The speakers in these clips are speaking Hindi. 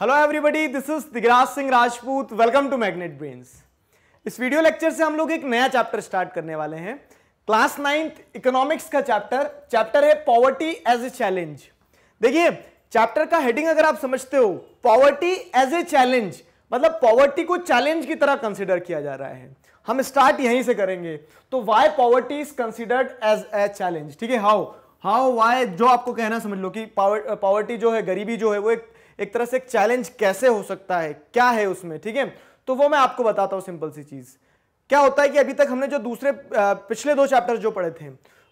Hello everybody this is Digraj Singh Rajput welcome to magnet brains इस वीडियो लेक्चर से हम लोग एक नया चैप्टर स्टार्ट करने वाले हैं क्लास नाइन्थ इकोनॉमिक्स का चैप्टर चैप्टर है पॉवर्टी एज ए चैलेंज देखिए चैप्टर का हेडिंग अगर आप समझते हो पॉवर्टी एज ए चैलेंज मतलब पॉवर्टी को चैलेंज की तरह कंसिडर किया जा रहा है हम स्टार्ट यहीं से करेंगे तो why poverty is considered as a challenge ठीक है हाउ हाउ वाई जो आपको कहना समझ लो कि पॉवर्टी जो है गरीबी जो है वो एक एक तरह से एक चैलेंज कैसे हो सकता है क्या है उसमें ठीक है तो वो मैं आपको बताता हूँ सिंपल सी चीज़ क्या होता है कि अभी तक हमने जो दूसरे पिछले दो चैप्टर जो पढ़े थे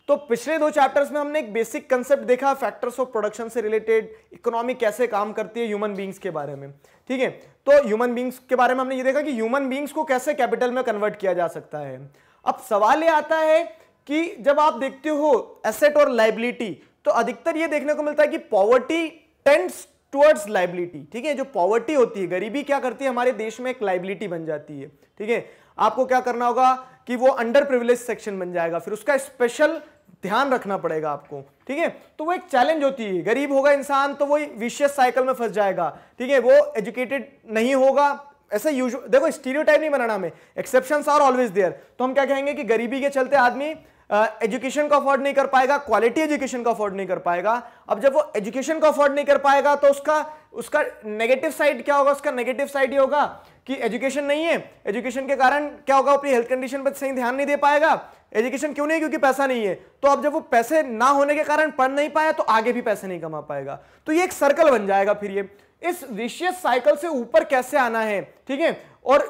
तो पिछले दो चैप्टर्स में हमने एक बेसिक कंसेप्ट देखा फैक्टर्स ऑफ प्रोडक्शन से रिलेटेड इकोनॉमी कैसे काम करती है ह्यूमन बींग्स के बारे में ठीक है तो ह्यूमन बींग्स के बारे में हमने ये देखा कि ह्यूमन बींग्स को कैसे कैपिटल में कन्वर्ट किया जा सकता है अब सवाल ये आता है कि जब आप देखते हो एसेट और लाइबिलिटी तो अधिकतर ये देखने को मिलता है कि पॉवर्टी टेंड्स टुवर्ड्स लाइबिलिटी ठीक है जो पॉवर्टी होती है गरीबी क्या करती है हमारे देश में एक लाइबिलिटी बन जाती है ठीक है आपको क्या करना होगा कि वो अंडर प्रिविलेज सेक्शन बन जाएगा फिर उसका स्पेशल ध्यान रखना पड़ेगा आपको ठीक है तो वो एक चैलेंज होती है गरीब होगा इंसान तो वो विशियस साइकिल में फंस जाएगा ठीक है वो एजुकेटेड नहीं होगा ऐसा यूज देखो स्टीरियोटाइप नहीं बनाना हमें एक्सेप्शन आर ऑलवेज देयर तो हम क्या कहेंगे कि गरीबी के चलते आदमी एजुकेशन को अफोर्ड नहीं कर पाएगा क्वालिटी एजुकेशन को अफोर्ड नहीं कर पाएगा अब जब वो एजुकेशन को अफोर्ड नहीं कर पाएगा तो उसका उसका नेगेटिव साइड क्या होगा उसका नेगेटिव साइड ये होगा कि एजुकेशन नहीं है एजुकेशन के कारण क्या होगा अपनी हेल्थ कंडीशन पर सही ध्यान नहीं दे पाएगा एजुकेशन क्यों नहीं क्योंकि पैसा नहीं है तो अब जब वो पैसे ना होने के कारण पढ़ नहीं पाया तो आगे भी पैसे नहीं कमा पाएगा तो ये एक सर्कल बन जाएगा फिर ये इस विशेष साइकिल से ऊपर कैसे आना है ठीक है और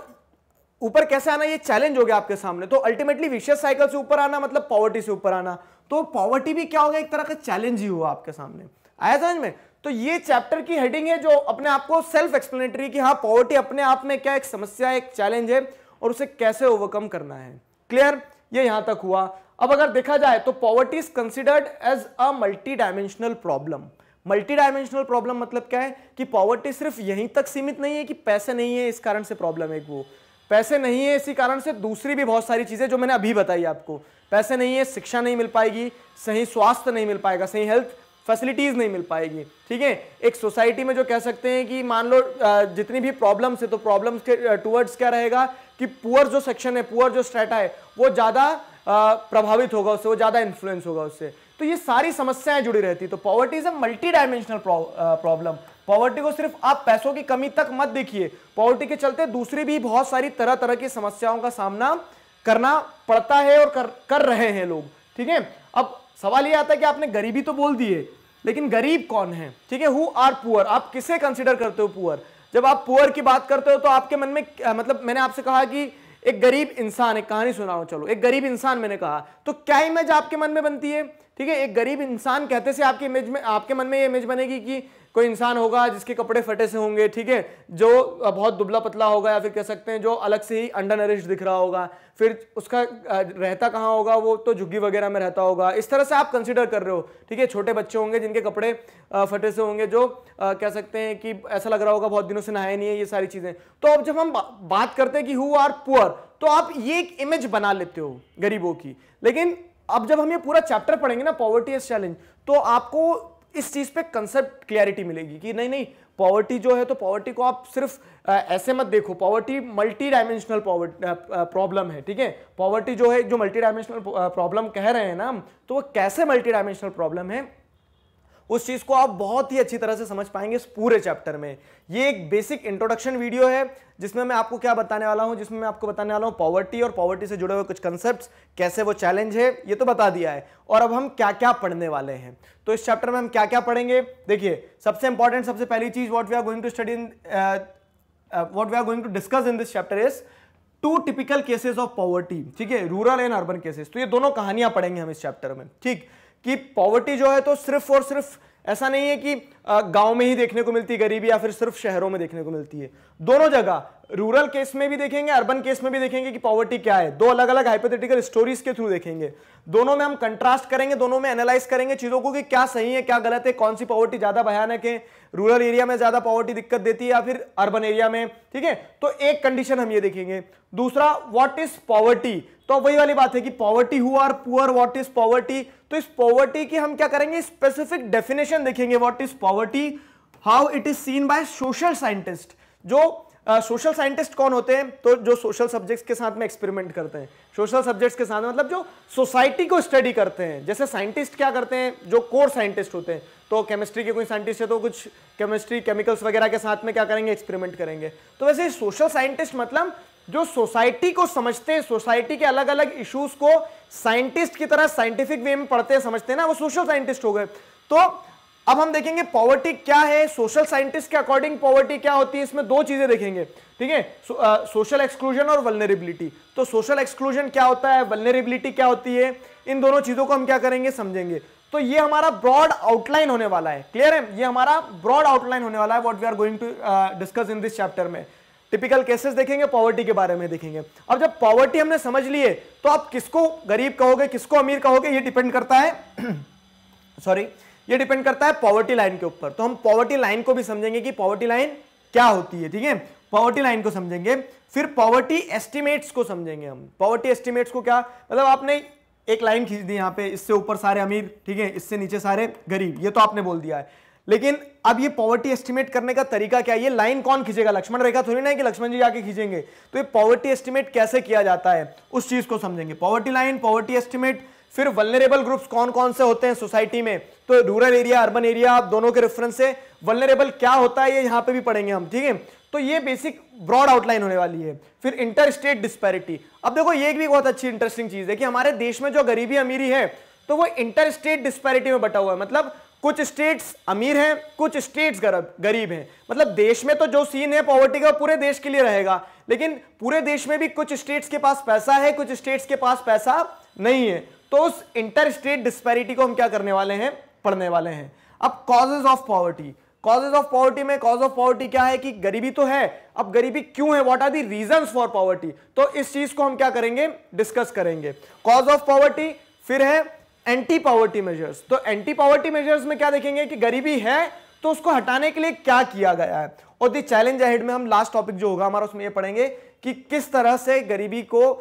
ऊपर कैसे आना ये चैलेंज हो गया आपके सामने तो अल्टीमेटली विशेष साइकिल से ऊपर आना मतलब पॉवर्टी से ऊपर आना तो पॉवर्टी भी क्या हो गया एक तरह का चैलेंज ही हुआ आपके सामने आया समझ में तो ये चैप्टर की हेडिंग है जो अपने आप को सेल्फ एक्सप्लेनेटरी की हाँ पॉवर्टी अपने आप में क्या एक समस्या एक चैलेंज है और उसे कैसे ओवरकम करना है क्लियर ये यहां तक हुआ अब अगर देखा जाए तो poverty is considered as a multi dimensional problem multi dimensional problem मतलब क्या है कि पॉवर्टी सिर्फ यहीं तक सीमित नहीं है कि पैसे नहीं है इस कारण से प्रॉब्लम है वो पैसे नहीं है इसी कारण से दूसरी भी बहुत सारी चीज़ें जो मैंने अभी बताई आपको पैसे नहीं है शिक्षा नहीं मिल पाएगी सही स्वास्थ्य नहीं मिल पाएगा सही हेल्थ फैसिलिटीज़ नहीं मिल पाएगी ठीक है एक सोसाइटी में जो कह सकते हैं कि मान लो जितनी भी प्रॉब्लम्स है तो प्रॉब्लम्स के टूवर्ड्स क्या रहेगा कि पुअर जो सेक्शन है पुअर जो स्ट्रेटा है वो ज़्यादा प्रभावित होगा उससे वो ज़्यादा इन्फ्लुएंस होगा उससे तो ये सारी समस्याएं जुड़ी रहती तो poverty is a multi dimensional problem poverty को सिर्फ आप पैसों की कमी तक मत देखिए पॉवर्टी के चलते दूसरी भी बहुत सारी तरह तरह की समस्याओं का सामना करना पड़ता है और कर कर रहे हैं लोग ठीक है अब सवाल ये आता है कि आपने गरीबी तो बोल दी है लेकिन गरीब कौन है ठीक है हु आर पुअर आप किसे कंसिडर करते हो पुअर जब आप पुअर की बात करते हो तो आपके मन में मतलब मैंने आपसे कहा कि एक गरीब इंसान एक कहानी सुना रहा चलो एक गरीब इंसान मैंने कहा तो क्या इमेज आपके मन में बनती है ठीक है एक गरीब इंसान कहते से आपकी इमेज में आपके मन में ये इमेज बनेगी कि कोई इंसान होगा जिसके कपड़े फटे से होंगे ठीक है जो बहुत दुबला पतला होगा या फिर कह सकते हैं जो अलग से ही अंडर नरिश दिख रहा होगा फिर उसका रहता कहाँ होगा वो तो झुग्गी वगैरह में रहता होगा इस तरह से आप कंसिडर कर रहे हो ठीक है छोटे बच्चे होंगे जिनके कपड़े फटे से होंगे जो कह सकते हैं कि ऐसा लग रहा होगा बहुत दिनों से नहाए नहीं है ये सारी चीज़ें तो अब जब हम बात करते हैं कि हु आर पुअर तो आप ये एक इमेज बना लेते हो गरीबों की लेकिन अब जब हम ये पूरा चैप्टर पढ़ेंगे ना पॉवर्टी एस चैलेंज तो आपको इस चीज़ पे कंसेप्ट क्लियरिटी मिलेगी कि नहीं नहीं पॉवर्टी जो है तो पॉवर्टी को आप सिर्फ ऐसे मत देखो पॉवर्टी मल्टी डायमेंशनल प्रॉब्लम है ठीक है पॉवर्टी जो है जो मल्टी डायमेंशनल प्रॉब्लम कह रहे हैं ना हम तो वो कैसे मल्टी डायमेंशनल प्रॉब्लम है उस चीज को आप बहुत ही अच्छी तरह से समझ पाएंगे इस पूरे चैप्टर में ये एक बेसिक इंट्रोडक्शन वीडियो है जिसमें मैं आपको क्या बताने वाला हूं जिसमें मैं आपको बताने वाला हूं पॉवर्टी और पॉवर्टी से जुड़े हुए कुछ कंसेप्ट कैसे वो चैलेंज है ये तो बता दिया है और अब हम क्या क्या पढ़ने वाले हैं तो इस चैप्टर में हम क्या क्या पढ़ेंगे देखिए सबसे इंपॉर्टेंट सबसे पहली चीज what we are going to study in what we are going to discuss in this chapter is two typical cases of poverty ठीक है रूरल एंड अर्बन केसेस तो ये दोनों कहानियां पढ़ेंगे हम इस चैप्टर में ठीक कि पॉवर्टी जो है तो सिर्फ और सिर्फ ऐसा नहीं है कि गांव में ही देखने को मिलती गरीबी या फिर सिर्फ शहरों में देखने को मिलती है दोनों जगह रूरल केस में भी देखेंगे अर्बन केस में भी देखेंगे कि पॉवर्टी क्या है दो अलग अलग हाइपोथेटिकल स्टोरीज के थ्रू देखेंगे दोनों में हम कंट्रास्ट करेंगे दोनों में एनालाइज करेंगे चीज़ों को कि क्या सही है क्या गलत है कौन सी पॉवर्टी ज़्यादा भयानक है रूरल एरिया में ज़्यादा पॉवर्टी दिक्कत देती है या फिर अर्बन एरिया में ठीक है तो एक कंडीशन हम ये देखेंगे दूसरा वॉट इज पॉवर्टी तो वही वाली बात है कि पॉवर्टी हुआ और पुअर व्हाट इज पॉवर्टी तो इस पॉवर्टी की हम क्या करेंगे स्पेसिफिक डेफिनेशन देखेंगे what is poverty how it is seen by social scientist जो सोशल uh, साइंटिस्ट कौन होते हैं तो जो सोशल सब्जेक्ट्स के साथ में एक्सपेरिमेंट करते हैं सोशल सब्जेक्ट्स के साथ मतलब जो सोसाइटी को स्टडी करते हैं जैसे साइंटिस्ट क्या करते हैं जो कोर साइंटिस्ट होते हैं तो केमिस्ट्री के कोई साइंटिस्ट है तो कुछ केमिस्ट्री केमिकल्स वगैरह के साथ में क्या करेंगे एक्सपेरिमेंट करेंगे तो वैसे सोशल साइंटिस्ट मतलब जो सोसाइटी को समझते हैं सोसाइटी के अलग अलग इश्यूज को साइंटिस्ट की तरह साइंटिफिक वे में पढ़ते हैं समझते हैं ना वो सोशल साइंटिस्ट हो गए तो अब हम देखेंगे पॉवर्टी क्या है सोशल साइंटिस्ट के अकॉर्डिंग पॉवर्टी क्या होती है इसमें दो चीजें देखेंगे ठीक है सोशल एक्सक्लूजन और वलनरेबिलिटी तो सोशल एक्सक्लूजन क्या होता है वलनरेबिलिटी क्या होती है इन दोनों चीजों को हम क्या करेंगे समझेंगे तो ये हमारा ब्रॉड आउटलाइन होने वाला है क्लियर है ये हमारा ब्रॉड आउटलाइन होने वाला है what we are going to discuss in this chapter में टिपिकल केसेस देखेंगे पॉवर्टी के बारे में देखेंगे अब जब पॉवर्टी हमने समझ लिए तो आप किसको गरीब कहोगे किसको अमीर कहोगे ये डिपेंड करता है सॉरी ये डिपेंड करता है पॉवर्टी लाइन के ऊपर तो हम पॉवर्टी लाइन को भी समझेंगे कि पॉवर्टी लाइन क्या होती है ठीक है पॉवर्टी लाइन को समझेंगे फिर पॉवर्टी एस्टिमेट्स को समझेंगे हम पॉवर्टी एस्टिमेट्स को क्या मतलब आपने एक लाइन खींच दी यहाँ पे इससे ऊपर सारे अमीर ठीक है इससे नीचे सारे गरीब ये तो आपने बोल दिया है लेकिन अब ये पॉवर्टी एस्टिमेट करने का तरीका क्या है ये लाइन कौन खींचेगा लक्ष्मण रेखा थोड़ी ना कि लक्ष्मण जी जाके खींचेंगे तो ये पॉवर्टी एस्टिमेट कैसे किया जाता है उस चीज को समझेंगे पॉवर्टी लाइन पॉवर्टी एस्टिमेट फिर वलनरेबल ग्रुप्स कौन कौन से होते हैं सोसाइटी में तो रूरल एरिया अर्बन एरिया आप दोनों के रेफरेंस से वलनरेबल क्या होता है ये यहाँ पे भी पढ़ेंगे हम ठीक है तो ये बेसिक ब्रॉड आउटलाइन होने वाली है फिर इंटर स्टेट डिस्पैरिटी अब देखो ये भी बहुत अच्छी इंटरेस्टिंग चीज़ है कि हमारे देश में जो गरीबी अमीरी है तो वो इंटर स्टेट डिस्पैरिटी में बटा हुआ है मतलब कुछ स्टेट्स अमीर हैं कुछ स्टेट्स गरीब हैं मतलब देश में तो जो सीन है पॉवर्टी का पूरे देश के लिए रहेगा लेकिन पूरे देश में भी कुछ स्टेट्स के पास पैसा है कुछ स्टेट्स के पास पैसा नहीं है तो उस इंटर स्टेट डिस्पैरिटी को हम क्या करने वाले हैं पढ़ने वाले हैं अब causes of poverty causes of poverty में कॉज ऑफ पॉवर्टी क्या है कि गरीबी तो है अब गरीबी क्यों है what are the reason for poverty तो इस चीज को हम क्या करेंगे डिस्कस करेंगे कॉज ऑफ पॉवर्टी फिर है एंटी पॉवर्टी मेजर्स तो एंटी पॉवर्टी मेजर्स में क्या देखेंगे कि गरीबी है तो उसको हटाने के लिए क्या किया गया है और दी चैलेंज अहेड में हम लास्ट टॉपिक जो होगा हमारा उसमें ये पढ़ेंगे कि किस तरह से गरीबी को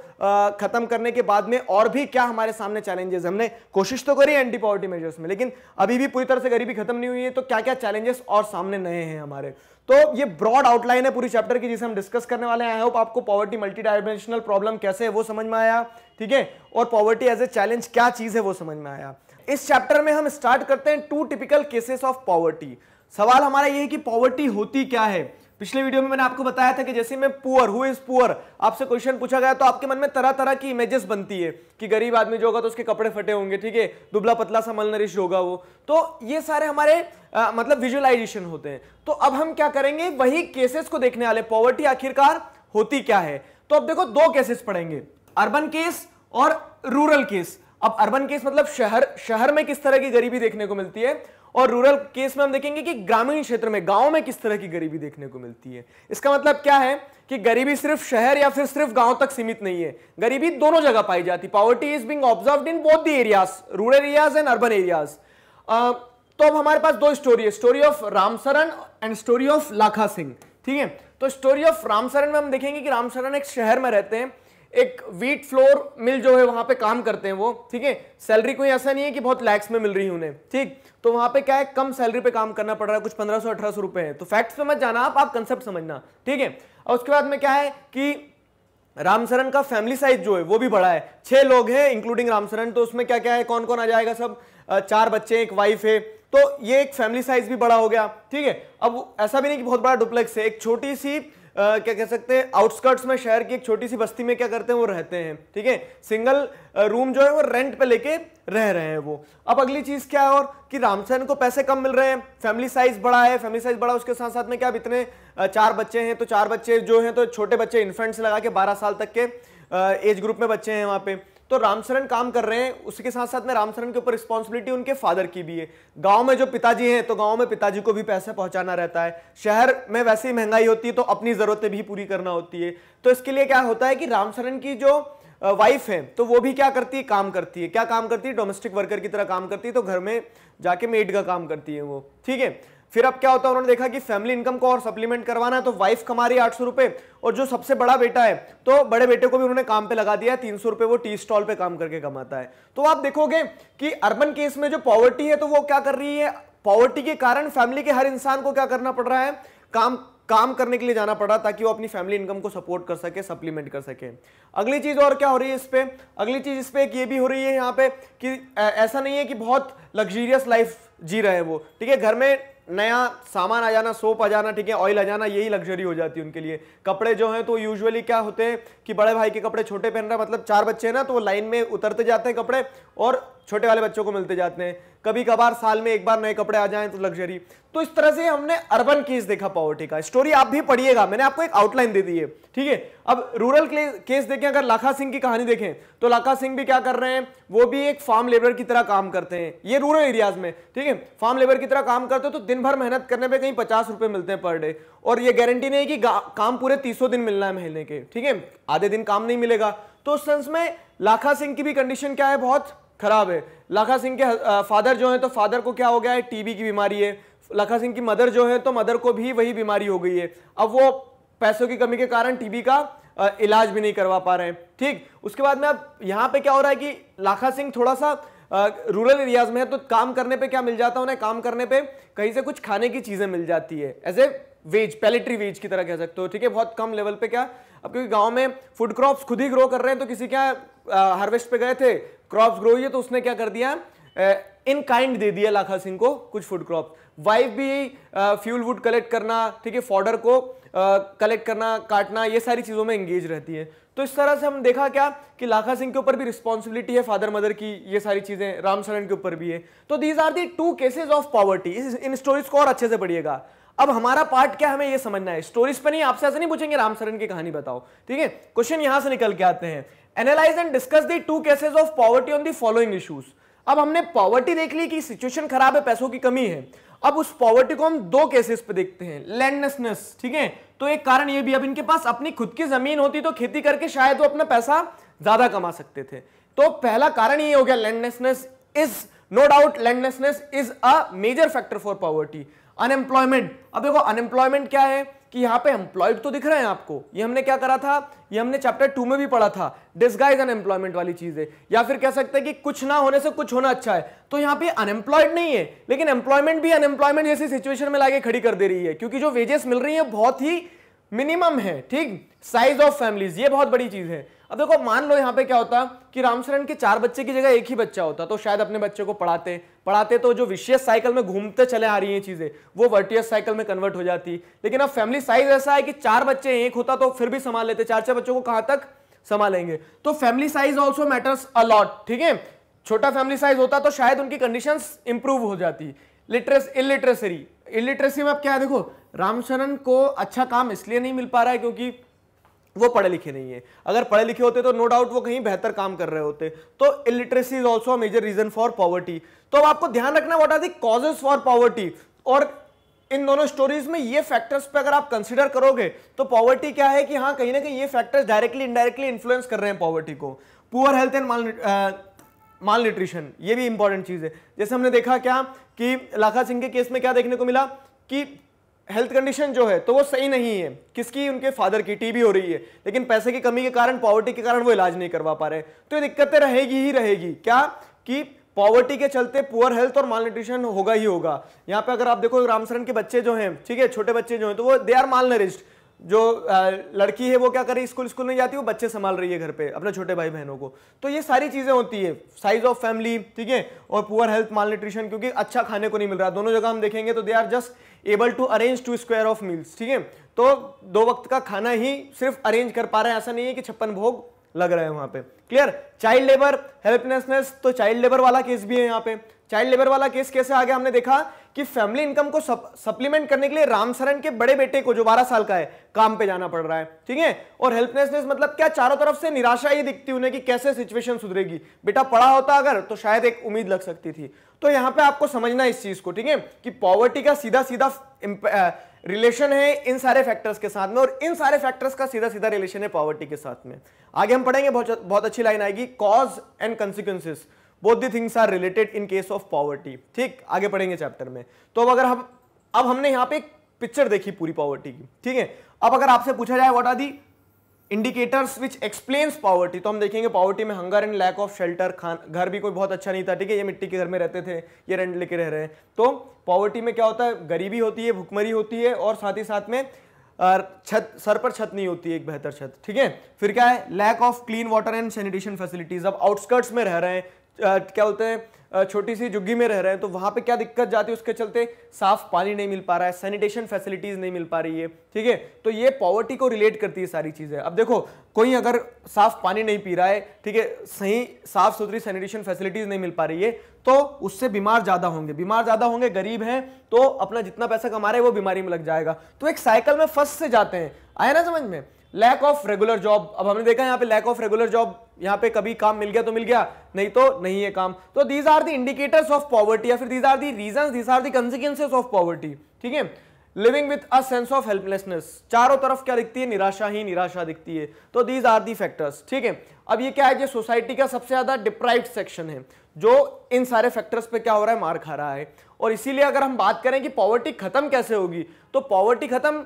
ख़त्म करने के बाद में और भी क्या हमारे सामने चैलेंजेस हमने कोशिश तो करी एंटी पॉवर्टी मेजर्स में लेकिन अभी भी पूरी तरह से गरीबी खत्म नहीं हुई है तो क्या क्या चैलेंजेस और सामने नए हैं हमारे तो ये ब्रॉड आउटलाइन है पूरी चैप्टर की जिसे हम डिस्कस करने वाले हैं आई होप आपको पॉवर्टी मल्टी डायमेंशनल प्रॉब्लम कैसे है वो समझ में आया ठीक है और पॉवर्टी एज ए चैलेंज क्या चीज़ है वो समझ में आया इस चैप्टर में हम स्टार्ट करते हैं two typical cases of poverty सवाल हमारा ये है कि पॉवर्टी होती क्या है पिछले वीडियो में मैंने आपको बताया था कि जैसे मैं पुअर हु इज पुअर आपसे क्वेश्चन पूछा गया तो आपके मन में तरह तरह की इमेजेस बनती है कि गरीब आदमी जो होगा तो उसके कपड़े फटे होंगे ठीक है दुबला पतला सा मलनरिश होगा वो तो ये सारे हमारे आ, मतलब विजुअलाइजेशन होते हैं तो अब हम क्या करेंगे वही केसेस को देखने वाले पॉवर्टी आखिरकार होती क्या है तो अब देखो दो केसेस पढ़ेंगे अर्बन केस और रूरल केस अब अर्बन केस मतलब शहर शहर में किस तरह की गरीबी देखने को मिलती है और रूरल केस में हम देखेंगे कि ग्रामीण क्षेत्र में गांव में किस तरह की गरीबी देखने को मिलती है इसका मतलब क्या है कि गरीबी सिर्फ शहर या फिर सिर्फ गांव तक सीमित नहीं है गरीबी दोनों जगह पाई जाती poverty is being observe in both the areas rural areas and urban areas तो अब हमारे पास दो स्टोरी है story of Ramsaran and story of Lakha Singh ठीक है तो स्टोरी ऑफ रामसरण में हम देखेंगे कि रामसरण एक शहर में रहते हैं एक वीट फ्लोर मिल जो है वहां पे काम करते हैं वो ठीक है सैलरी कोई ऐसा नहीं है कि बहुत लैक्स में मिल रही उन्हें ठीक तो वहां पे क्या है कम सैलरी पे काम करना पड़ रहा है कुछ पंद्रह सौ अठारह सौ रुपए है तो फैक्ट समझ जाना आप आप कंसेप्ट समझना ठीक है और उसके बाद में क्या है कि रामसरण का फैमिली साइज जो है वो भी बड़ा है छह लोग हैं इंक्लूडिंग रामसरण तो उसमें क्या क्या है कौन कौन आ जाएगा सब चार बच्चे एक वाइफ है तो ये एक फैमिली साइज भी बड़ा हो गया ठीक है अब ऐसा भी नहीं कि बहुत बड़ा डुप्लेक्स है एक छोटी सी क्या कह सकते हैं आउटस्कर्ट्स में शहर की एक छोटी सी बस्ती में क्या करते हैं वो रहते हैं ठीक है सिंगल रूम जो है वो रेंट पे लेके रह रहे हैं वो अब अगली चीज क्या है और कि रामसेन को पैसे कम मिल रहे हैं फैमिली साइज बड़ा है फैमिली साइज बड़ा उसके साथ साथ में क्या अब इतने चार बच्चे हैं तो चार बच्चे जो हैं तो छोटे बच्चे इन्फेंट्स लगा के बारह साल तक के एज ग्रुप में बच्चे हैं वहाँ पे तो रामसरण काम कर रहे हैं उसके साथ साथ में रामसरण के ऊपर रिस्पॉन्सिबिलिटी उनके फादर की भी है गांव में जो पिताजी हैं तो गांव में पिताजी को भी पैसा पहुंचाना रहता है शहर में वैसे ही महंगाई होती है तो अपनी ज़रूरतें भी पूरी करना होती है तो इसके लिए क्या होता है कि रामसरण की जो वाइफ है तो वो भी क्या करती है काम करती है क्या काम करती है डोमेस्टिक वर्कर की तरह काम करती है तो घर में जाके मेड का काम करती है वो ठीक है फिर अब क्या होता है उन्होंने देखा कि फैमिली इनकम को और सप्लीमेंट करवाना है तो वाइफ कमा रही है आठ सौ और जो सबसे बड़ा बेटा है तो बड़े बेटे को भी उन्होंने काम पे लगा दिया है तीन सौ वो टी स्टॉल पे काम करके कमाता है तो आप देखोगे कि अर्बन केस में जो पॉवर्टी है तो वो क्या कर रही है पॉवर्टी के कारण फैमिली के हर इंसान को क्या करना पड़ रहा है काम काम करने के लिए जाना पड़ा ताकि वो अपनी फैमिली इनकम को सपोर्ट कर सके सप्लीमेंट कर सके अगली चीज़ और क्या हो रही है इस पर अगली चीज़ इस पर ये भी हो रही है यहाँ पे कि ऐसा नहीं है कि बहुत लग्जीरियस लाइफ जी रहे हैं वो ठीक है घर में नया सामान आ जाना सोप आ जाना ठीक है ऑयल आ जाना यही लग्जरी हो जाती है उनके लिए कपड़े जो हैं तो यूजुअली क्या होते हैं कि बड़े भाई के कपड़े छोटे पहन रहा मतलब चार बच्चे हैं ना तो वो लाइन में उतरते जाते हैं कपड़े और छोटे वाले बच्चों को मिलते जाते हैं कभी कभार साल में एक बार नए कपड़े आ जाएं तो लग्जरी तो इस तरह से हमने अर्बन केस देखा पॉवर्टी का स्टोरी आप भी पढ़िएगा मैंने आपको एक आउटलाइन दे दी है ठीक है अब रूरल केस देखें अगर लाखा सिंह की कहानी देखें तो लाखा सिंह भी क्या कर रहे हैं वो भी एक फार्म लेबर की तरह काम करते हैं ये रूरल एरियाज में ठीक है फार्म लेबर की तरह काम करते हैं तो दिन भर मेहनत करने पर कहीं पचास रुपए मिलते हैं पर डे और ये गारंटी नहीं कि काम पूरे तीसों दिन मिलना है महीने के ठीक है आधे दिन काम नहीं मिलेगा तो उस सेंस में लाखा सिंह की भी कंडीशन क्या है बहुत खराब है लाखा सिंह के फादर जो है तो फादर को क्या हो गया है टीबी की बीमारी है लखा सिंह की मदर जो है तो मदर को भी वही बीमारी हो गई है अब वो पैसों की कमी के कारण टीबी का इलाज भी नहीं करवा पा रहे हैं ठीक उसके बाद में अब यहाँ पे क्या हो रहा है कि लाखा सिंह थोड़ा सा रूरल एरियाज में है तो काम करने पे क्या मिल जाता है उन्हें काम करने पे कहीं से कुछ खाने की चीज़ें मिल जाती है एज ए वेज पैलेटरी वेज की तरह कह सकते हो ठीक है बहुत कम लेवल पे क्या अब क्योंकि गाँव में फूड क्रॉप खुद ही ग्रो कर रहे हैं तो किसी क्या हार्वेस्ट पे गए थे क्रॉप ग्रो हुई है तो उसने क्या कर दिया इन काइंड दे दिया लाखा सिंह को कुछ फूड क्रॉप वाइफ भी फ्यूल वुड कलेक्ट करना ठीक है फॉर्डर को कलेक्ट करना काटना ये सारी चीज़ों में एंगेज रहती है तो इस तरह से हम देखा क्या कि लाखा सिंह के ऊपर भी रिस्पॉन्सिबिलिटी है फादर मदर की ये सारी चीज़ें राम सरण के ऊपर भी है तो these are the two cases of poverty in stories को और अच्छे से पढ़िएगा अब हमारा पार्ट क्या हमें ये समझना है स्टोरीज पर नहीं आपसे ऐसे नहीं पूछेंगे राम की कहानी बताओ ठीक है क्वेश्चन यहां से निकल के आते हैं analyse and discuss the two cases of poverty on the following issues अब हमने पॉवर्टी देख ली कि सिचुएशन खराब है पैसों की कमी है अब उस पॉवर्टी को हम दो केसेस पे देखते हैं लैंडलेसनेस ठीक है तो एक कारण ये भी अब इनके पास अपनी खुद की जमीन होती तो खेती करके शायद वो अपना पैसा ज्यादा कमा सकते थे तो पहला कारण ये हो गया landlessness is no doubt landlessness is a major factor for poverty unemployment अब देखो अनएम्प्लॉयमेंट क्या है कि यहाँ पे एम्प्लॉयड तो दिख रहे हैं आपको ये हमने क्या करा था ये हमने चैप्टर टू में भी पढ़ा था डिस्गाइज अनएम्प्लॉयमेंट वाली चीज है या फिर कह सकते हैं कि कुछ ना होने से कुछ होना अच्छा है तो यहाँ पे अनएम्प्लॉयड नहीं है लेकिन एम्प्लॉयमेंट भी अनएम्प्लॉयमेंट जैसी सिचुएशन में लागे खड़ी कर दे रही है क्योंकि जो वेजेस मिल रही है बहुत ही मिनिमम है ठीक साइज ऑफ फैमिलीज ये बहुत बड़ी चीज है अब देखो मान लो यहाँ पे क्या होता कि रामशरण के चार बच्चे की जगह एक ही बच्चा होता तो शायद अपने बच्चे को पढ़ाते पढ़ाते तो जो विशेष साइकिल में घूमते चले आ रही हैं चीज़ें वो वर्टियस साइकिल में कन्वर्ट हो जाती लेकिन अब फैमिली साइज ऐसा है कि चार बच्चे एक होता तो फिर भी संभाल लेते चार चार बच्चों को कहां तक संभालेंगे तो family size also matters a lot ठीक है छोटा फैमिली साइज होता तो शायद उनकी कंडीशन इंप्रूव हो जाती लिटरेस इलिटरेसरी इलिटरेसी में आप क्या देखो रामशरण को अच्छा काम इसलिए नहीं मिल पा रहा है क्योंकि वो पढ़े लिखे नहीं है अगर पढ़े लिखे होते तो नो डाउट वो कहीं बेहतर काम कर रहे होते तो illiteracy is also major reason for poverty तो अब आपको ध्यान रखना what are the causes for poverty और इन दोनों स्टोरीज में ये फैक्टर्स पे अगर आप कंसिडर करोगे तो पॉवर्टी क्या है कि हाँ कहीं ना कहीं ये फैक्टर्स डायरेक्टली इनडायरेक्टली इन्फ्लुएंस कर रहे हैं पॉवर्टी को poor health and mal malnutrition ये भी इंपॉर्टेंट चीज़ है जैसे हमने देखा क्या कि लाखा सिंह के केस में क्या देखने को मिला कि हेल्थ कंडीशन जो है तो वो सही नहीं है किसकी उनके फादर की टीबी हो रही है लेकिन पैसे की कमी के कारण पॉवर्टी के कारण वो इलाज नहीं करवा पा रहे तो ये दिक्कतें रहेगी ही रहेगी क्या कि पॉवर्टी के चलते पुअर हेल्थ और माल न्यूट्रिशन होगा ही होगा यहाँ पे अगर आप देखो रामसरण के बच्चे जो हैं ठीक है छोटे बच्चे जो हैं तो वो दे आर माल नरिस्ट जो लड़की है वो क्या कर रही है स्कूल स्कूल नहीं जाती वो बच्चे संभाल रही है घर पे अपने छोटे भाई बहनों को तो ये सारी चीज़ें होती है साइज ऑफ फैमिली ठीक है और पुअर हेल्थ माल न्यूट्रिशन क्योंकि अच्छा खाने को नहीं मिल रहा दोनों जगह हम देखेंगे तो they are just able to arrange two square of meals ठीक है तो दो वक्त का खाना ही सिर्फ अरेंज कर पा रहे हैं ऐसा नहीं है कि छप्पन भोग लग रहे हैं वहां पे क्लियर चाइल्ड लेबर हेल्पलेसनेस तो चाइल्ड लेबर वाला केस भी है यहाँ पे चाइल्ड लेबर वाला केस कैसे आ गया हमने देखा कि फैमिली इनकम को सप, सप्लीमेंट करने के लिए रामसरण के बड़े बेटे को जो बारह साल का है काम पे जाना पड़ रहा है ठीक है और हेल्पलेसनेस मतलब क्या चारों तरफ से निराशा ही दिखती उन्हें कि कैसे सिचुएशन सुधरेगी बेटा पढ़ा होता अगर तो शायद एक उम्मीद लग सकती थी तो यहां पे आपको समझना इस चीज को ठीक है कि पॉवर्टी का सीधा सीधा रिलेशन है इन सारे फैक्टर्स के साथ में और इन सारे फैक्टर्स का सीधा सीधा रिलेशन है पॉवर्टी के साथ में आगे हम पढ़ेंगे बहुत बहुत अच्छी लाइन आएगी cause and consequences both the things are related in case of poverty ठीक आगे पढ़ेंगे चैप्टर में तो अब अगर हम अब हमने यहाँ पे एक पिक्चर देखी पूरी पॉवर्टी की ठीक है अब अगर आपसे पूछा जाए what are the indicators which explains poverty तो हम देखेंगे पॉवर्टी में hunger and lack of shelter खान घर भी कोई बहुत अच्छा नहीं था ठीक है ये मिट्टी के घर में रहते थे ये रेंट लेके रह रहे हैं तो पॉवर्टी में क्या होता है गरीबी होती है भुखमरी होती है और साथ ही साथ में छत सर पर छत नहीं होती एक बेहतर छत ठीक है फिर क्या है lack of clean water and sanitation facilities अब आउटस्कर्ट्स में रह रहे हैं क्या बोलते हैं छोटी सी जुग्गी में रह रहे हैं तो वहाँ पे क्या दिक्कत जाती है उसके चलते साफ पानी नहीं मिल पा रहा है सैनिटेशन फैसिलिटीज़ नहीं मिल पा रही है ठीक है तो ये पॉवर्टी को रिलेट करती है सारी चीज़ें अब देखो कोई अगर साफ पानी नहीं पी रहा है ठीक है सही साफ सुथरी सैनिटेशन फैसिलिटीज़ नहीं मिल पा रही है तो उससे बीमार ज़्यादा होंगे बीमार ज़्यादा होंगे गरीब हैं तो अपना जितना पैसा कमा रहे हैं वो बीमारी में लग जाएगा तो एक साइकिल में फंस से जाते हैं आया ना समझ में लैक ऑफ रेगुलर जॉब अब हमने देखा यहाँ पे लैक ऑफ रेगुलर जॉब यहाँ पे कभी काम मिल गया तो मिल गया नहीं तो नहीं है काम तो these are the indicators of poverty या फिर these are the reason these are the consequences of poverty ठीक है living with a sense of helplessness चारों तरफ क्या दिखती है निराशा ही निराशा दिखती है तो दीज आर दी फैक्टर्स ठीक है अब ये क्या है ये सोसाइटी का सबसे ज्यादा डिप्राइव सेक्शन है जो इन सारे फैक्टर्स पे क्या हो रहा है मार खा रहा है और इसीलिए अगर हम बात करें कि पॉवर्टी खत्म कैसे होगी तो पॉवर्टी खत्म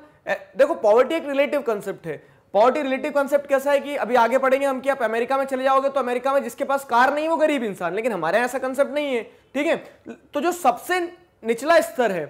देखो पॉवर्टी एक रिलेटिव कंसेप्ट है पॉवर्टी रिलेटिव कॉन्सेप्ट कैसा है कि अभी आगे पढ़ेंगे हम कि आप अमेरिका में चले जाओगे तो अमेरिका में जिसके पास कार नहीं वो गरीब इंसान लेकिन हमारे ऐसा कंसेप्ट नहीं है ठीक है तो जो सबसे निचला स्तर है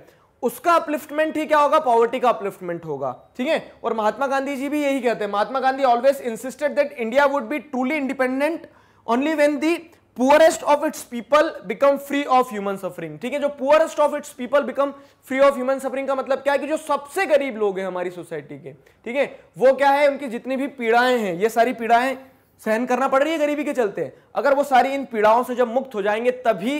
उसका अपलिफ्टमेंट ही क्या होगा पॉवर्टी का अपलिफ्टमेंट होगा ठीक है और महात्मा गांधी जी भी यही कहते हैं Mahatma Gandhi always insisted that India would be truly independent only when the poorest of its people become free of human suffering ठीक है जो poorest of its people become free of human suffering का मतलब क्या है कि जो सबसे गरीब लोग हैं हमारी सोसाइटी के ठीक है वो क्या है उनकी जितनी भी पीड़ाएं हैं ये सारी पीड़ाएं सहन करना पड़ रही है गरीबी के चलते अगर वो सारी इन पीड़ाओं से जब मुक्त हो जाएंगे तभी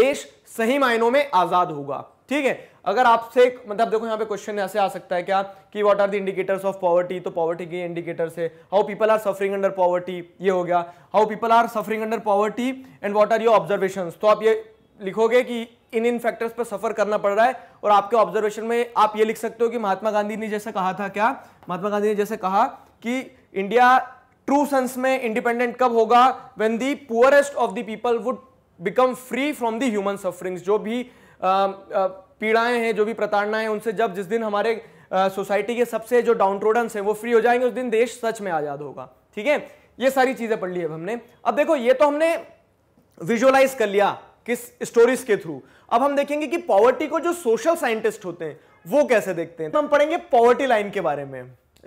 देश सही मायनों में आजाद होगा ठीक है अगर आपसे मतलब देखो यहाँ पे क्वेश्चन ऐसे आ सकता है क्या कि what are the indicators of poverty तो पॉवर्टी के इंडिकेटर्स है how people are suffering under poverty ये हो गया how people are suffering under poverty and what are your observation तो आप ये लिखोगे कि इन इन फैक्टर्स पर सफर करना पड़ रहा है और आपके ऑब्जर्वेशन में आप ये लिख सकते हो कि महात्मा गांधी ने जैसे कहा था क्या महात्मा गांधी ने जैसे कहा कि इंडिया ट्रू सेंस में इंडिपेंडेंट कब होगा when the poorest of the people would become free from the human sufferings जो भी पीड़ाएं हैं जो भी प्रताड़नाएं उनसे जब जिस दिन हमारे सोसाइटी के सबसे जो डाउनट्रोडन्स हैं वो फ्री हो जाएंगे उस दिन देश सच में आज़ाद होगा ठीक है ये सारी चीज़ें पढ़ ली अब हमने अब देखो ये तो हमने विजुअलाइज कर लिया किस स्टोरीज के थ्रू अब हम देखेंगे कि पॉवर्टी को जो सोशल साइंटिस्ट होते हैं वो कैसे देखते हैं तो हम पढ़ेंगे पॉवर्टी लाइन के बारे में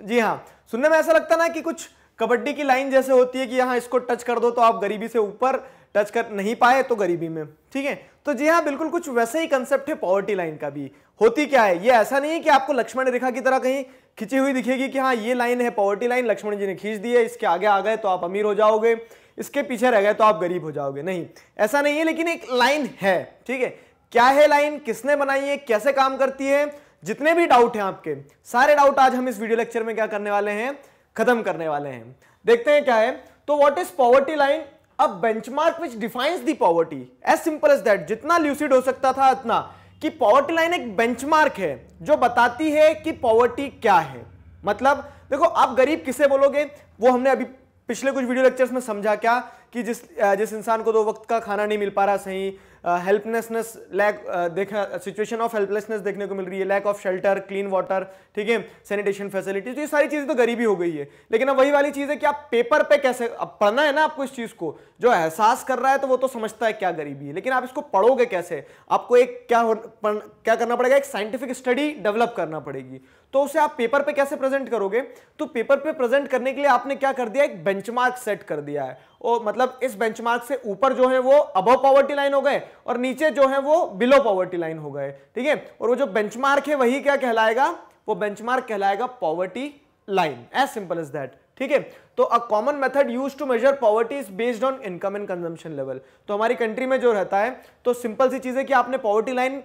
जी हाँ सुनने में ऐसा लगता ना कि कुछ कबड्डी की लाइन जैसे होती है कि यहां इसको टच कर दो तो आप गरीबी से ऊपर टच कर नहीं पाए तो गरीबी में ठीक है तो जी हाँ बिल्कुल कुछ वैसे ही कंसेप्ट है पॉवर्टी लाइन का भी होती क्या है ये ऐसा नहीं है कि आपको लक्ष्मण रेखा की तरह कहीं खिंची हुई दिखेगी कि हाँ ये लाइन है पॉवर्टी लाइन लक्ष्मण जी ने खींच दी है इसके आगे आ गए तो आप अमीर हो जाओगे इसके पीछे रह गए तो आप गरीब हो जाओगे नहीं ऐसा नहीं है लेकिन एक लाइन है ठीक है क्या है लाइन किसने बनाई है कैसे काम करती है जितने भी डाउट हैं आपके सारे डाउट आज हम इस वीडियो लेक्चर में क्या करने वाले हैं खत्म करने वाले हैं देखते हैं क्या है तो व्हाट इज पॉवर्टी लाइन अब benchmark which defines the poverty as simple as that जितना ल्यूसिड हो सकता था इतना कि पॉवर्टी लाइन एक बेंचमार्क है जो बताती है कि पॉवर्टी क्या है मतलब देखो आप गरीब किसे बोलोगे वो हमने अभी पिछले कुछ वीडियो लेक्चर्स में समझा क्या कि जिस जिस इंसान को दो वक्त का खाना नहीं मिल पा रहा सही हेल्पलेसनेस लैक देखा सिचुएशन ऑफ हेल्पलेसनेस देखने को मिल रही है lack of shelter clean water ठीक है सैनिटेशन फैसिलिटीज तो ये सारी चीज़ें तो गरीबी हो गई है लेकिन अब वही वाली चीज़ है कि आप पेपर पे कैसे अब पढ़ना है ना आपको इस चीज़ को जो एहसास कर रहा है तो वो तो समझता है क्या गरीबी है लेकिन आप इसको पढ़ोगे कैसे आपको एक क्या हो पन, क्या करना पड़ेगा एक साइंटिफिक स्टडी डेवलप करना पड़ेगी तो उसे आप पेपर पे कैसे प्रेजेंट करोगे तो पेपर पे प्रेजेंट करने के लिए आपने क्या कर दिया एक बेंचमार्क सेट कर दिया है और मतलब इस बेंचमार्क से ऊपर जो है वो अबव पॉवर्टी लाइन हो गए और नीचे जो है वो बिलो पॉवर्टी लाइन हो गए ठीक है और वो जो बेंचमार्क है वही क्या कहलाएगा वो बेंचमार्क कहलाएगा poverty line as simple is that ठीक है तो a common method used to measure poverty is based on income and consumption level तो हमारी कंट्री में जो रहता है तो सिंपल सी चीज है कि आपने poverty line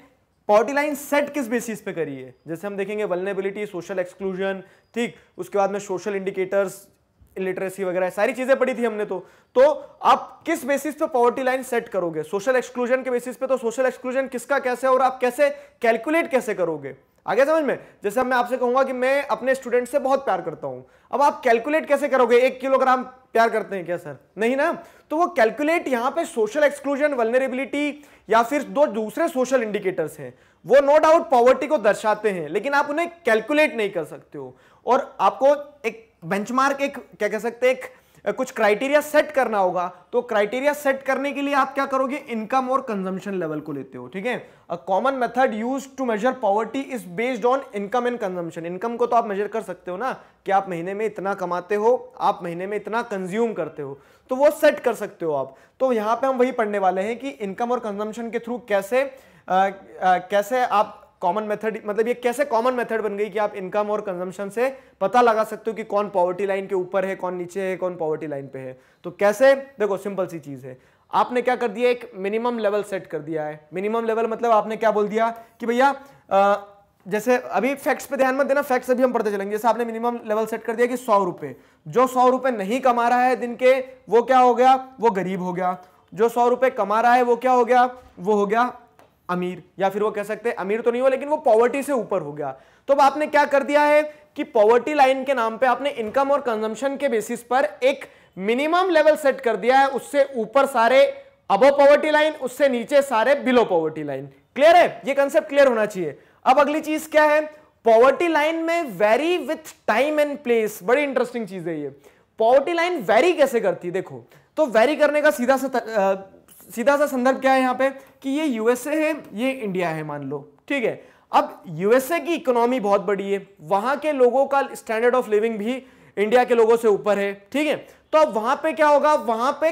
poverty line set किस बेसिस पे करी है जैसे हम देखेंगे वलनेबिलिटी सोशल एक्सक्लूजन ठीक उसके बाद में सोशल इंडिकेटर्स इलिटरेसी वगैरह सारी चीजें पढ़ी थी हमने तो तो आप किस बेसिस पे पॉवर्टी लाइन सेट करोगे सोशल एक्सक्लूजन के बेसिस पे तो सोशल एक्सक्लूजन किसका कैसे और आप कैसे कैलकुलेट कैसे करोगे आगे समझ में जैसे मैं आपसे कहूंगा कि मैं अपने स्टूडेंट से बहुत प्यार करता हूं अब आप कैलकुलेट कैसे करोगे एक किलोग्राम प्यार करते हैं क्या सर नहीं ना तो वो कैलकुलेट यहाँ पे सोशल एक्सक्लूजन वलनरेबिलिटी या फिर दो दूसरे सोशल इंडिकेटर्स हैं वो नो डाउट पॉवर्टी को दर्शाते हैं लेकिन आप उन्हें कैलकुलेट नहीं कर सकते हो और आपको एक बेंचमार्क एक क्या कह सकते हैं एक कुछ क्राइटेरिया सेट करना होगा तो क्राइटेरिया सेट करने के लिए आप क्या करोगे इनकम और कंजम्पशन लेवल को लेते हो ठीक है a common method used to measure poverty is based on income and consumption income को तो आप मेजर कर सकते हो ना कि आप महीने में इतना कमाते हो आप महीने में इतना कंज्यूम करते हो तो वो सेट कर सकते हो आप तो यहां पर हम वही पढ़ने वाले हैं कि इनकम और कंजम्पशन के थ्रू कैसे आ, आ, कैसे आप कॉमन मेथड मतलब ये कैसे कॉमन मेथड बन गई कि आप इनकम और कंजम्पशन से पता लगा सकते हो कि कौन पॉवर्टी लाइन के ऊपर है कौन नीचे है कौन पॉवर्टी लाइन पे है तो कैसे देखो सिंपल सी चीज़ है आपने क्या कर दिया एक मिनिमम लेवल सेट कर दिया है मिनिमम लेवल मतलब आपने क्या बोल दिया कि भैया जैसे अभी फैक्ट्स पे ध्यान मत देना फैक्ट्स अभी हम पढ़ते चलेंगे जैसे आपने मिनिमम लेवल सेट कर दिया कि सौ रुपए जो सौ रुपए नहीं कमा रहा है दिन के वो क्या हो गया वो गरीब हो गया जो सौ रुपए कमा रहा है वो क्या हो गया वो हो गया अमीर या फिर वो कह सकते हैं अमीर तो नहीं हो लेकिन वो पॉवर्टी से ऊपर हो गया तो अब आपने क्या कर दिया है कि पॉवर्टी लाइन के नाम पे आपने इनकम और कंजम्पशन के बेसिस पर एक मिनिमम लेवल सेट कर दिया है उससे ऊपर सारे अबो पॉवर्टी लाइन उससे नीचे सारे बिलो पॉवर्टी लाइन क्लियर है ये कंसेप्ट क्लियर होना चाहिए अब अगली चीज क्या है पॉवर्टी लाइन में vary with time and place बड़ी इंटरेस्टिंग चीज है ये पॉवर्टी लाइन वेरी कैसे करती है देखो तो वेरी करने का सीधा सा सीधा सा संदर्भ क्या है यहाँ पे कि ये यूएसए है ये इंडिया है मान लो ठीक है अब यूएसए की इकोनॉमी बहुत बड़ी है वहां के लोगों का स्टैंडर्ड ऑफ लिविंग भी इंडिया के लोगों से ऊपर है ठीक है तो अब वहां पे क्या होगा वहां पे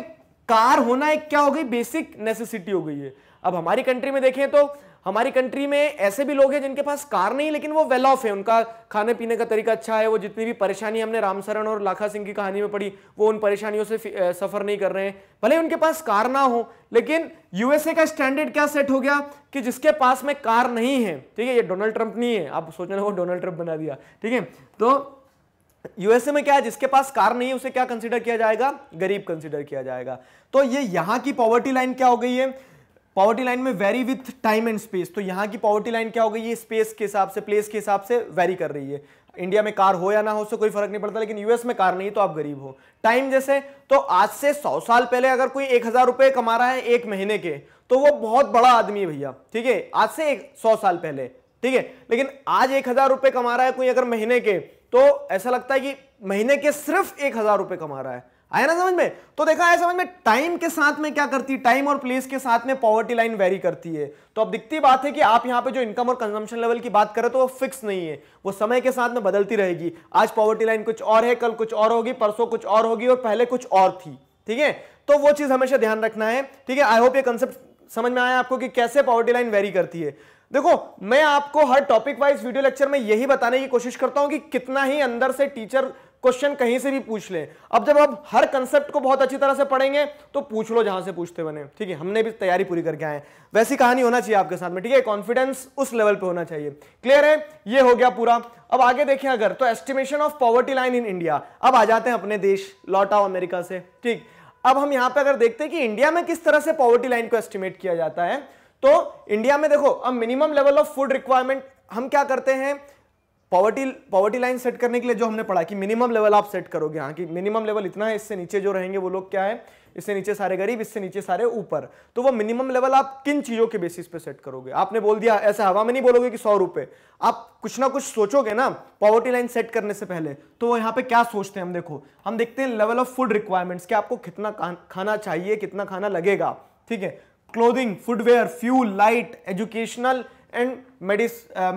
कार होना एक क्या हो गई बेसिक नेसेसिटी हो गई है अब हमारी कंट्री में देखें तो हमारी कंट्री में ऐसे भी लोग हैं जिनके पास कार नहीं लेकिन वो वेल ऑफ है उनका खाने पीने का तरीका अच्छा है वो जितनी भी परेशानी हमने रामसरण और लाखा सिंह की कहानी में पढ़ी वो उन परेशानियों से सफ़र नहीं कर रहे हैं भले उनके पास कार ना हो लेकिन यूएसए का स्टैंडर्ड क्या सेट हो गया कि जिसके पास में कार नहीं है ठीक है ये डोनाल्ड ट्रंप नहीं है आप सोच रहे हो डोनाल्ड ट्रंप बना दिया ठीक है तो यूएसए में क्या है जिसके पास कार नहीं है उसे क्या कंसिडर किया जाएगा गरीब कंसिडर किया जाएगा तो ये यहां की पॉवर्टी लाइन क्या हो गई है पॉवर्टी लाइन में vary with time and space तो यहां की पॉवर्टी लाइन क्या हो गई है स्पेस के हिसाब से प्लेस के हिसाब से वेरी कर रही है इंडिया में कार हो या ना हो उससे कोई फर्क नहीं पड़ता लेकिन यूएस में कार नहीं तो आप गरीब हो टाइम जैसे तो आज से सौ साल पहले अगर कोई एक हजार रुपए कमा रहा है एक महीने के तो वो बहुत बड़ा आदमी है भैया ठीक है आज से एक सौ साल पहले ठीक है लेकिन आज एक हजार रुपये कमा रहा है कोई अगर महीने के तो ऐसा लगता है कि महीने के सिर्फ एक हजार रुपए कमा रहा है आया ना समझ में तो देखा आया समझ में टाइम के साथ में क्या करती है टाइम और प्लेस के साथ में पॉवर्टी लाइन वेरी करती है तो अब दिखती बात है कि आप यहां पे जो इनकम और कंजम्पशन लेवल की बात करें तो वो फिक्स नहीं है वो समय के साथ में बदलती रहेगी आज पॉवर्टी लाइन कुछ और है कल कुछ और होगी परसों कुछ और होगी और पहले कुछ और थी ठीक है तो वो चीज हमेशा ध्यान रखना है ठीक है आई होप ये कंसेप्ट समझ में आया आपको कि कैसे पॉवर्टी लाइन वेरी करती है देखो मैं आपको हर टॉपिक वाइज वीडियो लेक्चर में यही बताने की कोशिश करता हूं कि कितना ही अंदर से टीचर क्वेश्चन कहीं से भी पूछ ले अब जब आप हर कंसेप्ट को बहुत अच्छी तरह से पढ़ेंगे तो पूछ लो जहां से पूछते बने ठीक है हमने भी तैयारी पूरी करके आए वैसी कहानी होना चाहिए आपके साथ में ठीक है कॉन्फिडेंस उस लेवल पे होना चाहिए क्लियर है ये हो गया पूरा अब आगे देखें अगर तो estimation of poverty line in India अब आ जाते हैं अपने देश लौट आओ अमेरिका से ठीक अब हम यहां पे अगर देखते हैं कि इंडिया में किस तरह से पॉवर्टी लाइन को एस्टिमेट किया जाता है तो इंडिया में देखो अब minimum level of food requirement हम क्या करते हैं पॉवर्टी पॉवर्टी लाइन सेट करने के लिए जो हमने पढ़ा कि मिनिमम लेवल आप सेट करोगे हाँ कि मिनिमम लेवल इतना है इससे नीचे जो रहेंगे वो लोग क्या है इससे नीचे सारे गरीब इससे नीचे सारे ऊपर तो वो मिनिमम लेवल आप किन चीज़ों के बेसिस पे सेट करोगे आपने बोल दिया ऐसे हवा में नहीं बोलोगे कि सौ रुपए आप कुछ ना कुछ सोचोगे ना पॉवर्टी लाइन सेट करने से पहले तो यहाँ पे क्या सोचते हैं हम देखो हम देखते हैं लेवल ऑफ फूड रिक्वायरमेंट्स कि आपको कितना खाना चाहिए कितना खाना लगेगा ठीक है clothing footwear fuel light educational and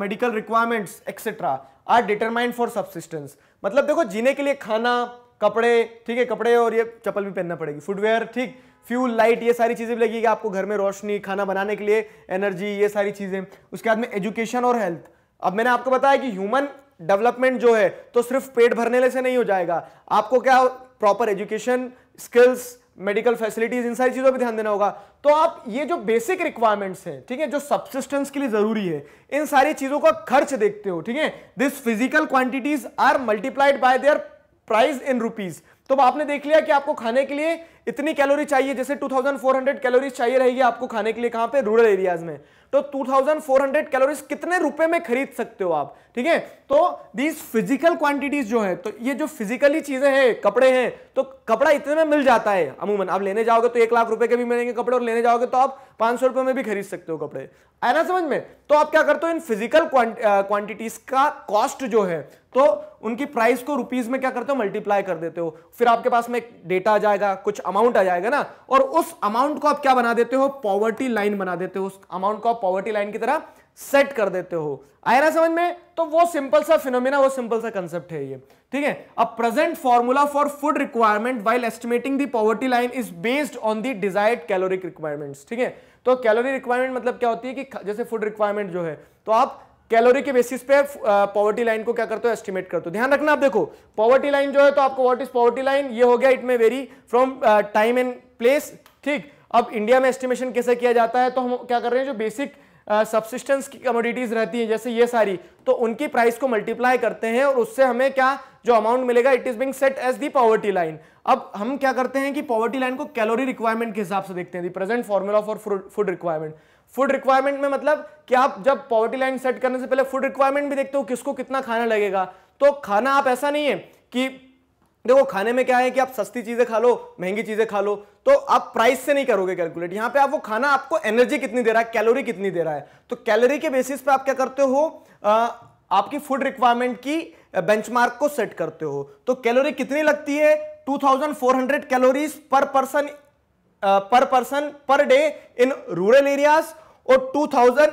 medical requirements etcetera are determined for subsistence मतलब देखो जीने के लिए खाना कपड़े ठीक है कपड़े और ये चप्पल भी पहनना पड़ेगी फुटवेयर ठीक फ्यूल लाइट ये सारी चीज़ें भी लगेगी आपको घर में रोशनी खाना बनाने के लिए एनर्जी ये सारी चीज़ें उसके बाद में एजुकेशन और हेल्थ अब मैंने आपको बताया कि ह्यूमन डेवलपमेंट जो है तो सिर्फ पेट भरने से नहीं हो जाएगा आपको क्या proper education skills medical facilities इन सारी चीज़ों पर ध्यान देना होगा तो आप ये जो बेसिक रिक्वायरमेंट्स हैं ठीक है जो सब्सिस्टेंस के लिए ज़रूरी है इन सारी चीज़ों का खर्च देखते हो ठीक है this physical quantities are multiplied by their price in rupees तो आपने देख लिया कि आपको खाने के लिए इतनी कैलोरी चाहिए जैसे 2400 कैलोरीज चाहिए रहेगी आपको खाने के लिए कहां पे रूरल एरियाज में तो 2400 कैलोरीज कितने रुपए में खरीद सकते हो आप ठीक है तो दीज फिजिकल क्वांटिटीज जो है तो ये जो फिजिकली चीजें हैं कपड़े हैं तो कपड़ा इतने में मिल जाता है अमूमन आप लेने जाओगे तो एक लाख रुपए के भी मिलेंगे कपड़े और लेने जाओगे तो आप पांच सौ रुपए में भी खरीद सकते हो कपड़े आया ना समझ में तो आप क्या करते हो इन फिजिकल क्वांटिटीज का कॉस्ट जो है तो उनकी प्राइस को रुपीज में क्या करते हो मल्टीप्लाई कर देते हो फिर आपके पास में डेटा आ जाएगा कुछ अमाउंट आ जाएगा ना और उस अमाउंट को आप क्या बना देते हो पॉवर्टी लाइन बना देते हो उस अमाउंट को आप पॉवर्टी लाइन की तरह सेट कर देते हो आया ना समझ में तो वो सिंपल सा फिनोमिना वो सिंपल सा कंसेप्ट है ये ठीक है अब present formula for food requirement while estimating the poverty line is based on the desired caloric requirements ठीक है तो कैलोरी रिक्वायरमेंट मतलब क्या होती है कि जैसे फूड रिक्वायरमेंट जो है तो आप कैलोरी के बेसिस पे पॉवर्टी लाइन को क्या करते हो एस्टिमेट करते हो ध्यान रखना आप देखो पॉवर्टी लाइन जो है तो आपको व्हाट इज पॉवर्टी लाइन ये हो गया it may vary from time and place ठीक अब इंडिया में एस्टिमेशन कैसे किया जाता है तो हम क्या कर रहे हैं जो बेसिक सब्सिस्टेंस uh, की कमोडिटीज रहती हैं जैसे ये सारी तो उनकी प्राइस को मल्टीप्लाई करते हैं और उससे हमें क्या जो अमाउंट मिलेगा it is being set as the poverty line अब हम क्या करते हैं कि पॉवर्टी लाइन को कैलोरी रिक्वायरमेंट के हिसाब से देखते हैं the present formula for food requirement food requirement में मतलब कि आप जब पॉवर्टी लाइन सेट करने से पहले फूड रिक्वायरमेंट भी देखते हो किसको कितना खाना लगेगा तो खाना आप ऐसा नहीं है कि देखो खाने में क्या है कि आप सस्ती चीज़ें खा लो महंगी चीज़ें खा लो तो आप प्राइस से नहीं करोगे कैलकुलेट यहां पे आप वो खाना आपको एनर्जी कितनी दे रहा है कैलोरी कितनी दे रहा है तो कैलोरी के बेसिस पे आप क्या करते हो आ, आपकी फूड रिक्वायरमेंट की बेंचमार्क को सेट करते हो तो कैलोरी कितनी लगती है टू कैलोरीज पर पर्सन पर पर्सन पर डे इन रूरल एरियाज और 2100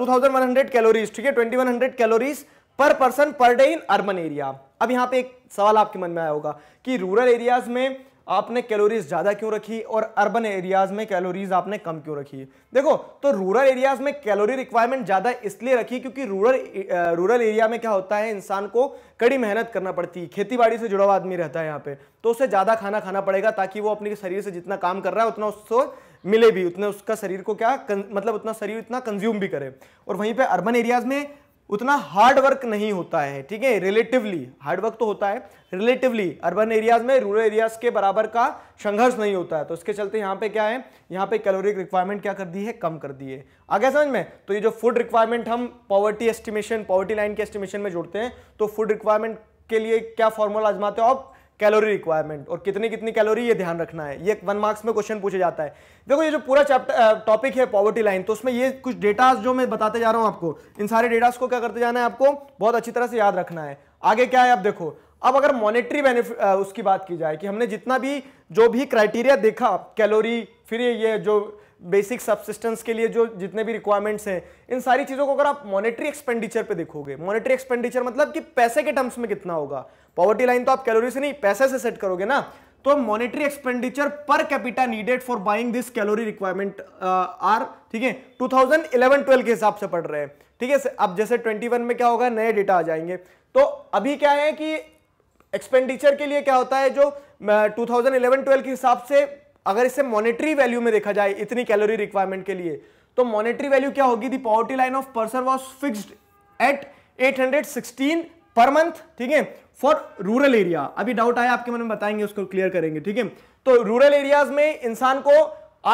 2100 कैलोरीज ठीक है 2100 कैलोरीज पर पर्सन पर डे इन अर्बन एरिया अब यहां पे एक सवाल आपके मन में आया होगा कि रूरल एरियाज में आपने कैलोरीज ज़्यादा क्यों रखी और अर्बन एरियाज में कैलोरीज आपने कम क्यों रखी देखो तो रूरल एरियाज में कैलोरी रिक्वायरमेंट ज़्यादा इसलिए रखी क्योंकि रूरल रूरल एरिया में क्या होता है इंसान को कड़ी मेहनत करना पड़ती है खेती बाड़ी से जुड़ा हुआ आदमी रहता है यहाँ पे तो उसे ज़्यादा खाना खाना पड़ेगा ताकि वो अपने शरीर से जितना काम कर रहा है उतना उससे मिले भी उतना उसका शरीर को क्या कन, मतलब उतना शरीर उतना कंज्यूम भी करे और वहीं पे अर्बन एरियाज में उतना हार्ड वर्क नहीं होता है ठीक है रिलेटिवली हार्ड वर्क तो होता है रिलेटिवली अर्बन एरियाज में रूरल एरियाज के बराबर का संघर्ष नहीं होता है तो इसके चलते यहाँ पे क्या है यहाँ पे कैलोरिक रिक्वायरमेंट क्या कर दी है कम कर दी है आगे समझ में तो ये जो फूड रिक्वायरमेंट हम पॉवर्टी एस्टिमेशन पॉवर्टी लाइन के एस्टिमेशन में जोड़ते हैं तो फूड रिक्वायरमेंट के लिए क्या फॉर्मूला आजमाते हो आप कैलोरी रिक्वायरमेंट और कितनी कितनी कैलोरी ये ध्यान रखना है ये वन मार्क्स में क्वेश्चन पूछा जाता है देखो ये जो पूरा चैप्टर टॉपिक है पॉवर्टी लाइन तो उसमें ये कुछ डेटास जो मैं बताते जा रहा हूँ आपको इन सारे डेटास को क्या करते जाना है आपको बहुत अच्छी तरह से याद रखना है आगे क्या है आप देखो अब अगर मॉनिटरी बेनिफिट उसकी बात की जाए कि हमने जितना भी जो भी क्राइटेरिया देखा कैलोरी फिर ये जो बेसिक सब्सिस्टेंस के लिए जो जितने भी रिक्वायरमेंट्स हैं इन सारी चीज़ों को अगर आप मॉनेटरी एक्सपेंडिचर पे देखोगे मॉनेटरी एक्सपेंडिचर मतलब कि पैसे के टर्म्स में कितना होगा पॉवर्टी लाइन तो आप कैलोरी से नहीं पैसे से सेट करोगे ना तो monetary expenditure per capita needed for buying this calorie requirement are ठीक है 2011-12 के हिसाब से पढ़ रहे हैं ठीक है अब जैसे 21 में क्या होगा नए डेटा आ जाएंगे तो अभी क्या है कि एक्सपेंडिचर के लिए क्या होता है जो टू 2011-12 के हिसाब से अगर इसे मॉनेटरी वैल्यू में देखा जाए इतनी कैलोरी रिक्वायरमेंट के लिए तो मॉनेटरी वैल्यू क्या होगी the poverty line of person was fixed at 816 per month ठीक है फॉर रूरल एरिया अभी डाउट आया आपके मन में बताएंगे उसको क्लियर करेंगे ठीक है तो रूरल एरियाज में इंसान को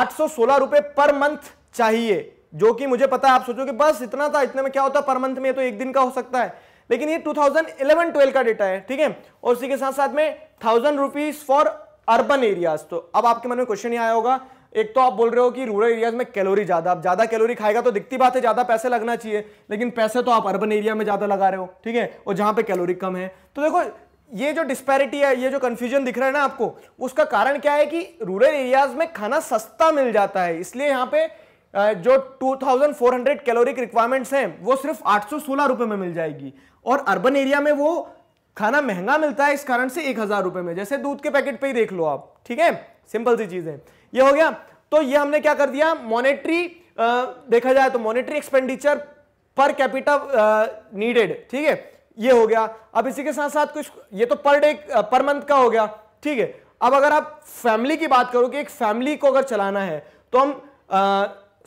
आठ रुपए पर मंथ चाहिए जो कि मुझे पता है आप सोचो कि बस इतना था इतने में क्या होता पर मंथ में तो एक दिन का हो सकता है लेकिन ये 2011-12 का डेटा है ठीक है और उसी के साथ साथ में thousand rupees for urban areas तो अब आपके मन में क्वेश्चन नहीं आया होगा एक तो आप बोल रहे हो कि रूरल एरियाज में कैलोरी ज़्यादा आप ज़्यादा कैलोरी खाएगा तो दिखती बात है ज़्यादा पैसे लगना चाहिए लेकिन पैसे तो आप अर्बन एरिया में ज़्यादा लगा रहे हो ठीक है और जहां पे कैलोरी कम है तो देखो ये जो डिस्पैरिटी है ये जो कंफ्यूजन दिख रहा है ना आपको उसका कारण क्या है कि रूरल एरियाज में खाना सस्ता मिल जाता है इसलिए यहाँ पे जो 2400 कैलोरिक रिक्वायरमेंट्स हैं वो सिर्फ आठ सौ में मिल जाएगी और अर्बन एरिया में वो खाना महंगा मिलता है इस कारण से एक हजार रुपए में जैसे दूध के पैकेट पे ही देख लो आप ठीक है सिंपल सी चीज है ये हो गया तो ये हमने क्या कर दिया मॉनेटरी देखा जाए तो monetary expenditure per capital needed ठीक है ये हो गया अब इसी के साथ साथ कुछ ये तो पर डे पर मंथ का हो गया ठीक है अब अगर आप फैमिली की बात करो कि एक फैमिली को अगर चलाना है तो हम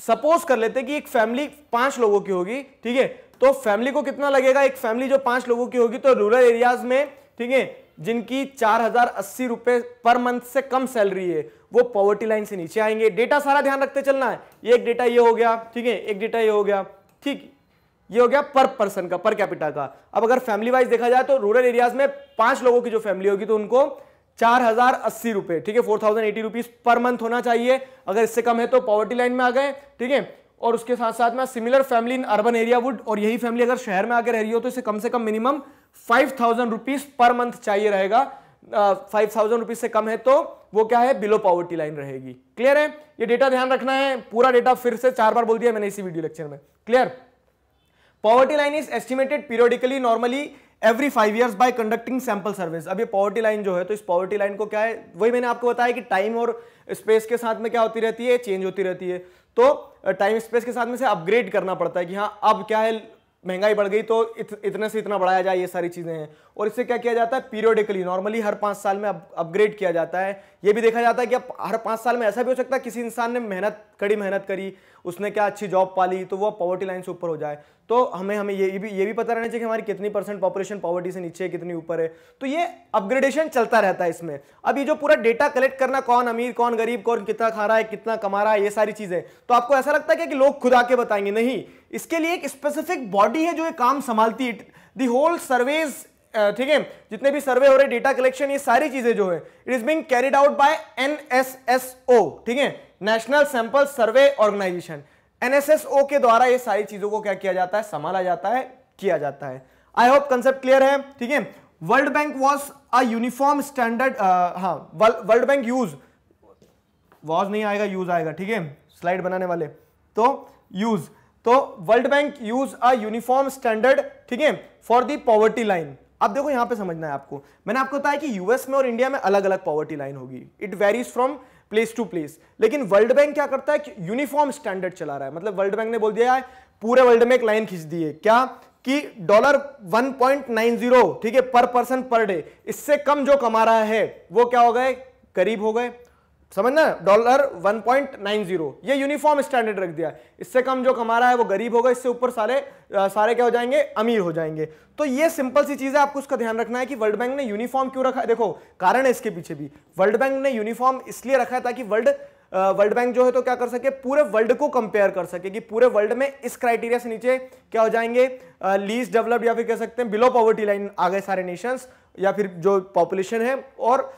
सपोज कर लेते हैं कि एक फैमिली पांच लोगों की होगी ठीक है तो फैमिली को कितना लगेगा एक फैमिली जो पांच लोगों की होगी तो रूरल एरियाज में ठीक है जिनकी चार हजार अस्सी रुपए पर मंथ से कम सैलरी है वो पॉवर्टी लाइन से नीचे आएंगे डेटा सारा ध्यान रखते चलना है ये एक डेटा ये हो गया ठीक है एक डेटा ये हो गया ठीक ये हो गया पर पर्सन का पर कैपिटा का अब अगर फैमिली वाइज देखा जाए तो रूरल एरियाज में पांच लोगों की जो फैमिली होगी तो उनको चार हजार अस्सी रुपए ठीक है four thousand eighty rupees per month होना चाहिए अगर इससे कम है तो पॉवर्टी लाइन में आ गए ठीक है और उसके साथ साथ में similar family in urban area would और यही फैमिली अगर शहर में आकर रह रही हो तो इसे कम से कम minimum five thousand rupees per month चाहिए रहेगा फाइव थाउजेंड रुपीज से कम है तो वो क्या है बिलो पॉवर्टी लाइन रहेगी क्लियर है ये डेटा ध्यान रखना है पूरा डेटा फिर से चार बार बोल दिया मैंने इसी वीडियो लेक्चर में clear poverty line is estimated periodically normally every five years by conducting sample service अब ये पॉवर्टी लाइन जो है तो इस पॉवर्टी लाइन को क्या है वही मैंने आपको बताया कि टाइम और स्पेस के साथ में क्या होती रहती है चेंज होती रहती है तो टाइम स्पेस के साथ में से अपग्रेड करना पड़ता है कि हाँ अब क्या है महंगाई बढ़ गई तो इत, इतने से इतना बढ़ाया जाए ये सारी चीज़ें हैं और इससे क्या किया जाता है पीरियोडिकली नॉर्मली हर पाँच साल में अपग्रेड किया जाता है ये भी देखा जाता है कि अब हर पाँच साल में ऐसा भी हो सकता है किसी इंसान ने मेहनत कड़ी मेहनत करी उसने क्या अच्छी जॉब पाली तो वो पॉवर्टी लाइन से ऊपर हो जाए तो हमें हमें ये भी ये भी पता रहना चाहिए कि हमारी कितनी परसेंट पॉपुलेशन पॉवर्टी से नीचे है कितनी ऊपर है तो ये अपग्रेडेशन चलता रहता है इसमें अब ये जो पूरा डेटा कलेक्ट करना कौन अमीर कौन गरीब कौन कितना खा रहा है कितना कमा रहा है ये सारी चीज़ें तो आपको ऐसा लगता है कि लोग खुद आके बताएंगे नहीं इसके लिए एक स्पेसिफिक बॉडी है जो ये काम संभालती दी होल सर्वेज ठीक है जितने भी सर्वे हो रहे डेटा कलेक्शन ये सारी चीजें जो है it is being carried out by NSSO ठीक है National Sample Survey Organisation NSSO के द्वारा ये सारी चीजों को क्या किया जाता है संभाला जाता है किया जाता है आई होप कंसेप्ट क्लियर है ठीक है World Bank was a uniform standard हाँ वर्ल्ड बैंक यूज वॉज नहीं आएगा यूज आएगा ठीक है स्लाइड बनाने वाले तो यूज तो World Bank use a uniform standard ठीक है फॉर दी पॉवर्टी लाइन अब देखो यहां पे समझना है आपको मैंने आपको बताया कि यूएस में और इंडिया में अलग अलग पॉवर्टी लाइन होगी it varies from place to place लेकिन वर्ल्ड बैंक क्या करता है कि यूनिफॉर्म स्टैंडर्ड चला रहा है मतलब वर्ल्ड बैंक ने बोल दिया है पूरे वर्ल्ड में एक लाइन खींच दी है क्या कि डॉलर 1.90 ठीक है पर पर्सन पर डे इससे कम जो कमा रहा है वो क्या हो गए गरीब हो गए समझना डॉलर 1.90 ये यूनिफॉर्म स्टैंडर्ड रख दिया इससे कम जो कमा रहा है वो गरीब होगा इससे ऊपर सारे सारे क्या हो जाएंगे अमीर हो जाएंगे तो ये सिंपल सी चीज़ है आपको उसका ध्यान रखना है कि वर्ल्ड बैंक ने यूनिफॉर्म क्यों रखा है देखो कारण है इसके पीछे भी वर्ल्ड बैंक ने यूनिफॉर्म इसलिए रखा है ताकि वर्ल्ड वर्ल्ड बैंक जो है तो क्या कर सके पूरे वर्ल्ड को कंपेयर कर सके कि पूरे वर्ल्ड में इस क्राइटेरिया से नीचे क्या हो जाएंगे लीज डेवलप्ड या फिर कह सकते हैं बिलो पॉवर्टी लाइन आ गए सारे नेशंस या फिर जो पॉपुलेशन है और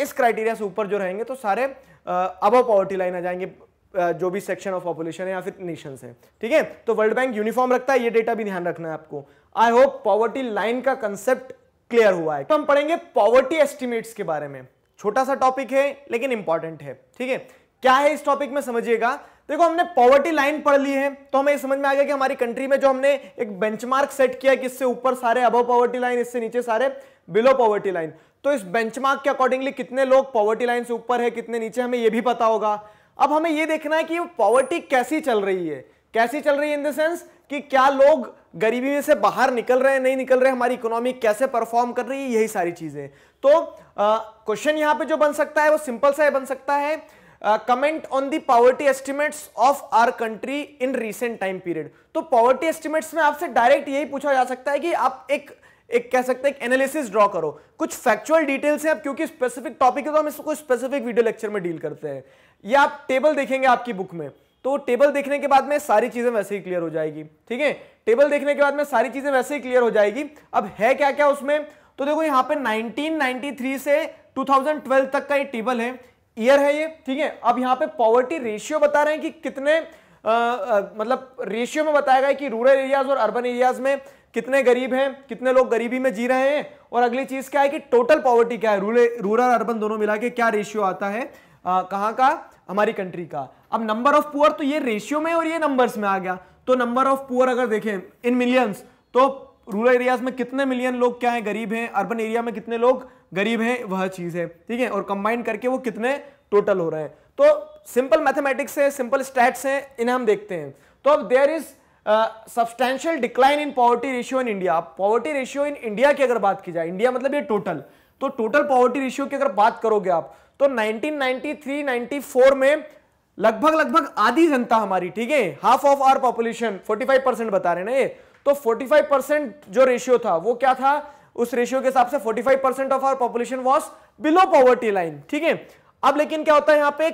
इस क्राइटेरिया से ऊपर जो रहेंगे तो सारे अबव पॉवर्टी लाइन आ जाएंगे जो भी सेक्शन ऑफ पॉपुलेशन है या फिर नेशंस है ठीक है तो वर्ल्ड बैंक यूनिफॉर्म रखता है ये डेटा भी ध्यान रखना है आपको आई होप पॉवर्टी लाइन का कंसेप्ट क्लियर हुआ है तो हम पढ़ेंगे पॉवर्टी एस्टिमेट्स के बारे में छोटा सा टॉपिक है लेकिन इंपॉर्टेंट है ठीक है क्या है इस टॉपिक में समझिएगा देखो हमने पॉवर्टी लाइन पढ़ ली है तो हमें समझ में आ गया कि हमारी कंट्री में जो हमने एक बेंचमार्क सेट किया कि इससे ऊपर सारे अबव पॉवर्टी लाइन इससे नीचे सारे बिलो पॉवर्टी लाइन तो इस बेंचमार्क के अकॉर्डिंगली कितने लोग पॉवर्टी लाइन से ऊपर है कितने नीचे हमें यह भी पता होगा अब हमें यह देखना है कि पॉवर्टी कैसी चल रही है कैसी चल रही है इन द सेंस कि क्या लोग गरीबी में से बाहर निकल रहे हैं नहीं निकल रहे हमारी इकोनॉमी कैसे परफॉर्म कर रही है यही सारी चीजें तो क्वेश्चन यहां पे जो बन सकता है वो सिंपल सा बन सकता है comment on the poverty estimates of our country in recent time period तो पॉवर्टी एस्टिमेट्स में आपसे डायरेक्ट यही पूछा जा सकता है कि आप एक एक कह सकते हैं एनालिसिस ड्रॉ करो कुछ फैक्चुअल डिटेल्स हैं आप क्योंकि स्पेसिफिक टॉपिक है तो हम इसको स्पेसिफिक वीडियो लेक्चर में डील करते हैं या आप टेबल देखेंगे आपकी बुक में तो टेबल देखने के बाद में सारी चीज़ें वैसे ही क्लियर हो जाएगी ठीक है टेबल देखने के बाद में सारी चीज़ें वैसे ही क्लियर हो जाएगी अब है क्या क्या उसमें तो देखो यहां पे 1993 से 2012 तक का ये टेबल है ईयर है ये ठीक है अब यहां पे पॉवर्टी रेशियो बता रहे हैं कि कितने आ, आ, मतलब रेशियो में बताया गया कि रूरल एरियाज और अर्बन एरियाज में कितने गरीब हैं कितने लोग गरीबी में जी रहे हैं और अगली चीज क्या है कि टोटल पॉवर्टी क्या है रूरल रूरल अर्बन दोनों मिला के क्या रेशियो आता है आ, कहाँ का हमारी कंट्री का अब नंबर ऑफ पुअर तो ये रेशियो में और ये नंबर्स में आ गया तो नंबर ऑफ पुअर अगर देखें इन मिलियंस तो रूरल एरियाज में कितने मिलियन लोग क्या है गरीब हैं अर्बन एरिया में कितने लोग गरीब हैं वह चीज़ है ठीक है और कंबाइन करके वो कितने टोटल हो रहे हैं तो सिंपल मैथमेटिक्स है सिंपल स्टैट्स हैं इन्हें हम देखते हैं तो अब there is substantial decline in poverty ratio in India poverty ratio in India की अगर बात की जाए इंडिया मतलब ये टोटल तो टोटल पॉवर्टी रेशियो की अगर बात करोगे आप तो 1993-94 में लगभग लगभग आधी जनता हमारी ठीक है half of our population 45 percent बता रहे ना ये तो 45 परसेंट जो रेशियो था वो क्या था उस रेशियो के हिसाब से 45 percent of our population was below poverty line ठीक है अब लेकिन क्या होता है यहां पे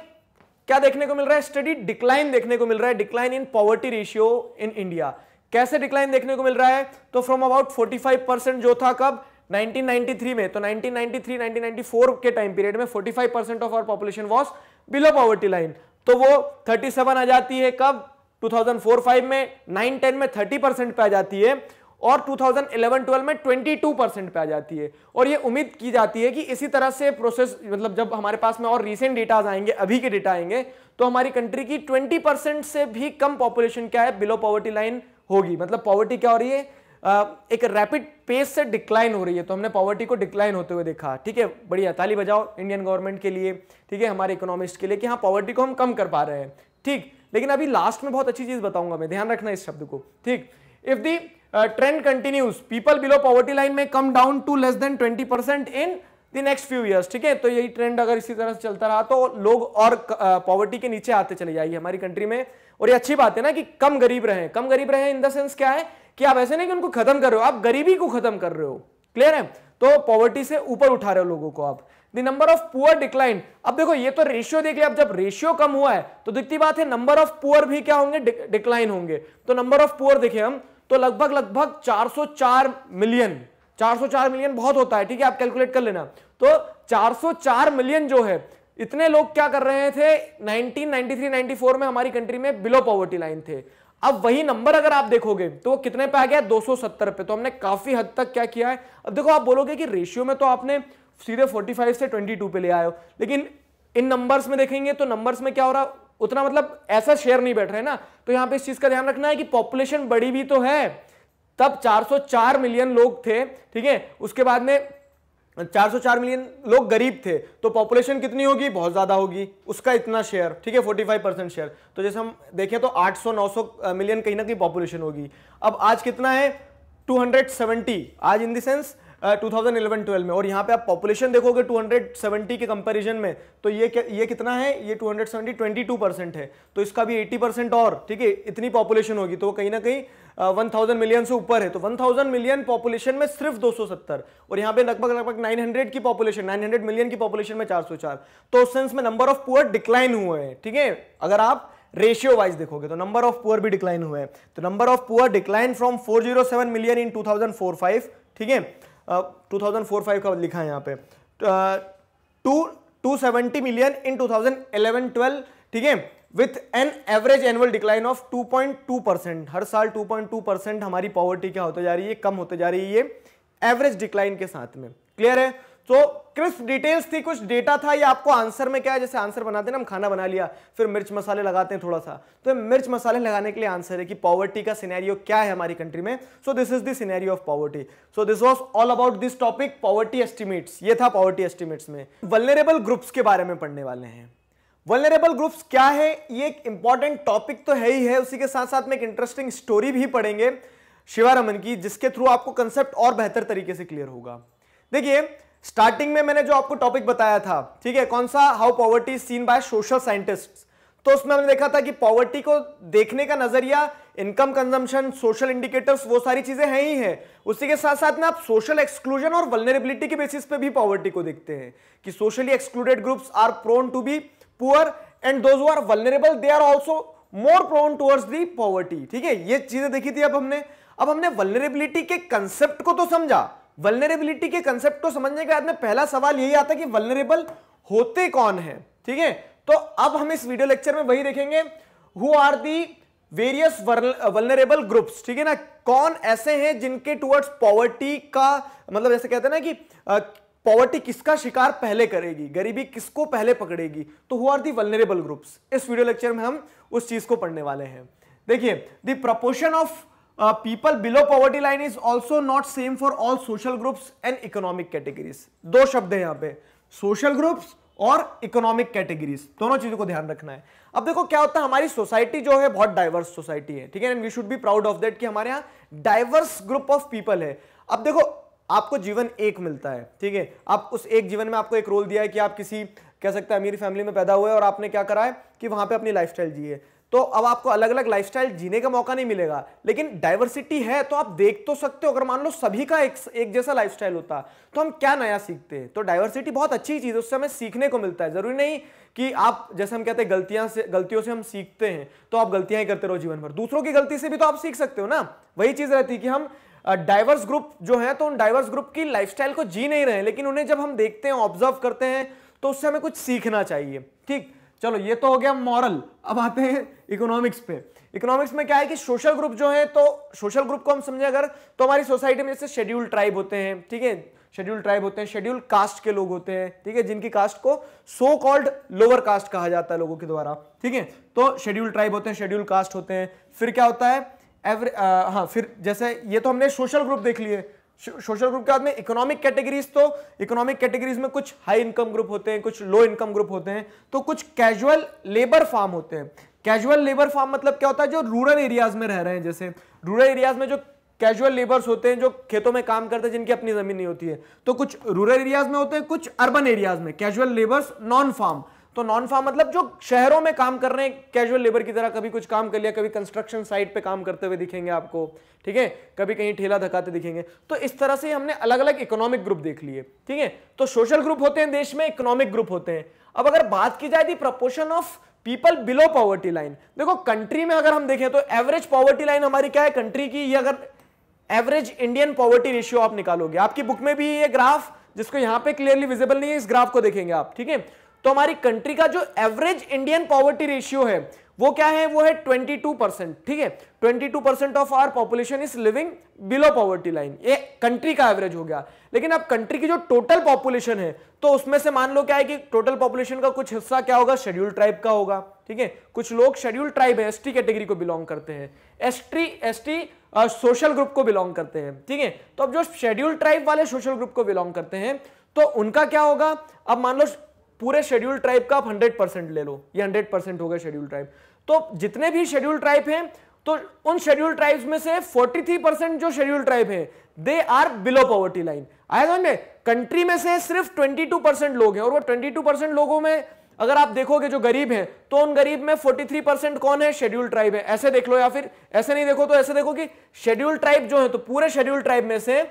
क्या देखने को मिल रहा है स्टडी डिक्लाइन देखने को मिल रहा है decline in poverty ratio in India कैसे डिक्लाइन देखने को मिल रहा है तो फ्रॉम अबाउट 45 परसेंट जो था कब 1993 में तो 1993 1994 के टाइम पीरियड में 45 percent of our population was below poverty line तो वो 37 आ जाती है कब 2004-5 में 9-10 में 30 परसेंट पे आ जाती है और 2011-12 में 22 परसेंट पे आ जाती है और ये उम्मीद की जाती है कि इसी तरह से प्रोसेस मतलब जब हमारे पास में और रिसेंट डेटाज आएंगे अभी के डेटा आएंगे तो हमारी कंट्री की 20 परसेंट से भी कम पॉपुलेशन क्या है बिलो पॉवर्टी लाइन होगी मतलब पॉवर्टी क्या हो रही है एक रैपिड पेस से डिक्लाइन हो रही है तो हमने पॉवर्टी को डिक्लाइन होते हुए देखा ठीक है बढ़िया ताली बजाओ इंडियन गवर्नमेंट के लिए ठीक है हमारे इकोनॉमिस्ट के लिए कि हाँ पॉवर्टी को हम कम कर पा रहे हैं ठीक लेकिन अभी लास्ट में बहुत अच्छी चीज़ बताऊंगा मैं ध्यान रखना इस शब्द को ठीक if the trend continues people below poverty line में come down to less than twenty percent in the next few years ठीक है तो यही ट्रेंड अगर इसी तरह से चलता रहा तो लोग और पॉवर्टी uh, के नीचे आते चले जाएगी हमारी कंट्री में और ये अच्छी बात है ना कि कम गरीब रहे कम गरीब रहे इन द सेंस क्या है कि आप ऐसे नहीं कि उनको खत्म कर रहे हो आप गरीबी को खत्म कर रहे हो क्लियर है तो पॉवर्टी से ऊपर उठा रहे हो लोगों को आप the number of poor decline अब देखो ये तो रेशियो देख लिया अब जब रेशियो कम हुआ है तो दिखती बात है नंबर ऑफ पुअर भी क्या होंगे डिक्लाइन होंगे तो नंबर ऑफ पुअर देखे हम तो लगभग लगभग 404 मिलियन 404 मिलियन बहुत होता है ठीक है आप कैलकुलेट कर लेना तो 404 मिलियन जो है इतने लोग क्या कर रहे थे 1993 94 में हमारी कंट्री में बिलो पॉवर्टी लाइन थे अब वही नंबर अगर आप देखोगे तो वो कितने पे आ गया 270 पे तो हमने काफी हद तक क्या किया है अब देखो आप बोलोगे कि रेशियो में तो आपने सीधे 45 से 22 पे ले आए हो लेकिन इन नंबर्स में देखेंगे तो नंबर्स में क्या हो रहा उतना मतलब ऐसा शेयर नहीं बैठ रहे ना तो यहां पे इस चीज का ध्यान रखना है कि पॉपुलेशन बड़ी भी तो है तब 404 मिलियन लोग थे ठीक है उसके बाद में 404 मिलियन लोग गरीब थे तो पॉपुलेशन कितनी होगी बहुत ज़्यादा होगी उसका इतना शेयर ठीक है 45 परसेंट शेयर तो जैसे हम देखें तो 800-900 मिलियन कहीं ना कहीं पॉपुलेशन होगी अब आज कितना है 270 आज इन द सेंस 2011-12 में और यहाँ पे आप पॉपुलेशन देखोगे 270 के कंपैरिजन में तो ये ये कितना है ये 270 22 परसेंट है तो इसका भी 80 परसेंट और ठीक है इतनी पॉपुलेशन होगी तो कहीं ना कहीं वन थाउजेंड मिलियन से ऊपर है तो वन थाउजेंड मिलियन पॉपुलेशन में सिर्फ 270 और यहाँ पे लगभग लगभग 900 की पॉपुलेशन 900 मिलियन की पॉपुलेशन में 404 तो उस सेंस में नंबर ऑफ पुअर डिक्लाइन हुए हैं ठीक है अगर आप रेशियो वाइज देखोगे तो नंबर ऑफ पुअर भी डिक्लाइन हुए हैं तो number of poor decline from 407 million in 2004-5 ठीक है टू थाउजेंड फोर फाइव का लिखा है यहाँ पे two two seventy million in two thousand eleven twelve ठीक है with an average annual decline of 2.2 percent हर साल 2.2 परसेंट हमारी पॉवर्टी क्या होती जा रही है कम होते जा रही है ये एवरेज डिक्लाइन के साथ में क्लियर है तो क्रिस्प डिटेल्स थी कुछ डेटा था ये आपको आंसर में क्या है जैसे आंसर बनाते हैं ना हम खाना बना लिया फिर मिर्च मसाले लगाते हैं थोड़ा सा तो मिर्च मसाले लगाने के लिए आंसर है कि पॉवर्टी का सिनेरियो क्या है हमारी कंट्री में so this is scenario of poverty so this was all about this topic poverty estimates ये था पॉवर्टी एस्टिमेट्स में वलरेबल ग्रुप्स के बारे में पढ़ने वाले हैं वलरेबल ग्रुप्स क्या है ये एक इंपॉर्टेंट टॉपिक तो है ही है उसी के साथ साथ में एक इंटरेस्टिंग स्टोरी भी पढ़ेंगे शिवारमन की जिसके थ्रू आपको कंसेप्ट और बेहतर तरीके से क्लियर होगा देखिए स्टार्टिंग में मैंने जो आपको टॉपिक बताया था ठीक है कौन सा how poverty seen by social scientist तो उसमें हमने देखा था कि पॉवर्टी को देखने का नजरिया इनकम कंजम्पशन सोशल इंडिकेटर्स वो सारी चीजें हैं ही हैं उसी के साथ साथ में आप सोशल एक्सक्लूजन और वलनरेबिलिटी के बेसिस पे भी पॉवर्टी को देखते हैं कि socially excluded groups are prone to be poor and those are vulnerable they are also more prone towards the poverty ठीक है ये चीजें देखी थी अब हमने अब हमने वलनरेबिलिटी के कंसेप्ट को तो समझा वल्नरेबिलिटी के कंसेप्ट को समझने के बाद में पहला सवाल यही आता है कि वल्नरेबल होते कौन है ठीक है तो अब हम इस वीडियो लेक्चर में वही देखेंगे who are the various vulnerable groups ठीक है ना कौन ऐसे हैं जिनके टुवर्ड्स पॉवर्टी का मतलब जैसे कहते हैं ना कि पॉवर्टी किसका शिकार पहले करेगी गरीबी किसको पहले पकड़ेगी तो who are the vulnerable groups इस वीडियो लेक्चर में हम उस चीज को पढ़ने वाले हैं देखिए the proportion of people below poverty line is also not same for all social groups and economic categories दो शब्द है यहां पे सोशल ग्रुप्स और इकोनॉमिक कैटेगरीज दोनों चीजों को ध्यान रखना है अब देखो क्या होता है हमारी सोसाइटी जो है बहुत डाइवर्स सोसाइटी है ठीक है and we should be proud of that कि हमारे यहाँ डाइवर्स ग्रुप ऑफ पीपल है अब देखो आपको जीवन एक मिलता है ठीक है आप उस एक जीवन में आपको एक रोल दिया है कि आप किसी कह सकते हैं अमीर फैमिली में पैदा हुए और आपने क्या करा है कि वहां पे अपनी लाइफस्टाइल जी है तो अब आपको अलग अलग लाइफस्टाइल जीने का मौका नहीं मिलेगा लेकिन डाइवर्सिटी है तो आप देख तो सकते हो अगर मान लो सभी का एक एक जैसा लाइफस्टाइल होता तो हम क्या नया सीखते हैं तो डाइवर्सिटी बहुत अच्छी चीज़ है उससे हमें सीखने को मिलता है ज़रूरी नहीं कि आप जैसे हम कहते हैं गलतियां से गलतियों से हम सीखते हैं तो आप गलतियां ही करते रहो जीवन भर दूसरों की गलती से भी तो आप सीख सकते हो ना वही चीज़ रहती है कि हम डाइवर्स ग्रुप जो है तो उन डाइवर्स ग्रुप की लाइफस्टाइल को जी नहीं रहे लेकिन उन्हें जब हम देखते हैं ऑब्जर्व करते हैं तो उससे हमें कुछ सीखना चाहिए ठीक चलो ये तो हो गया मॉरल अब आते हैं इकोनॉमिक्स पे इकोनॉमिक्स में क्या है कि सोशल ग्रुप जो है तो सोशल ग्रुप को हम समझे अगर तो हमारी सोसाइटी में जैसे शेड्यूल ट्राइब होते हैं ठीक है शेड्यूल ट्राइब होते हैं शेड्यूल कास्ट के लोग होते हैं ठीक है जिनकी कास्ट को सो कॉल्ड लोअर कास्ट कहा जाता है लोगों के द्वारा ठीक है तो शेड्यूल ट्राइब होते हैं शेड्यूल कास्ट होते हैं फिर क्या होता है एवरे हाँ फिर जैसे ये तो हमने सोशल ग्रुप देख लिए सोशल ग्रुप के बाद में इकोनॉमिक कैटेगरीज तो इकोनॉमिक कैटेगरीज में कुछ हाई इनकम ग्रुप होते हैं कुछ लो इनकम ग्रुप होते हैं तो कुछ कैजुअल लेबर फार्म होते हैं कैजुअल लेबर फार्म मतलब क्या होता है जो रूरल एरियाज में रह रहे हैं जैसे रूरल एरियाज में जो कैजुअल लेबर्स होते हैं जो खेतों में काम करते हैं जिनकी अपनी जमीन नहीं होती है तो कुछ रूरल एरियाज में होते हैं कुछ अर्बन एरियाज में कैजुअल लेबर्स नॉन फार्म तो नॉन फार्म मतलब जो शहरों में काम कर रहे हैं कैजुअल लेबर की तरह कभी कुछ काम कर लिया कभी कंस्ट्रक्शन साइट पे काम करते हुए दिखेंगे आपको ठीक है कभी कहीं ठेला धकाते दिखेंगे तो इस तरह से हमने अलग अलग इकोनॉमिक ग्रुप देख लिए ठीक है तो सोशल ग्रुप होते हैं देश में इकोनॉमिक ग्रुप होते हैं अब अगर बात की जाए the proportion of people below poverty line देखो कंट्री में अगर हम देखें तो एवरेज पॉवर्टी लाइन हमारी क्या है कंट्री की ये अगर एवरेज इंडियन पॉवर्टी रेशियो आप निकालोगे आपकी बुक में भी ये ग्राफ जिसको यहां पे क्लियरली विजिबल नहीं है इस ग्राफ को देखेंगे आप ठीक है तो हमारी कंट्री का जो एवरेज इंडियन पॉवर्टी रेशियो है वो क्या है वो है 22 परसेंट ठीक है 22 percent of our population is living below poverty line ये कंट्री का एवरेज हो गया लेकिन अब कंट्री की जो टोटल पॉपुलेशन है तो उसमें से मान लो क्या है कि टोटल पॉपुलेशन का कुछ हिस्सा क्या होगा शेड्यूल ट्राइब का होगा ठीक है कुछ लोग शेड्यूल ट्राइब है एस कैटेगरी को बिलोंग करते हैं S T S T social group को बिलोंग करते हैं ठीक है तो अब जो शेड्यूल ट्राइब वाले सोशल ग्रुप को बिलोंग करते हैं तो उनका क्या होगा अब मान लो पूरे शेड्यूल ट्राइब का आप हंड्रेड परसेंट ले लो ये हंड्रेड परसेंट हो गए शेड्यूल ट्राइब तो जितने भी शेड्यूल ट्राइब हैं तो उन शेड्यूल ट्राइब्स में से 43 परसेंट जो शेड्यूल ट्राइब है they are below poverty line आया समझ में कंट्री में से सिर्फ 22 परसेंट लोग हैं और वो 22 परसेंट लोगों में अगर आप देखोगे जो गरीब हैं तो उन गरीब में 43 परसेंट कौन है शेड्यूल ट्राइब है ऐसे देख लो या फिर ऐसे नहीं देखो तो ऐसे देखो कि शेड्यूल ट्राइब जो है तो पूरे शेड्यूल ट्राइब में से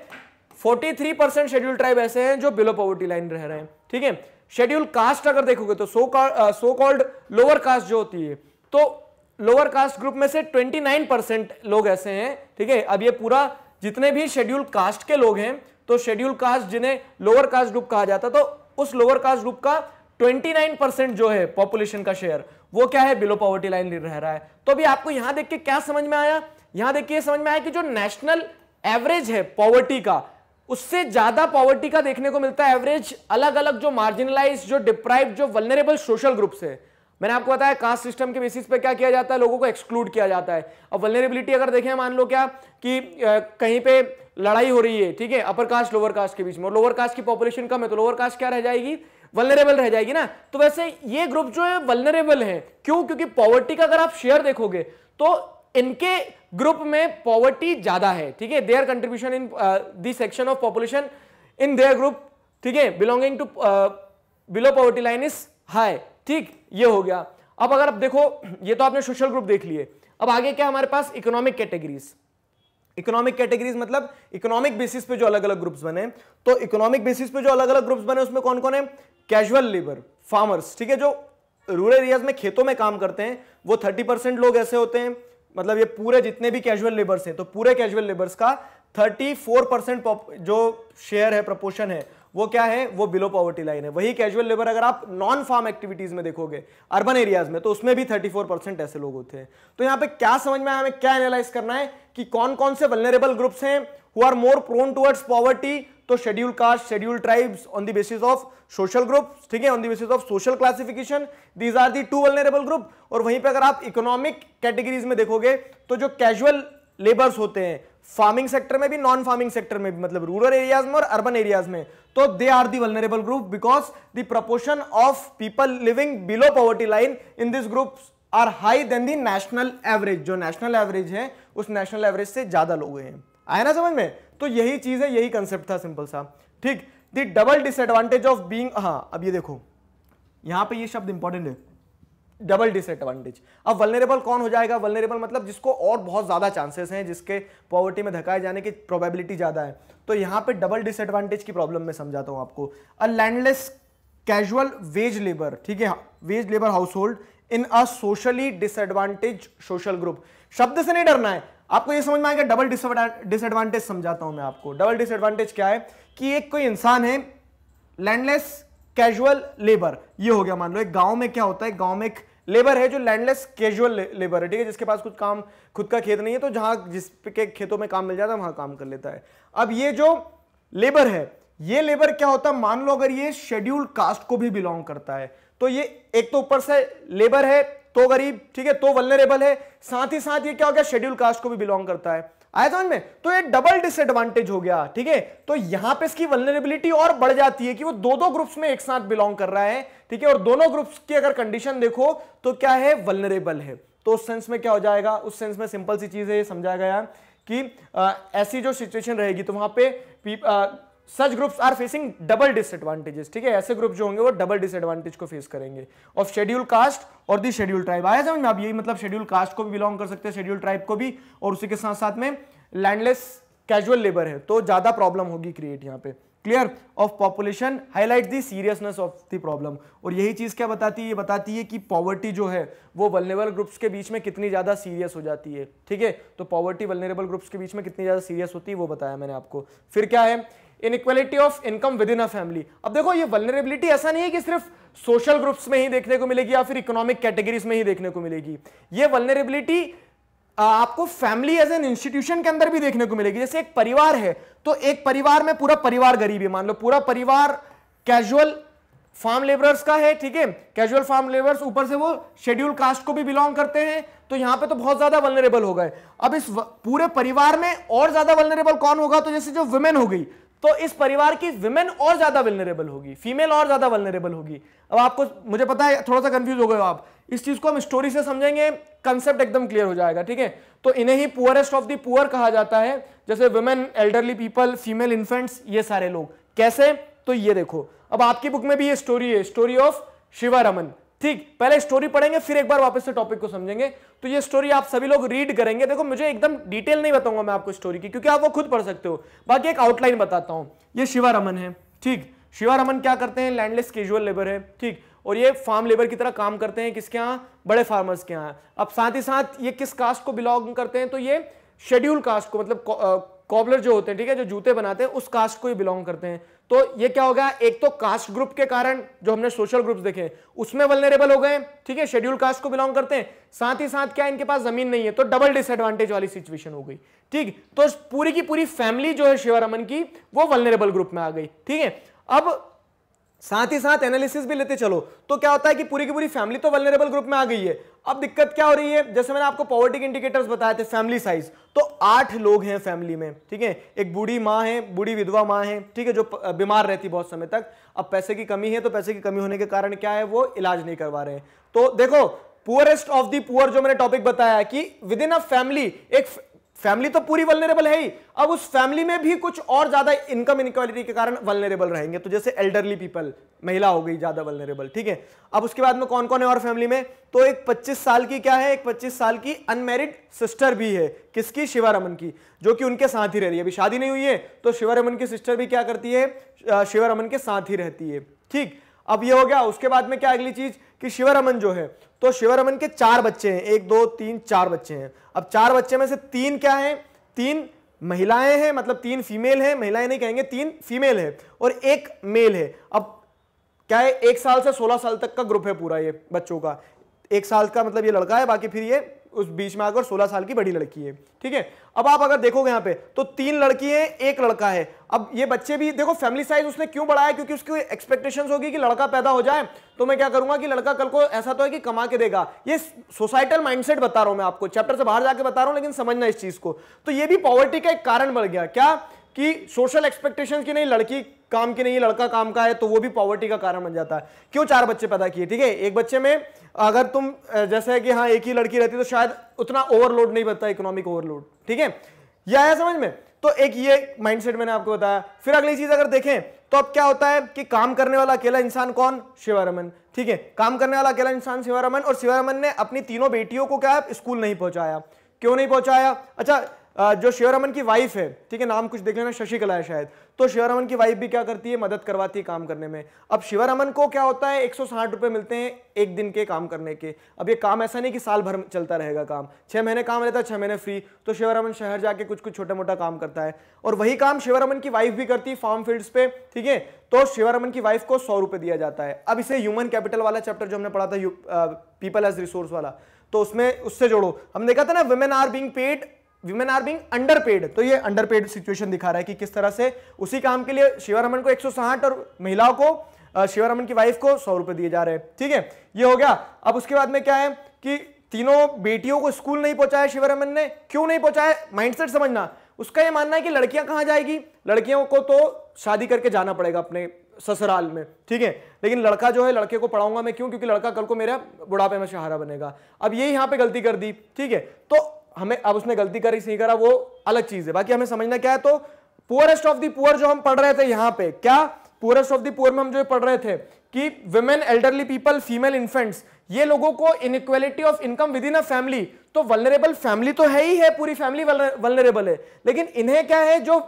43 परसेंट शेड्यूल ट्राइब ऐसे हैं जो बिलो पॉवर्टी लाइन रह रहे हैं ठीक है शेड्यूल कास्ट अगर देखोगे तो so so called lower caste जो होती है तो लोअर कास्ट ग्रुप में से 29 परसेंट लोग ऐसे हैं ठीक है अब ये पूरा जितने भी शेड्यूल कास्ट के लोग हैं तो शेड्यूल कास्ट जिन्हें लोअर कास्ट ग्रुप कहा जाता तो उस लोअर कास्ट ग्रुप का 29 परसेंट जो है पॉपुलेशन का शेयर वो क्या है बिलो पॉवर्टी लाइन रह रहा है तो अभी आपको यहां देख के क्या समझ में आया यहां देखिए समझ में आया कि जो नेशनल एवरेज है पॉवर्टी का उससे ज्यादा पॉवर्टी का देखने को मिलता है एवरेज अलग अलग जो मार्जिनलाइज जो डिप्राइव जो वलनरेबल सोशल ग्रुप है मैंने आपको बताया कास्ट सिस्टम के बेसिस पे क्या किया जाता है लोगों को एक्सक्लूड किया जाता है अब वलनरेबिलिटी अगर देखें मान लो क्या कि आ, कहीं पे लड़ाई हो रही है ठीक है अपर कास्ट लोअर कास्ट के बीच में और लोअर कास्ट की पॉपुलेशन कम है तो लोअर कास्ट क्या रह जाएगी वलनरेबल रह जाएगी ना तो वैसे ये ग्रुप जो है वलनरेबल है क्यों क्योंकि पॉवर्टी का अगर आप शेयर देखोगे तो इनके ग्रुप में पॉवर्टी ज्यादा है ठीक है their contribution in the section of population in their group ठीक है belonging to below poverty line is high ठीक ये हो गया अब अगर आप देखो ये तो आपने सोशल ग्रुप देख लिए अब आगे क्या हमारे पास इकोनॉमिक कैटेगरीज इकोनॉमिक कैटेगरीज मतलब इकोनॉमिक बेसिस पे जो अलग अलग ग्रुप्स बने तो इकोनॉमिक बेसिस पे जो अलग अलग ग्रुप्स बने उसमें कौन कौन है कैजुअल लेबर फार्मर्स ठीक है जो रूरल एरियाज में खेतों में काम करते हैं वो थर्टी परसेंट लोग ऐसे होते हैं मतलब ये पूरे जितने भी कैजुअल लेबर्स हैं तो पूरे कैजुअल लेबर्स का 34 परसेंट जो शेयर है प्रपोर्शन है वो क्या है वो बिलो पॉवर्टी लाइन है वही कैजुअल लेबर अगर आप नॉन फार्म एक्टिविटीज में देखोगे अर्बन एरियाज में तो उसमें भी 34 परसेंट ऐसे लोग होते हैं तो यहाँ पे क्या समझ में आया हमें क्या एनालाइज करना है कि कौन कौन से वलनरेबल ग्रुप्स हैं who are more prone towards poverty तो schedule caste schedule tribes on the basis of social group ठीक है on the basis of social classification these are the two vulnerable group और वहीं पे अगर आप इकोनॉमिक कैटेगरीज में देखोगे तो जो कैजुअल लेबर्स होते हैं फार्मिंग सेक्टर में भी नॉन फार्मिंग सेक्टर में भी मतलब रूरल एरियाज में और अर्बन एरियाज में तो they are the vulnerable group because the proportion of people living below poverty line in this group are high than the national average जो नेशनल एवरेज है उस नेशनल एवरेज से ज्यादा लोग हैं आया ना समझ में तो यही चीज़ है यही कंसेप्ट था सिंपल सा ठीक the double disadvantage of being हाँ अब ये देखो यहां पे ये शब्द इंपॉर्टेंट है डबल डिसएडवांटेज अब वलनरेबल कौन हो जाएगा वलनरेबल मतलब जिसको और बहुत ज़्यादा चांसेस हैं जिसके पॉवर्टी में धकाए जाने की प्रोबेबिलिटी ज़्यादा है तो यहां पे डबल डिसएडवांटेज की प्रॉब्लम में समझाता हूं आपको a landless casual wage labour ठीक है wage labour household in a socially disadvantage social group शब्द से नहीं डरना है आपको ये समझ में आएगा डबल डिसएडवांटेज समझाता हूं मैं आपको डबल डिसएडवांटेज क्या है कि एक कोई इंसान है लैंडलेस कैजुअल लेबर ये हो गया मान लो एक गांव में क्या होता है गांव में एक लेबर है जो लैंडलेस कैजुअल लेबर है ठीक है जिसके पास कुछ काम खुद का खेत नहीं है तो जहां जिसके खेतों में काम मिल जाता है वहां काम कर लेता है अब ये जो लेबर है ये लेबर क्या होता है मान लो अगर ये शेड्यूल्ड कास्ट को भी बिलोंग करता है तो ये एक तो ऊपर से लेबर है तो गरीब ठीक है तो वलनरेबल है साथ ही साथ ये क्या हो गया शेड्यूल कास्ट को भी बिलोंग करता है आया समझ में तो ये डबल डिसएडवांटेज हो गया ठीक है तो यहां पे इसकी वलनरेबिलिटी और बढ़ जाती है कि वो दो दो ग्रुप्स में एक साथ बिलोंग कर रहा है ठीक है और दोनों ग्रुप्स की अगर कंडीशन देखो तो क्या है वलनरेबल है तो उस सेंस में क्या हो जाएगा उस सेंस में सिंपल सी चीज है ये समझाया गया कि आ, ऐसी जो सिचुएशन रहेगी तो वहां पर such groups are facing double disadvantages ठीक है ऐसे ग्रुप जो होंगे वो डबल डिसएडवांटेज को फेस करेंगे ऑफ शेड्यूल कास्ट और दी शेड्यूल ट्राइब आया समझ में आप यही मतलब शेड्यूल कास्ट को भी बिलोंग कर सकते हैं शेड्यूल ट्राइब को भी और उसी के साथ साथ में लैंडलेस कैजुअल लेबर है तो ज्यादा प्रॉब्लम होगी क्रिएट यहाँ पे clear of population highlight the seriousness of the problem और यही चीज़ क्या बताती है ये बताती है कि पॉवर्टी जो है वो वलनेबल ग्रुप्स के बीच में कितनी ज़्यादा सीरियस हो जाती है ठीक है तो पॉवर्टी वलनेबल ग्रुप्स के बीच में कितनी ज़्यादा सीरियस होती है वो बताया मैंने आपको फिर क्या है inequality of income within a family अब देखो ये वलनरेबिलिटी ऐसा नहीं है कि सिर्फ सोशल ग्रुप्स में ही देखने को मिलेगी या फिर इकोनॉमिक कैटेगरीज में ही देखने को मिलेगी ये वलनरेबिलिटी आपको फैमिली एज एन इंस्टीट्यूशन के अंदर भी देखने को मिलेगी जैसे एक परिवार है तो एक परिवार में पूरा परिवार गरीब है मान लो पूरा परिवार कैजुअल फार्म लेबरर्स का है ठीक है कैजुअल फार्म लेबर्स ऊपर से वो शेड्यूल कास्ट को भी बिलोंग करते हैं तो यहां पे तो बहुत ज्यादा वलनरेबल हो गए अब इस पूरे परिवार में और ज्यादा वलनरेबल कौन होगा तो जैसे जो वुमेन हो गई तो इस परिवार की विमेन और ज्यादा वेलनरेबल होगी फीमेल और ज्यादा वेलनरेबल होगी अब आपको मुझे पता है थोड़ा सा कंफ्यूज हो गए हो आप इस चीज को हम स्टोरी से समझेंगे कंसेप्ट एकदम क्लियर हो जाएगा ठीक है तो इन्हें ही पुअरेस्ट ऑफ दी पुअर कहा जाता है जैसे women elderly people female infants ये सारे लोग कैसे तो ये देखो अब आपकी बुक में भी ये स्टोरी है स्टोरी ऑफ शिवा रमन ठीक पहले स्टोरी पढ़ेंगे फिर एक बार वापस से टॉपिक को समझेंगे तो ये स्टोरी आप सभी लोग रीड करेंगे देखो मुझे एकदम डिटेल नहीं बताऊंगा मैं आपको स्टोरी की क्योंकि आप वो खुद पढ़ सकते हो बाकी एक आउटलाइन बताता हूं ये शिवा रमन है ठीक शिवा रमन क्या करते हैं लैंडलेस कैजुअल लेबर है ठीक और ये फार्म लेबर की तरह काम करते हैं किसके यहाँ बड़े फार्मर्स के यहाँ अब साथ ही साथ ये किस कास्ट को बिलोंग करते हैं तो ये शेड्यूल कास्ट को मतलब कॉबलर जो होते हैं ठीक है जो जूते बनाते हैं उस कास्ट को ही बिलोंग करते हैं तो ये क्या होगा एक तो कास्ट ग्रुप के कारण जो हमने सोशल ग्रुप्स देखे उसमें वलनरेबल हो गए ठीक है शेड्यूल कास्ट को बिलोंग करते हैं साथ ही साथ क्या इनके पास जमीन नहीं है तो डबल डिसएडवांटेज वाली सिचुएशन हो गई ठीक तो पूरी की पूरी फैमिली जो है शिवरमन की वो वलनरेबल ग्रुप में आ गई ठीक है अब साथ ही साथ एनालिसिस भी लेते चलो तो क्या होता है कि पूरी की पूरी फैमिली तो वलनरेबल ग्रुप में आ गई है अब दिक्कत क्या हो रही है जैसे मैंने आपको पॉवर्टी के इंडिकेटर्स बताए थे फैमिली साइज तो आठ लोग हैं फैमिली में ठीक है एक बूढ़ी माँ है बूढ़ी विधवा माँ है ठीक है जो बीमार रहती बहुत समय तक अब पैसे की कमी है तो पैसे की कमी होने के कारण क्या है वो इलाज नहीं करवा रहे तो देखो पुअरेस्ट ऑफ दी पुअर जो मैंने टॉपिक बताया कि विद इन अ फैमिली एक फैमिली तो पूरी वलनरेबल है ही अब उस फैमिली में भी कुछ और ज्यादा इनकम इनक्वालिटी के कारण वलनरेबल रहेंगे तो जैसे एल्डरली पीपल महिला हो गई ज्यादा वलनरेबल ठीक है अब उसके बाद में कौन कौन है और फैमिली में तो एक 25 साल की क्या है एक 25 साल की अनमेरिड सिस्टर भी है किसकी शिवा की जो कि उनके साथ ही रह रही है अभी शादी नहीं हुई है तो शिवा की सिस्टर भी क्या करती है शिवा के साथ ही रहती है ठीक अब ये हो गया उसके बाद में क्या अगली चीज़ कि शिवरमन जो है तो शिवरमन के चार बच्चे हैं एक दो तीन चार बच्चे हैं अब चार बच्चे में से तीन क्या है तीन महिलाएं हैं मतलब तीन फीमेल हैं महिलाएं नहीं कहेंगे तीन फीमेल है और एक मेल है अब क्या है एक साल से सोलह साल तक का ग्रुप है पूरा ये बच्चों का एक साल का मतलब ये लड़का है बाकी फिर ये उस बीच में आकर 16 साल की बड़ी लड़की है ठीक है अब आप अगर देखोगे यहाँ पे तो तीन लड़की है एक लड़का है अब ये बच्चे भी देखो फैमिली साइज उसने क्यों बढ़ाया क्योंकि उसकी एक्सपेक्टेशन होगी कि लड़का पैदा हो जाए तो मैं क्या करूंगा कि लड़का कल को ऐसा तो है कि कमा के देगा ये सोसाइटल माइंडसेट बता रहा हूं मैं आपको चैप्टर से बाहर जाके बता रहा हूं लेकिन समझना इस चीज को तो ये भी पॉवर्टी का एक कारण बढ़ गया क्या कि सोशल एक्सपेक्टेशन की नहीं लड़की काम की नहीं है लड़का काम का है तो वो भी पॉवर्टी का कारण बन जाता है क्यों चार बच्चे पैदा किए ठीक है एक बच्चे में अगर तुम जैसे कि हाँ एक ही लड़की रहती तो शायद उतना ओवरलोड नहीं बनता इकोनॉमिक ओवरलोड ठीक है यह आया समझ में तो एक ये माइंडसेट मैंने आपको बताया फिर अगली चीज अगर देखें तो अब क्या होता है कि काम करने वाला अकेला इंसान कौन शिवारमन ठीक है काम करने वाला अकेला इंसान शिवारमन और शिवारमन ने अपनी तीनों बेटियों को क्या स्कूल नहीं पहुंचाया क्यों नहीं पहुंचाया अच्छा जो शेयर की वाइफ है ठीक है नाम कुछ देख लेना शशिकला है शायद तो शेयर की वाइफ भी क्या करती है मदद करवाती है काम करने में अब शिवर को क्या होता है एक रुपए मिलते हैं एक दिन के काम करने के अब ये काम ऐसा नहीं कि साल भर चलता रहेगा काम छह महीने काम रहता है छह महीने फ्री तो शिवर शहर जाके कुछ कुछ छोटा मोटा काम करता है और वही काम शिवर की वाइफ भी करती है फार्म फील्ड पे ठीक है तो शिवर की वाइफ को सौ रुपए दिया जाता है अब इसे ह्यूमन कैपिटल वाला चैप्टर जो हमने पढ़ा था पीपल एज रिसोर्स वाला तो उसमें उससे जोड़ो हमने देखा था ना women are being paid women are being underpaid तो ये अंडर पेड सिचुएशन दिखा रहा है कि किस तरह से उसी काम के लिए शिवारमन को एक और महिलाओं को शिवारमन की वाइफ को सौ रुपए दिए जा रहे हैं ठीक है ये हो गया अब उसके बाद में क्या है कि तीनों बेटियों को स्कूल नहीं पहुंचाया शिवरमन ने क्यों नहीं पहुंचाया माइंडसेट समझना उसका ये मानना है कि लड़कियां कहाँ जाएगी लड़कियों को तो शादी करके जाना पड़ेगा अपने ससुराल में ठीक है लेकिन लड़का जो है लड़के को पढ़ाऊंगा मैं क्यों क्योंकि लड़का कल को मेरा बुढ़ापे में सहारा बनेगा अब ये यहाँ पे गलती कर दी ठीक है तो हमें अब उसने गलती करी सही करा वो अलग चीज है बाकी हमें समझना क्या है तो पुअरेस्ट ऑफ दी पुअर जो हम पढ़ रहे थे यहां पे क्या पुअरेस्ट ऑफ दी पुअर में हम जो पढ़ रहे थे कि women elderly people female infants ये लोगों को inequality of income within a family तो वलनरेबल फैमिली तो है ही है पूरी फैमिली वलनरेबल है लेकिन इन्हें क्या है जो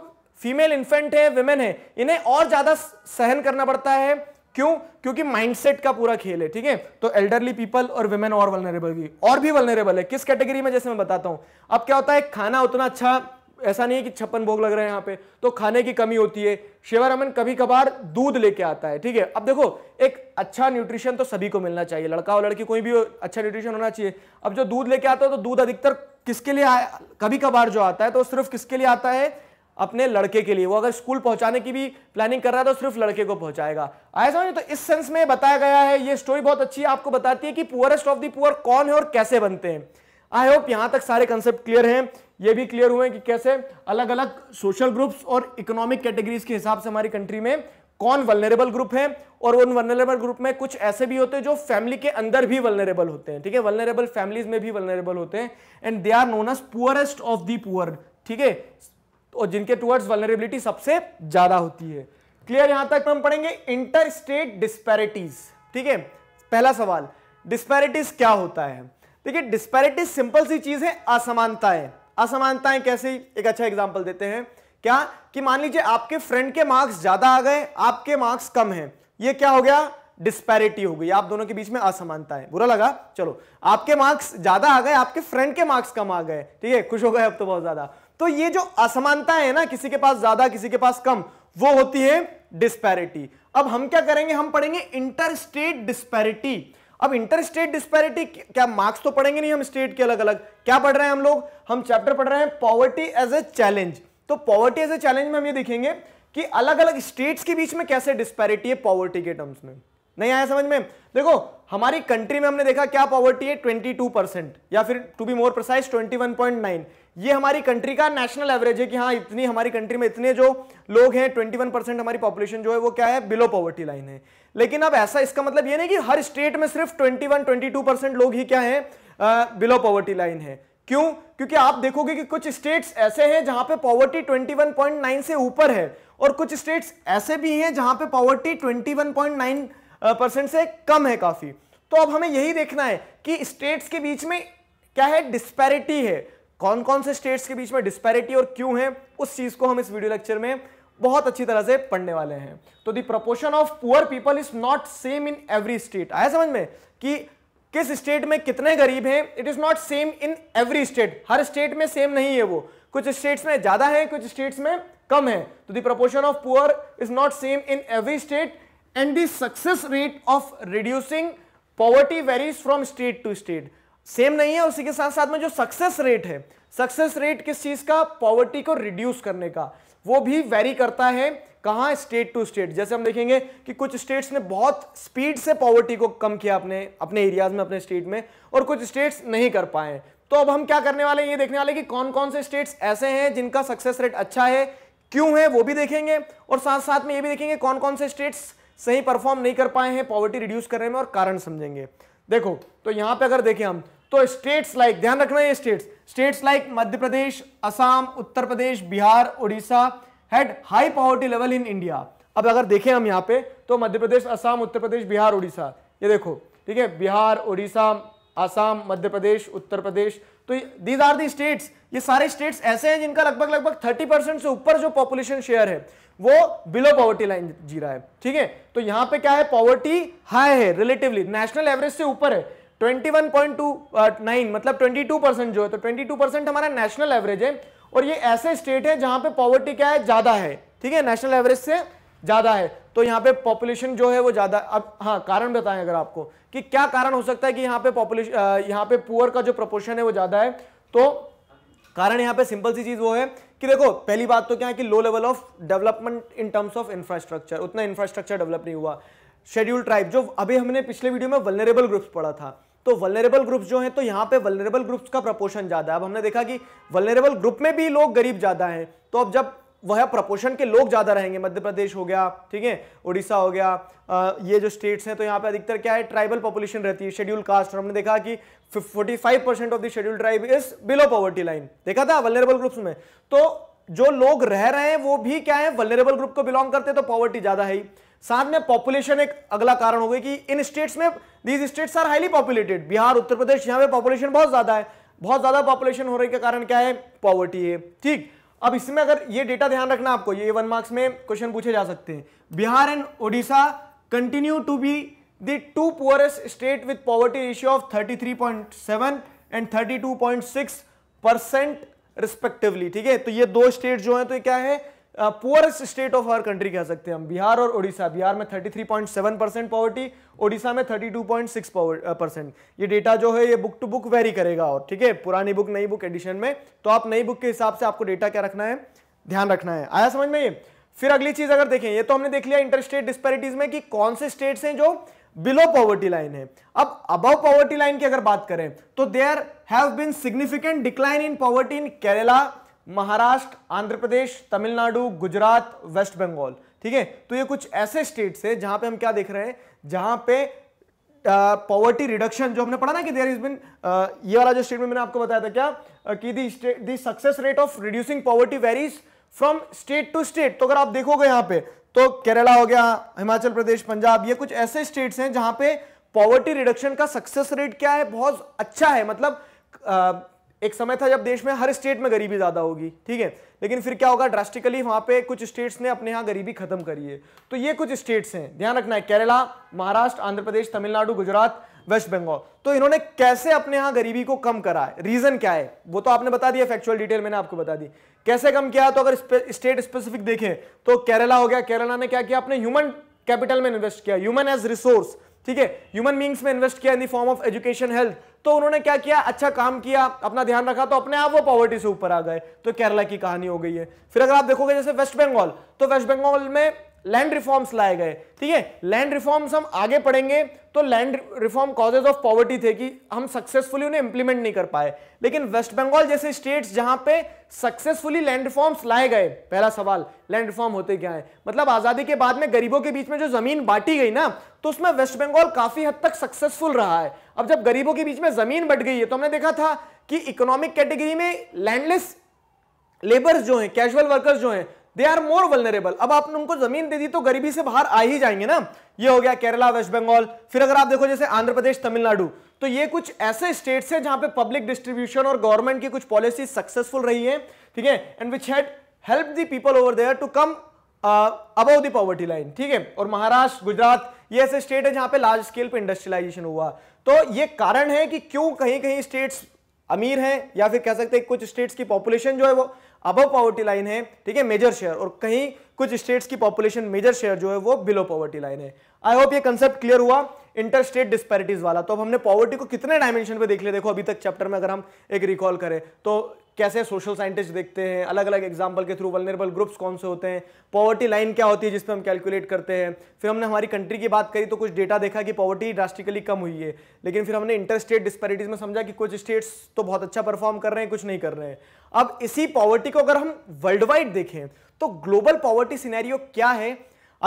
फीमेल इन्फेंट है वुमेन है इन्हें और ज्यादा सहन करना पड़ता है क्यों क्योंकि माइंडसेट का पूरा खेल है ठीक है तो एल्डरली पीपल और वुमेन और वलनरेबल भी और भी वलनरेबल है किस कैटेगरी में जैसे मैं बताता हूं अब क्या होता है खाना उतना अच्छा ऐसा नहीं है कि छप्पन भोग लग रहे हैं यहाँ पे तो खाने की कमी होती है शेवर अमन कभी कभार दूध लेके आता है ठीक है अब देखो एक अच्छा न्यूट्रिशन तो सभी को मिलना चाहिए लड़का और लड़की कोई भी हो अच्छा न्यूट्रिशन होना चाहिए अब जो दूध लेके आता है तो दूध अधिकतर किसके लिए कभी कभार जो आता है तो सिर्फ किसके लिए आता है अपने लड़के के लिए वो अगर स्कूल पहुंचाने की भी प्लानिंग कर रहा है तो सिर्फ लड़के को पहुंचाएगा आया समझ तो इस सेंस में बताया गया है ये स्टोरी बहुत अच्छी है आपको बताती है कि पुअरेस्ट ऑफ द पुअर कौन है और कैसे बनते हैं आई होप यहाँ तक सारे कंसेप्ट क्लियर हैं ये भी क्लियर हुए कि कैसे अलग अलग सोशल ग्रुप्स और इकोनॉमिक कैटेगरीज के हिसाब से हमारी कंट्री में कौन वलनरेबल ग्रुप है और उन वलनरेबल ग्रुप में कुछ ऐसे भी होते हैं जो फैमिली के अंदर भी वलनरेबल होते हैं ठीक है वलनरेबल फैमिलीज में भी वलनरेबल होते हैं and they are known as poorest of the poor ठीक है और जिनके टूवर्ड्स वलनरेबिलिटी सबसे ज्यादा होती है क्लियर यहां तक हम पढ़ेंगे इंटर स्टेट डिस्पैरिटीज ठीक है पहला सवाल डिस्पैरिटीज क्या होता है देखिए डिस्पैरिटीज सिंपल सी चीज है असमानताएं असमानताएं कैसे एक अच्छा एग्जाम्पल देते हैं क्या कि मान लीजिए आपके फ्रेंड के मार्क्स ज्यादा आ गए आपके मार्क्स कम है ये क्या हो गया डिस्पैरिटी हो गई आप दोनों के बीच में असमानता है बुरा लगा चलो आपके मार्क्स ज्यादा आ गए आपके फ्रेंड के मार्क्स कम आ गए ठीक है खुश हो गए अब तो बहुत ज्यादा तो ये जो असमानता है ना किसी के पास ज्यादा किसी के पास कम वो होती है डिस्पैरिटी अब हम क्या करेंगे हम पढ़ेंगे इंटर स्टेट डिस्पैरिटी अब इंटर स्टेट डिस्पैरिटी क्या मार्क्स तो पढ़ेंगे नहीं हम स्टेट के अलग अलग क्या पढ़ रहे हैं हम लोग हम चैप्टर पढ़ रहे हैं पॉवर्टी एज ए चैलेंज तो पॉवर्टी एज ए चैलेंज में हम ये देखेंगे कि अलग अलग स्टेट्स के बीच में कैसे डिस्पैरिटी है पॉवर्टी के टर्म्स में नहीं आया समझ में देखो हमारी कंट्री में हमने देखा क्या पॉवर्टी है 22 परसेंट या फिर टू बी मोर प्रोसाइज 21.9 ये हमारी कंट्री का नेशनल एवरेज है कि हाँ इतनी हमारी कंट्री में इतने जो लोग हैं 21 परसेंट हमारी पॉपुलेशन जो है वो क्या है बिलो पॉवर्टी लाइन है लेकिन अब ऐसा इसका मतलब ये नहीं कि हर स्टेट में सिर्फ 21 22 परसेंट लोग ही क्या हैं बिलो पॉवर्टी लाइन है क्यों क्योंकि आप देखोगे कि कुछ स्टेट्स ऐसे हैं जहां पे पॉवर्टी 21.9 से ऊपर है और कुछ स्टेट्स ऐसे भी हैं जहां पे पॉवर्टी 21.9 परसेंट से कम है काफी तो अब हमें यही देखना है कि स्टेट्स के बीच में क्या है डिस्पैरिटी है कौन कौन से स्टेट्स के बीच में डिस्पैरिटी और क्यों है उस चीज को हम इस वीडियो लेक्चर में बहुत अच्छी तरह से पढ़ने वाले हैं तो the proportion of poor people is not same in every state आया समझ में कि किस स्टेट में कितने गरीब हैं it is not same in every state हर स्टेट में सेम नहीं है वो कुछ स्टेट्स में ज्यादा है कुछ स्टेट्स में कम है तो the proportion of poor is not same in every state and the success rate of reducing poverty varies from state to state same नहीं है उसी के साथ साथ में जो सक्सेस रेट है सक्सेस रेट किस चीज़ का पॉवर्टी को रिड्यूस करने का वो भी वेरी करता है कहा स्टेट टू स्टेट जैसे हम देखेंगे कि कुछ स्टेट्स ने बहुत स्पीड से पॉवर्टी को कम किया अपने अपने एरियाज में अपने स्टेट में और कुछ स्टेट्स नहीं कर पाए तो अब हम क्या करने वाले हैं ये देखने वाले कि कौन कौन से स्टेट्स ऐसे हैं जिनका सक्सेस रेट अच्छा है क्यों है वो भी देखेंगे और साथ साथ में ये भी देखेंगे कौन कौन से स्टेट्स सही परफॉर्म नहीं कर पाए हैं पॉवर्टी रिड्यूस करने में और कारण समझेंगे देखो तो यहां पे अगर देखें हम तो स्टेट्स लाइक ध्यान रखना ये states states like Madhya Pradesh Assam Uttar Pradesh Bihar Orissa had high poverty level in India अब अगर देखें हम यहाँ पे तो मध्य प्रदेश असम उत्तर प्रदेश बिहार उड़ीसा ये देखो ठीक है बिहार उड़ीसा आसाम मध्य प्रदेश उत्तर प्रदेश तो दीज आर दी स्टेट्स ये सारे स्टेट्स ऐसे हैं जिनका लगभग लगभग थर्टी परसेंट से ऊपर जो पॉपुलेशन शेयर है वो बिलो पॉवर्टी लाइन जी रहा है ठीक है तो यहां पे क्या है पॉवर्टी हाई है रिलेटिवली नेशनल एवरेज से ऊपर है 21.29 uh, मतलब 22 परसेंट जो है तो 22 परसेंट हमारा नेशनल एवरेज है और ये ऐसे स्टेट है जहां पे पॉवर्टी क्या है ज़्यादा है ठीक है नेशनल एवरेज से ज़्यादा है तो यहाँ पे पॉपुलेशन जो है वो ज़्यादा अब हाँ कारण बताएं अगर आपको कि क्या कारण हो सकता है कि यहाँ पे पॉपुलेशन uh, यहाँ पे पुअर का जो प्रपोर्शन है वो ज़्यादा है तो कारण यहाँ पे सिंपल सी चीज़ वो है कि देखो पहली बात तो क्या है कि low level of development in terms of infrastructure उतना इंफ्रास्ट्रक्चर डेवलप नहीं हुआ शेड्यूल ट्राइब जो अभी हमने पिछले वीडियो में वलनरेबल ग्रुप्स पढ़ा था तो वलनरेबल ग्रुप्स जो हैं तो यहाँ पे वलनरेबल ग्रुप्स का प्रपोर्शन ज़्यादा है अब हमने देखा कि वलनरेबल ग्रुप में भी लोग गरीब ज़्यादा हैं तो अब जब वह प्रपोर्शन के लोग ज़्यादा रहेंगे मध्य प्रदेश हो गया ठीक है उड़ीसा हो गया आ, ये जो स्टेट्स हैं तो यहाँ पे अधिकतर क्या है ट्राइबल पॉपुलेशन रहती है शेड्यूल कास्ट और हमने देखा कि 45 percent of the schedule tribe is below poverty line देखा था वलनरेबल ग्रुप्स में तो जो लोग रह रहे हैं वो भी क्या है वलनरेबल ग्रुप को बिलोंग करते हैं तो पॉवर्टी ज़्यादा है साथ में पॉपुलेशन एक अगला कारण हो गई कि इन स्टेट्स में these states are highly populated Bihar Uttar Pradesh यहाँ पे पॉपुलेशन बहुत ज़्यादा है बहुत ज़्यादा पॉपुलेशन हो रही के कारण क्या है पॉवर्टी है ठीक अब इसमें अगर ये डेटा ध्यान रखना आपको ये वन मार्क्स में क्वेश्चन पूछे जा सकते हैं Bihar and Odisha continue to be the two poorest state with poverty ratio of 33.7 and 32.6 percent respectively ठीक है तो ये दो स्टेट जो हैं तो ये क्या है poorest state of our country कह सकते हैं हम बिहार और ओडिशा बिहार में 33.7 परसेंट पॉवर्टी ओडिशा में 32.6 परसेंट ये डेटा जो है ये बुक टू बुक वेरी करेगा और ठीक है पुरानी बुक नई बुक एडिशन में तो आप नई बुक के हिसाब से आपको डेटा क्या रखना है ध्यान रखना है आया समझ में ये फिर अगली चीज अगर देखें ये तो हमने देख लिया इंटरस्टेट डिस्पेरिटीज में कि कौन से स्टेट्स हैं जो बिलो पॉवर्टी लाइन है अब अबव पॉवर्टी लाइन की अगर बात करें तो there have been significant decline in poverty in Kerala Maharashtra Andhra Pradesh Tamil Nadu Gujarat West Bengal ठीक है तो ये कुछ ऐसे स्टेट्स है जहां पे हम क्या देख रहे हैं जहां पे पॉवर्टी uh, रिडक्शन जो हमने पढ़ा ना कि देर इज बिन ये वाला जो स्टेटमेंट मैंने आपको बताया था क्या uh, कि the the success rate of reducing poverty varies from state to state तो अगर आप देखोगे यहां पे तो केरला हो गया हिमाचल प्रदेश पंजाब ये कुछ ऐसे स्टेट्स हैं जहां पे पॉवर्टी रिडक्शन का सक्सेस रेट क्या है बहुत अच्छा है मतलब एक समय था जब देश में हर स्टेट में गरीबी ज़्यादा होगी ठीक है लेकिन फिर क्या होगा ड्रास्टिकली वहां पे कुछ स्टेट्स ने अपने यहां गरीबी खत्म करी है तो ये कुछ स्टेट्स हैं ध्यान रखना है केरला महाराष्ट्र आंध्र प्रदेश तमिलनाडु गुजरात वेस्ट बंगाल तो इन्होंने कैसे अपने यहां गरीबी को कम करा है रीज़न क्या है वो तो आपने बता दिया फैक्चुअल डिटेल मैंने आपको बता दी कैसे कम किया तो अगर स्टेट स्पेसिफिक देखें तो केरला हो गया केरला ने क्या किया अपने ह्यूमन कैपिटल में इन्वेस्ट किया ह्यूमन एज रिसोर्स ठीक है ह्यूमन बींग्स में इन्वेस्ट किया in the form of education health तो उन्होंने क्या किया अच्छा काम किया अपना ध्यान रखा तो अपने आप वो पॉवर्टी से ऊपर आ गए तो केरला की कहानी हो गई है फिर अगर आप देखोगे जैसे वेस्ट बंगाल तो वेस्ट बंगाल में लैंड रिफॉर्म्स लाए गए ठीक है लैंड रिफॉर्म्स हम आगे पढ़ेंगे तो land reform causes of poverty थे कि हम सक्सेसफुली उन्हें इंप्लीमेंट नहीं कर पाए लेकिन वेस्ट बंगाल जैसे स्टेट्स जहां पे सक्सेसफुली लैंड रिफॉर्म्स लाए गए पहला सवाल लैंड रिफॉर्म होते क्या है मतलब आजादी के बाद में गरीबों के बीच में जो जमीन बांटी गई ना तो उसमें वेस्ट बंगाल काफी हद तक सक्सेसफुल रहा है अब जब गरीबों के बीच में जमीन बट गई है तो हमने देखा था कि इकोनॉमिक कैटेगरी में लैंडलेस लेबर्स जो हैं कैजुअल वर्कर्स जो हैं दे आर मोर वेलरेबल अब आपने उनको जमीन दे दी तो गरीबी से बाहर आ ही जाएंगे ना ये हो गया केरला वेस्ट बंगाल फिर अगर आप देखो जैसे आंध्र प्रदेश तमिलनाडु तो ये कुछ ऐसे स्टेट्स हैं जहां पे पब्लिक डिस्ट्रीब्यूशन और गवर्नमेंट की कुछ पॉलिसी सक्सेसफुल रही है ठीक है and which had help the people over there to come above the poverty line ठीक है और महाराष्ट्र गुजरात ये ऐसे स्टेट है जहां पे लार्ज स्केल पे इंडस्ट्रियलाइजेशन हुआ तो ये कारण है कि क्यों कहीं कहीं स्टेट्स अमीर हैं या फिर कह सकते हैं कुछ स्टेट्स की पॉपुलेशन जो है वो अबव पॉवर्टी लाइन है ठीक है मेजर शेयर और कहीं कुछ स्टेट्स की पॉपुलेशन मेजर शेयर जो है वो बिलो पॉवर्टी लाइन है आई होप ये कंसेप्ट क्लियर हुआ इंटर स्टेट डिस्पैरिटीज वाला तो अब हमने पॉवर्टी को कितने डायमेंशन पे देख लिया देखो अभी तक चैप्टर में अगर हम एक रिकॉल करें तो कैसे सोशल साइंटिस्ट देखते हैं अलग अलग एग्जाम्पल के थ्रू वलनरेबल ग्रुप्स कौन से होते हैं पॉवर्टी लाइन क्या होती है जिस पर हम कैलकुलेट करते हैं फिर हमने हमारी कंट्री की बात करी तो कुछ डेटा देखा कि पॉवर्टी ड्रास्टिकली कम हुई है लेकिन फिर हमने इंटर स्टेट डिस्पेरिटीज़ में समझा कि कुछ स्टेट्स तो बहुत अच्छा परफॉर्म कर रहे हैं कुछ नहीं कर रहे हैं अब इसी पॉवर्टी को अगर हम वर्ल्ड वाइड देखें तो ग्लोबल पॉवर्टी सीनैरियो क्या है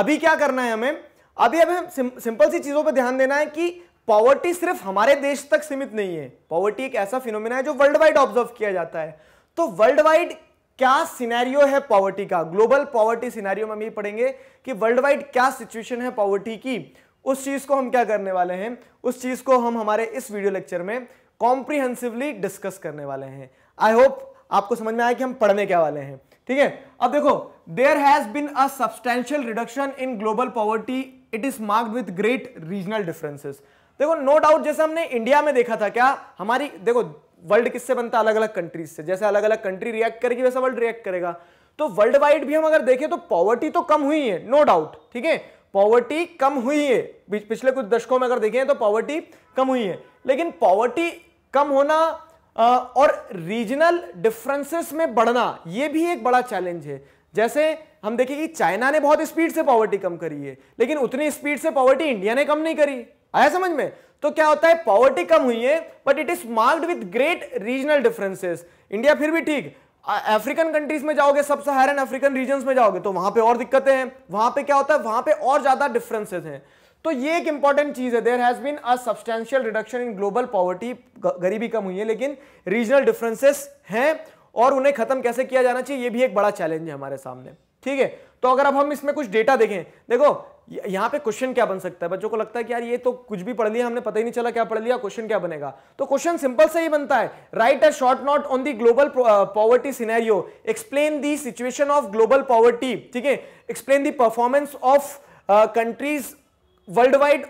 अभी क्या करना है हमें अभी हमें सिंपल सी चीज़ों पर ध्यान देना है कि पॉवर्टी सिर्फ हमारे देश तक सीमित नहीं है पॉवर्टी एक ऐसा फिनोमिना है जो वर्ल्ड वाइड ऑब्जर्व किया जाता है तो वर्ल्ड वाइड क्या सिनेरियो है पॉवर्टी का ग्लोबल पॉवर्टी सिनेरियो में हम ये पढ़ेंगे कि वर्ल्ड वाइड क्या सिचुएशन है पॉवर्टी की उस चीज को हम क्या करने वाले हैं उस चीज को हम हमारे इस वीडियो लेक्चर में कॉम्प्रिहेंसिवली डिस्कस करने वाले हैं आई होप आपको समझ में आया कि हम पढ़ने क्या वाले हैं ठीक है अब देखो there has been a substantial reduction in global poverty it is marked with great regional differences देखो नो डाउट जैसे हमने इंडिया में देखा था क्या हमारी देखो वर्ल्ड किससे बनता अलग अलग कंट्रीज से जैसे अलग अलग कंट्री रिएक्ट करेगी वैसा वर्ल्ड रिएक्ट करेगा तो वर्ल्ड वाइड भी हम अगर देखें तो पॉवर्टी तो कम हुई है नो डाउट ठीक है पॉवर्टी कम हुई है पिछले कुछ दशकों में अगर देखें तो पॉवर्टी कम हुई है लेकिन पॉवर्टी कम होना और रीजनल डिफरेंसेस में बढ़ना ये भी एक बड़ा चैलेंज है जैसे हम देखें कि चाइना ने बहुत स्पीड से पॉवर्टी कम करी है लेकिन उतनी स्पीड से पॉवर्टी इंडिया ने कम नहीं करी आया समझ में तो क्या होता है पॉवर्टी कम हुई है but it is marked with great regional differences India फिर भी ठीक अफ्रीकन कंट्रीज में जाओगे सब सहारन अफ्रीकन रीजन में जाओगे तो वहां पे और दिक्कतें हैं वहां पे क्या होता है वहां पे और ज्यादा डिफरेंसेस हैं तो ये एक इंपॉर्टेंट चीज है there has been a substantial reduction in global poverty गरीबी कम हुई है लेकिन रीजनल डिफरेंसेस हैं और उन्हें खत्म कैसे किया जाना चाहिए ये भी एक बड़ा चैलेंज है हमारे सामने ठीक है तो अगर अब हम इसमें कुछ डेटा देखें देखो यहाँ पे क्वेश्चन क्या बन सकता है बच्चों को लगता है कि यार ये तो कुछ भी पढ़ लिया हमने पता ही नहीं चला क्या पढ़ लिया क्वेश्चन क्या बनेगा तो क्वेश्चन सिंपल से ही बनता है right a short note on the global poverty scenario explain the situation of global poverty ठीक है explain the performance of countries world wide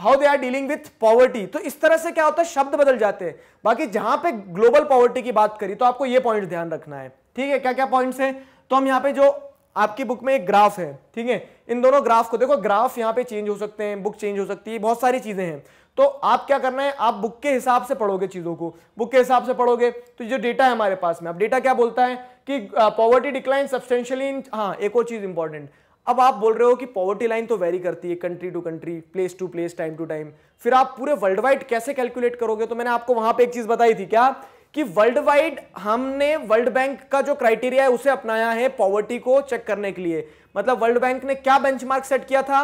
how they are dealing with poverty तो इस तरह से क्या होता है शब्द बदल जाते हैं बाकी जहां पे ग्लोबल पॉवर्टी की बात करी तो आपको ये पॉइंट ध्यान रखना है ठीक है क्या क्या पॉइंट्स हैं तो हम यहाँ पे जो आपकी बुक में एक ग्राफ है ठीक है इन दोनों ग्राफ को देखो ग्राफ यहाँ पे चेंज हो सकते हैं बुक चेंज हो सकती है बहुत सारी चीज़ें हैं तो आप क्या करना है आप बुक के हिसाब से पढ़ोगे चीज़ों को बुक के हिसाब से पढ़ोगे तो जो डेटा है हमारे पास में अब डेटा क्या बोलता है कि पॉवर्टी डिक्लाइन सब्सटेंशियली इन हाँ एक और चीज़ इंपॉर्टेंट अब आप बोल रहे हो कि पॉवर्टी लाइन तो वेरी करती है country to country place to place time to time फिर आप पूरे वर्ल्ड वाइड कैसे कैलकुलेट करोगे तो मैंने आपको वहां पर एक चीज़ बताई थी क्या कि वर्ल्ड वाइड हमने वर्ल्ड बैंक का जो क्राइटेरिया है उसे अपनाया है पॉवर्टी को चेक करने के लिए मतलब वर्ल्ड बैंक ने क्या बेंचमार्क सेट किया था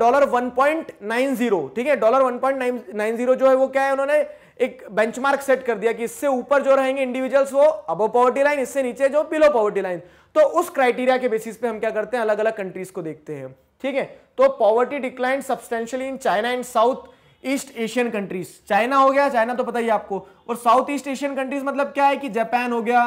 dollar one point nine zero ठीक है dollar one point nine nine zero जो है वो क्या है उन्होंने एक बेंचमार्क सेट कर दिया कि इससे ऊपर जो रहेंगे इंडिविजुअल्स वो अब पॉवर्टी लाइन इससे नीचे जो बिलो पॉवर्टी लाइन तो उस क्राइटेरिया के बेसिस पे हम क्या करते हैं अलग अलग कंट्रीज को देखते हैं ठीक है तो poverty decline substantially in China and South East Asian countries China हो गया चाइना तो पता ही आपको और साउथ ईस्ट एशियन कंट्रीज मतलब क्या है कि जापान हो गया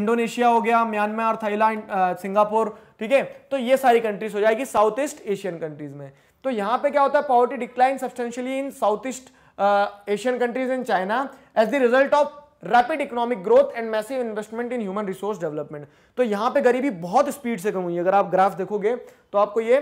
इंडोनेशिया हो गया म्यांमार थाईलैंड सिंगापुर ठीक है तो ये सारी कंट्रीज हो जाएगी साउथ ईस्ट एशियन कंट्रीज में तो यहाँ पे क्या होता है poverty decline substantially in South East Asian countries in China as the result of rapid economic growth and massive investment in human resource development तो यहां पे गरीबी बहुत स्पीड से कम हुई है अगर आप ग्राफ देखोगे तो आपको ये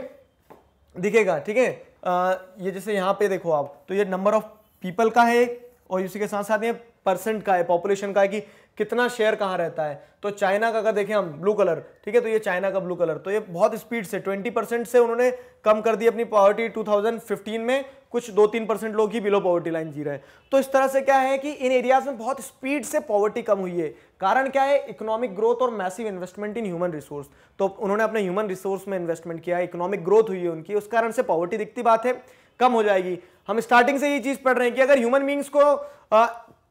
दिखेगा ठीक है uh, ये जैसे यहाँ पे देखो आप तो ये नंबर ऑफ पीपल का है और इसी के साथ साथ ये परसेंट का है पॉपुलेशन का है कि कितना शेयर कहाँ रहता है तो चाइना का अगर देखें हम ब्लू कलर ठीक है तो ये चाइना का ब्लू कलर तो ये बहुत स्पीड से 20 परसेंट से उन्होंने कम कर दी अपनी पॉवर्टी 2015 में कुछ दो तीन परसेंट लोग ही बिलो पॉवर्टी लाइन जी रहे हैं तो इस तरह से क्या है कि इन एरियाज में बहुत स्पीड से पॉवर्टी कम हुई है कारण क्या है इकोनॉमिक ग्रोथ और massive investment in human resource तो उन्होंने अपने ह्यूमन रिसोर्स में इन्वेस्टमेंट किया इकोनॉमिक ग्रोथ हुई है उनकी उस कारण से पॉवर्टी दिखती बात है कम हो जाएगी हम स्टार्टिंग से ये चीज पढ़ रहे हैं कि अगर ह्यूमन बींग्स को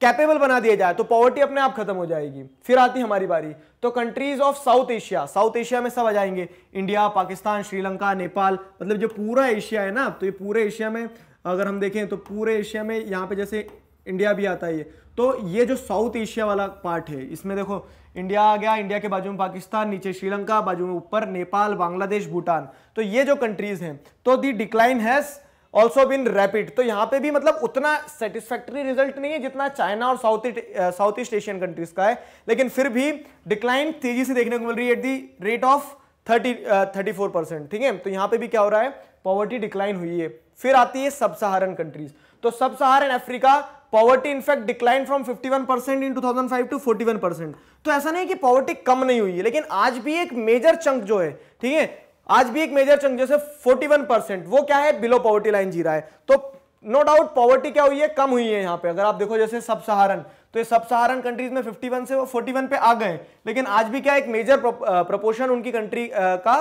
कैपेबल बना दिया जाए तो पॉवर्टी अपने आप खत्म हो जाएगी फिर आती हमारी बारी तो countries of South Asia South Asia में सब आ जाएंगे इंडिया पाकिस्तान श्रीलंका नेपाल मतलब जो पूरा एशिया है ना तो ये पूरे एशिया में अगर हम देखें तो पूरे एशिया में यहाँ पे जैसे इंडिया भी आता है ये तो ये जो साउथ एशिया वाला पार्ट है इसमें देखो इंडिया आ गया इंडिया के बाजू में पाकिस्तान नीचे श्रीलंका बाजू में ऊपर नेपाल बांग्लादेश भूटान तो ये जो कंट्रीज हैं तो the decline has also been rapid तो यहां पे भी मतलब उतना सेटिस्फैक्ट्री रिजल्ट नहीं है जितना चाइना और South South East Asian countries का है लेकिन फिर भी डिक्लाइन तेजी से देखने को मिल रही है at the rate of thirty thirty four percent ठीक है तो यहां पे भी क्या हो रहा है पॉवर्टी डिक्लाइन हुई है फिर आती है सब सहारन कंट्रीज तो sub Saharan Africa poverty in fact decline from 51 percent in five to one percent तो ऐसा नहीं कि पॉवर्टी कम नहीं हुई है लेकिन आज भी एक मेजर चंक जो है ठीक है आज भी एक मेजर चंक जैसे 41 परसेंट वो क्या है बिलो पॉवर्टी लाइन जी रहा है तो नो डाउट पॉवर्टी क्या हुई है कम हुई है यहां पे अगर आप देखो जैसे सब सहारन तो ये सब सहारन कंट्रीज में 51 से वो 41 पे आ गए लेकिन आज भी क्या एक मेजर प्रपोर्शन उनकी कंट्री का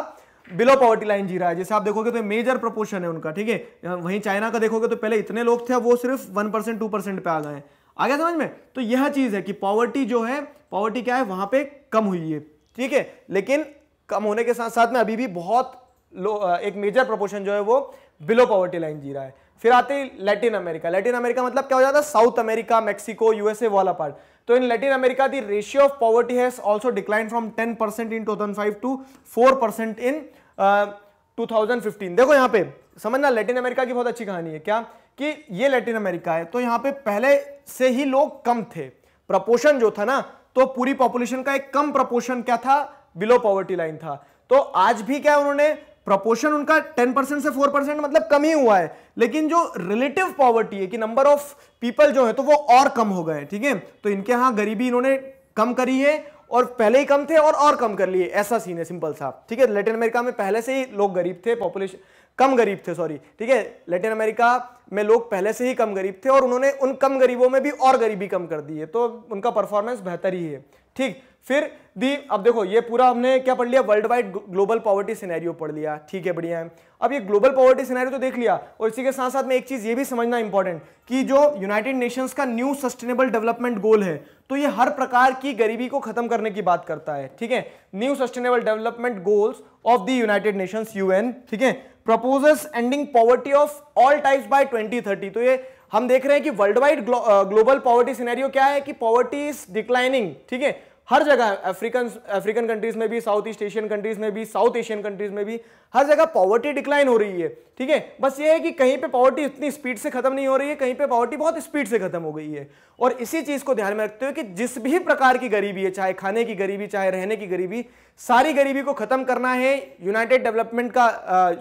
बिलो पॉवर्टी लाइन जी रहा है जैसे आप देखोगे तो मेजर प्रपोर्शन है उनका ठीक है वहीं चाइना का देखोगे तो पहले इतने लोग थे वो सिर्फ वन परसेंट पे आ गए आ गया समझ में तो यह चीज है कि पॉवर्टी जो है पॉवर्टी क्या है वहां पर कम हुई है ठीक है लेकिन कम होने के साथ साथ में अभी भी बहुत लो एक मेजर प्रोपोर्शन जो है वो बिलो पॉवर्टी लाइन जी रहा है फिर आते ही लैटिन अमेरिका लैटिन अमेरिका मतलब क्या हो जाता है साउथ अमेरिका मेक्सिको यूएसए वाला पार्ट तो in Latin America the ratio of poverty has also decline from 10 percent in 2005 to 4 percent in uh, देखो यहाँ पे समझना लैटिन अमेरिका की बहुत अच्छी कहानी है क्या कि ये लैटिन अमेरिका है तो यहाँ पे पहले से ही लोग कम थे प्रपोशन जो था ना तो पूरी पॉपुलेशन का एक कम प्रपोशन क्या था बिलो पॉवर्टी लाइन था तो आज भी क्या उन्होंने प्रपोर्शन उनका 10 परसेंट से 4 परसेंट मतलब कम ही हुआ है लेकिन जो रिलेटिव पॉवर्टी है कि नंबर ऑफ पीपल जो है तो वो और कम हो गए ठीक है तो इनके यहाँ गरीबी इन्होंने कम करी है और पहले ही कम थे और और कम कर लिए ऐसा सीन है सिंपल सा ठीक है लेटिन अमेरिका में पहले से ही लोग गरीब थे पॉपुलेशन कम गरीब थे सॉरी ठीक है लेटिन अमेरिका में लोग पहले से ही कम गरीब थे और उन्होंने उन कम गरीबों में भी और गरीबी कम कर दी है तो उनका परफॉर्मेंस बेहतर ही है ठीक फिर दी अब देखो ये पूरा हमने क्या पढ़ लिया world wide global poverty scenario पढ़ लिया ठीक है बढ़िया है अब ये ग्लोबल पॉवर्टी सिनेरियो तो देख लिया और इसी के साथ साथ में एक चीज़ ये भी समझना इंपॉर्टेंट कि जो यूनाइटेड नेशंस का न्यू सस्टेनेबल डेवलपमेंट गोल है तो ये हर प्रकार की गरीबी को खत्म करने की बात करता है ठीक है new sustainable development goals of the United Nations UN ठीक है proposes ending poverty of all types by 2030 तो ये हम देख रहे हैं कि world wide global poverty scenario क्या है कि पॉवर्टी इज डिक्लाइनिंग ठीक है हर जगह अफ्रीकन अफ्रीकन कंट्रीज में भी साउथ ईस्ट एशियन कंट्रीज में भी साउथ एशियन कंट्रीज में भी हर जगह पॉवर्टी डिक्लाइन हो रही है ठीक है बस ये है कि कहीं पे पॉवर्टी इतनी स्पीड से खत्म नहीं हो रही है कहीं पे पॉवर्टी बहुत स्पीड से खत्म हो गई है और इसी चीज को ध्यान में रखते हुए कि जिस भी प्रकार की गरीबी है चाहे खाने की गरीबी चाहे रहने की गरीबी सारी गरीबी को खत्म करना है यूनाइटेड डेवलपमेंट का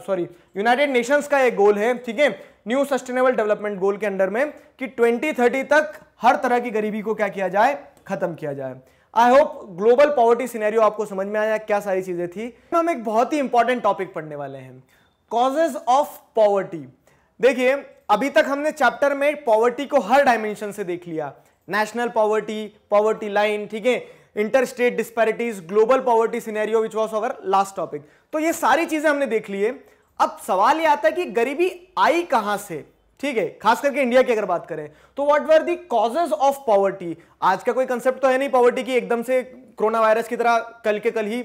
सॉरी यूनाइटेड नेशंस का एक गोल है ठीक है न्यू सस्टेनेबल डेवलपमेंट गोल के अंडर में कि ट्वेंटी तक हर तरह की गरीबी को क्या किया जाए खत्म किया जाए I hope global poverty scenario आपको समझ में आया क्या सारी चीज़ें थी हम एक बहुत ही इंपॉर्टेंट टॉपिक पढ़ने वाले हैं कॉजेज ऑफ पॉवर्टी देखिए अभी तक हमने चैप्टर में पॉवर्टी को हर डायमेंशन से देख लिया नेशनल पॉवर्टी पॉवर्टी लाइन ठीक है inter state disparities global poverty scenario which was our last topic तो ये सारी चीज़ें हमने देख ली है अब सवाल ये आता है कि गरीबी आई कहां से ठीक है खास करके इंडिया की अगर बात करें तो what were the causes of poverty आज का कोई कंसेप्ट तो है नहीं पॉवर्टी की एकदम से कोरोना वायरस की तरह कल के कल ही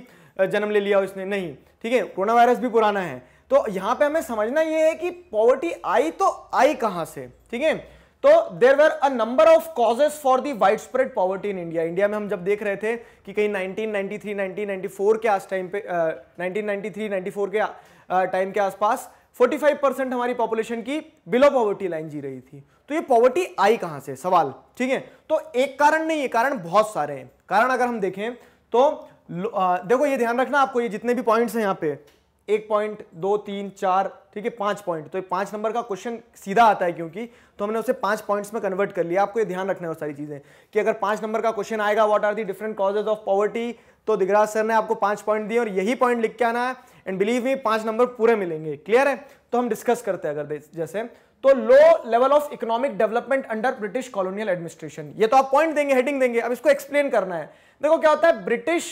जन्म ले लिया उसने नहीं ठीक है कोरोना वायरस भी पुराना है तो यहां पे हमें समझना यह है कि पॉवर्टी आई तो आई कहां से ठीक है तो there were a number of causes for the widespread poverty in India India में हम जब देख रहे थे कि कहीं 1993, 1994 के आस टाइम पे uh, 1993, 94 के टाइम uh, के आसपास 45 परसेंट हमारी पॉपुलेशन की बिलो पॉवर्टी लाइन जी रही थी तो ये पॉवर्टी आई कहां से सवाल ठीक है तो एक कारण नहीं है कारण बहुत सारे हैं कारण अगर हम देखें तो आ, देखो ये ध्यान रखना आपको ये जितने भी पॉइंट्स हैं यहां पे एक पॉइंट दो तीन चार ठीक है पांच पॉइंट तो ये पांच नंबर का क्वेश्चन सीधा आता है क्योंकि तो हमने उसे पांच पॉइंट्स में कन्वर्ट कर लिया आपको ये ध्यान रखना है वो सारी चीज़ें कि अगर पांच नंबर का क्वेश्चन आएगा what are the different causes of poverty तो दिगराज सर ने आपको पांच पॉइंट दिए और यही पॉइंट लिख के आना है एंड बिलीव मी पांच नंबर पूरे मिलेंगे क्लियर है तो हम डिस्कस करते हैं अगर जैसे तो low level of economic development under British colonial administration ये तो आप पॉइंट देंगे हेडिंग देंगे अब इसको एक्सप्लेन करना है देखो क्या होता है ब्रिटिश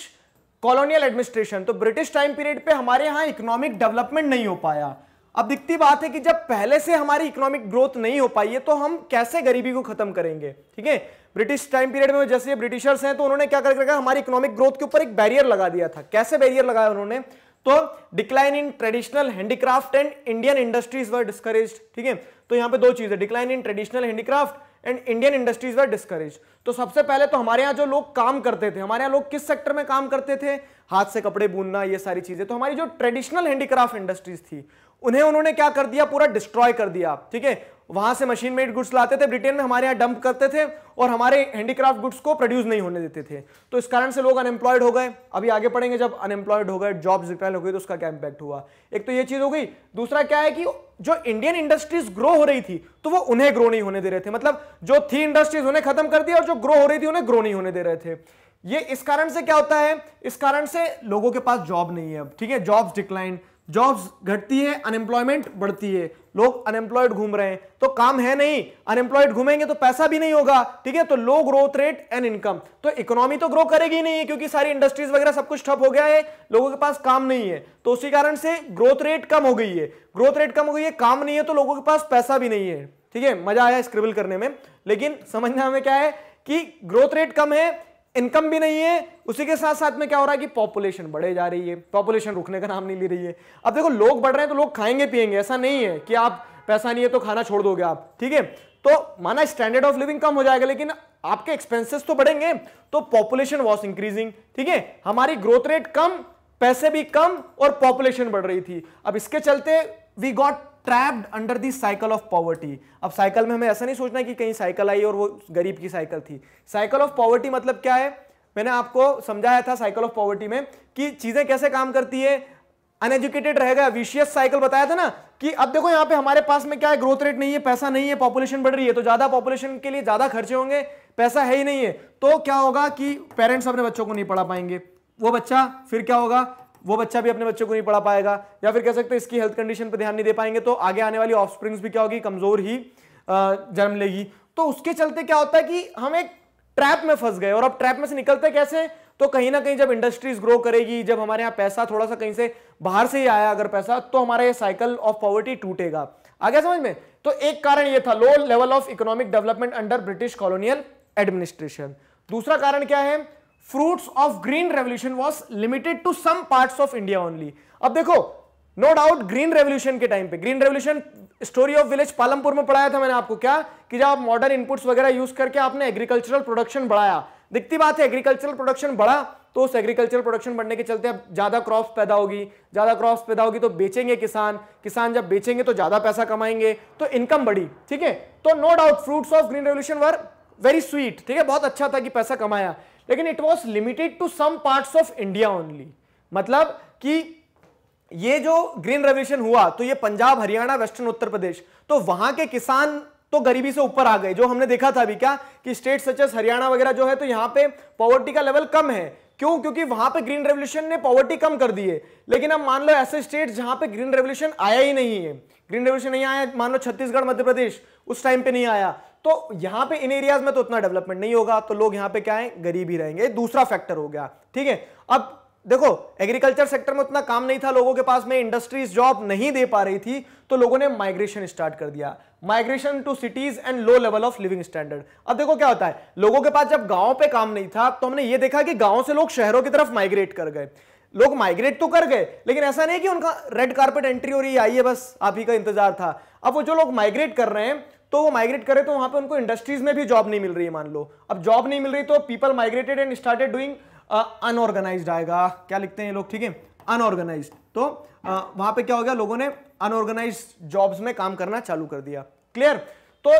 कॉलोनियल एडमिनिस्ट्रेशन तो ब्रिटिश टाइम पीरियड पे हमारे यहां इकोनॉमिक डेवलपमेंट नहीं हो पाया अब दिखती बात है कि जब पहले से हमारी इकोनॉमिक ग्रोथ नहीं हो पाई है तो हम कैसे गरीबी को खत्म करेंगे ठीक है ब्रिटिश टाइम पीरियड में जैसे ब्रिटिशर्स हैं तो उन्होंने क्या कर रखा हमारी इकोनॉमिक ग्रोथ के ऊपर एक बैरियर लगा दिया था कैसे बैरियर लगाया उन्होंने तो decline in traditional handicraft and Indian industries were discourage ठीक है तो यहां पे दो चीज है decline in traditional handicraft and Indian industries were discourage तो सबसे पहले तो हमारे यहां जो लोग काम करते थे हमारे यहां लोग किस सेक्टर में काम करते थे हाथ से कपड़े बुनना ये सारी चीजें तो हमारी जो ट्रेडिशनल हैंडीक्राफ्ट इंडस्ट्रीज थी उन्हें उन्होंने क्या कर दिया पूरा डिस्ट्रॉय कर दिया ठीक है वहां से मशीन मेड गुड्स लाते थे ब्रिटेन में हमारे यहाँ डंप करते थे और हमारे हैंडीक्राफ्ट गुड्स को प्रोड्यूस नहीं होने देते थे तो इस कारण से लोग अनएम्प्लॉयड हो गए अभी आगे पढ़ेंगे जब अनएम्प्लॉयड हो गए जॉब रिपेयर हो गई तो उसका क्या इंपैक्ट हुआ एक तो ये चीज़ हो गई दूसरा क्या है कि जो इंडियन इंडस्ट्रीज ग्रो हो रही थी तो वो उन्हें ग्रो नहीं होने दे रहे थे मतलब जो थी इंडस्ट्रीज उन्हें खत्म कर दी और जो ग्रो हो रही थी उन्हें ग्रो नहीं होने दे रहे थे ये इस कारण से क्या होता है इस कारण से लोगों के पास जॉब नहीं है अब ठीक है जॉब्स डिक्लाइन जॉब्स घटती है अनएम्प्लॉयमेंट बढ़ती है लोग अनएम्प्लॉयड घूम रहे हैं तो काम है नहीं अनएम्प्लॉयड घूमेंगे तो पैसा भी नहीं होगा ठीक है तो low growth rate and income तो इकोनॉमी तो ग्रो करेगी नहीं है क्योंकि सारी इंडस्ट्रीज वगैरह सब कुछ ठप हो गया है लोगों के पास काम नहीं है तो उसी कारण से ग्रोथ रेट कम हो गई है ग्रोथ रेट कम हो गई है काम नहीं है तो लोगों के पास पैसा भी नहीं है ठीक है मजा आया स्क्रिबल करने में लेकिन समझना हमें क्या है कि ग्रोथ रेट कम है इनकम भी नहीं है उसी के साथ साथ में क्या हो रहा है कि पॉपुलेशन बढ़े जा रही है पॉपुलेशन रुकने का नाम नहीं ले रही है अब देखो लोग बढ़ रहे हैं तो लोग खाएंगे पिएंगे ऐसा नहीं है कि आप पैसा नहीं है तो खाना छोड़ दोगे आप ठीक है तो माना स्टैंडर्ड ऑफ लिविंग कम हो जाएगा लेकिन आपके एक्सपेंसेस तो बढ़ेंगे तो पॉपुलेशन वॉस इंक्रीजिंग ठीक है हमारी ग्रोथ रेट कम पैसे भी कम और पॉपुलेशन बढ़ रही थी अब इसके चलते we got trapped under the cycle of poverty अब साइकिल में हमें ऐसा नहीं सोचना कि कहीं साइकिल आई और वो गरीब की साइकिल थी साइकिल ऑफ पॉवर्टी मतलब क्या है मैंने आपको समझाया था साइकिल ऑफ पॉवर्टी में कि चीजें कैसे काम करती है अनएजुकेटेड रहेगा विशियस साइकिल बताया था ना कि अब देखो यहां पे हमारे पास में क्या है ग्रोथ रेट नहीं है पैसा नहीं है पॉपुलेशन बढ़ रही है तो ज्यादा पॉपुलेशन के लिए ज्यादा खर्चे होंगे पैसा है ही नहीं है तो क्या होगा कि पेरेंट्स अपने बच्चों को नहीं पढ़ा पाएंगे वो बच्चा फिर क्या होगा वो बच्चा भी अपने बच्चों को नहीं पढ़ा पाएगा या फिर कह सकते हैं इसकी हेल्थ कंडीशन पर ध्यान नहीं दे पाएंगे तो आगे आने वाली ऑफ भी क्या होगी कमजोर ही जन्म लेगी तो उसके चलते क्या होता है कि हम एक ट्रैप में फंस गए और अब ट्रैप में से निकलते कैसे तो कहीं ना कहीं जब इंडस्ट्रीज ग्रो करेगी जब हमारे यहाँ पैसा थोड़ा सा कहीं से बाहर से ही आया अगर पैसा तो हमारा ये साइकिल ऑफ पॉवर्टी टूटेगा आ गया समझ में तो एक कारण ये था low level of economic development under British colonial administration दूसरा कारण क्या है fruits of green revolution was limited to some part of India only अब देखो नो डाउट ग्रीन रेवल्यूशन के टाइम पे green revolution story of village Palampur में पढ़ाया था मैंने आपको क्या कि जब आप मॉडर्न इनपुट्स वगैरह यूज करके आपने एग्रीकल्चरल प्रोडक्शन बढ़ाया दिखती बात है एग्रीकल्चरल प्रोडक्शन बढ़ा तो उस एग्रीकल्चर प्रोडक्शन बढ़ने के चलते अब ज्यादा क्रॉप पैदा होगी ज्यादा क्रॉप पैदा होगी तो बेचेंगे किसान किसान जब बेचेंगे तो ज्यादा पैसा कमाएंगे तो इनकम बढ़ी ठीक है तो no doubt fruits of green revolution were very sweet ठीक है बहुत अच्छा था कि पैसा कमाया लेकिन it was limited to some part of India only मतलब कि ये जो ग्रीन रेवल्यूशन हुआ तो ये पंजाब हरियाणा वेस्टर्न उत्तर प्रदेश तो वहां के किसान तो गरीबी से ऊपर आ गए जो हमने देखा था अभी क्या कि स्टेट सचेस हरियाणा वगैरह जो है तो यहां पे पॉवर्टी का लेवल कम है क्यों क्योंकि वहां पे ग्रीन रेवल्यूशन ने पॉवर्टी कम कर दी है लेकिन अब मान लो ऐसे स्टेट जहां पे ग्रीन रेवल्यूशन आया ही नहीं है ग्रीन रेवल्यूशन नहीं आया मान लो छत्तीसगढ़ मध्य प्रदेश उस टाइम पे नहीं आया तो यहां पे इन एरियाज में तो उतना डेवलपमेंट नहीं होगा तो लोग यहां पे क्या है गरीब ही रहेंगे दूसरा फैक्टर हो गया ठीक है अब देखो एग्रीकल्चर सेक्टर में उतना काम नहीं था लोगों के पास में इंडस्ट्रीज जॉब नहीं दे पा रही थी तो लोगों ने माइग्रेशन स्टार्ट कर दिया migration to cities and low level of living standard अब देखो क्या होता है लोगों के पास जब गांव पे काम नहीं था तो हमने ये देखा कि गांव से लोग शहरों की तरफ माइग्रेट कर गए लोग माइग्रेट तो कर गए लेकिन ऐसा नहीं कि उनका रेड कार्पेट एंट्री हो रही है आइए बस आप ही का इंतजार था अब वो जो लोग माइग्रेट कर रहे हैं तो वो माइग्रेट करे तो वहां पे उनको इंडस्ट्रीज में भी जॉब नहीं मिल रही है मान लो अब जॉब नहीं मिल रही तो people migrated and started doing unorganised आएगा क्या लिखते हैं लोग ठीक है अनऑर्गेनाइज तो uh, वहां पे क्या हो गया लोगों ने अनऑर्गेनाइज जॉब्स में काम करना चालू कर दिया क्लियर तो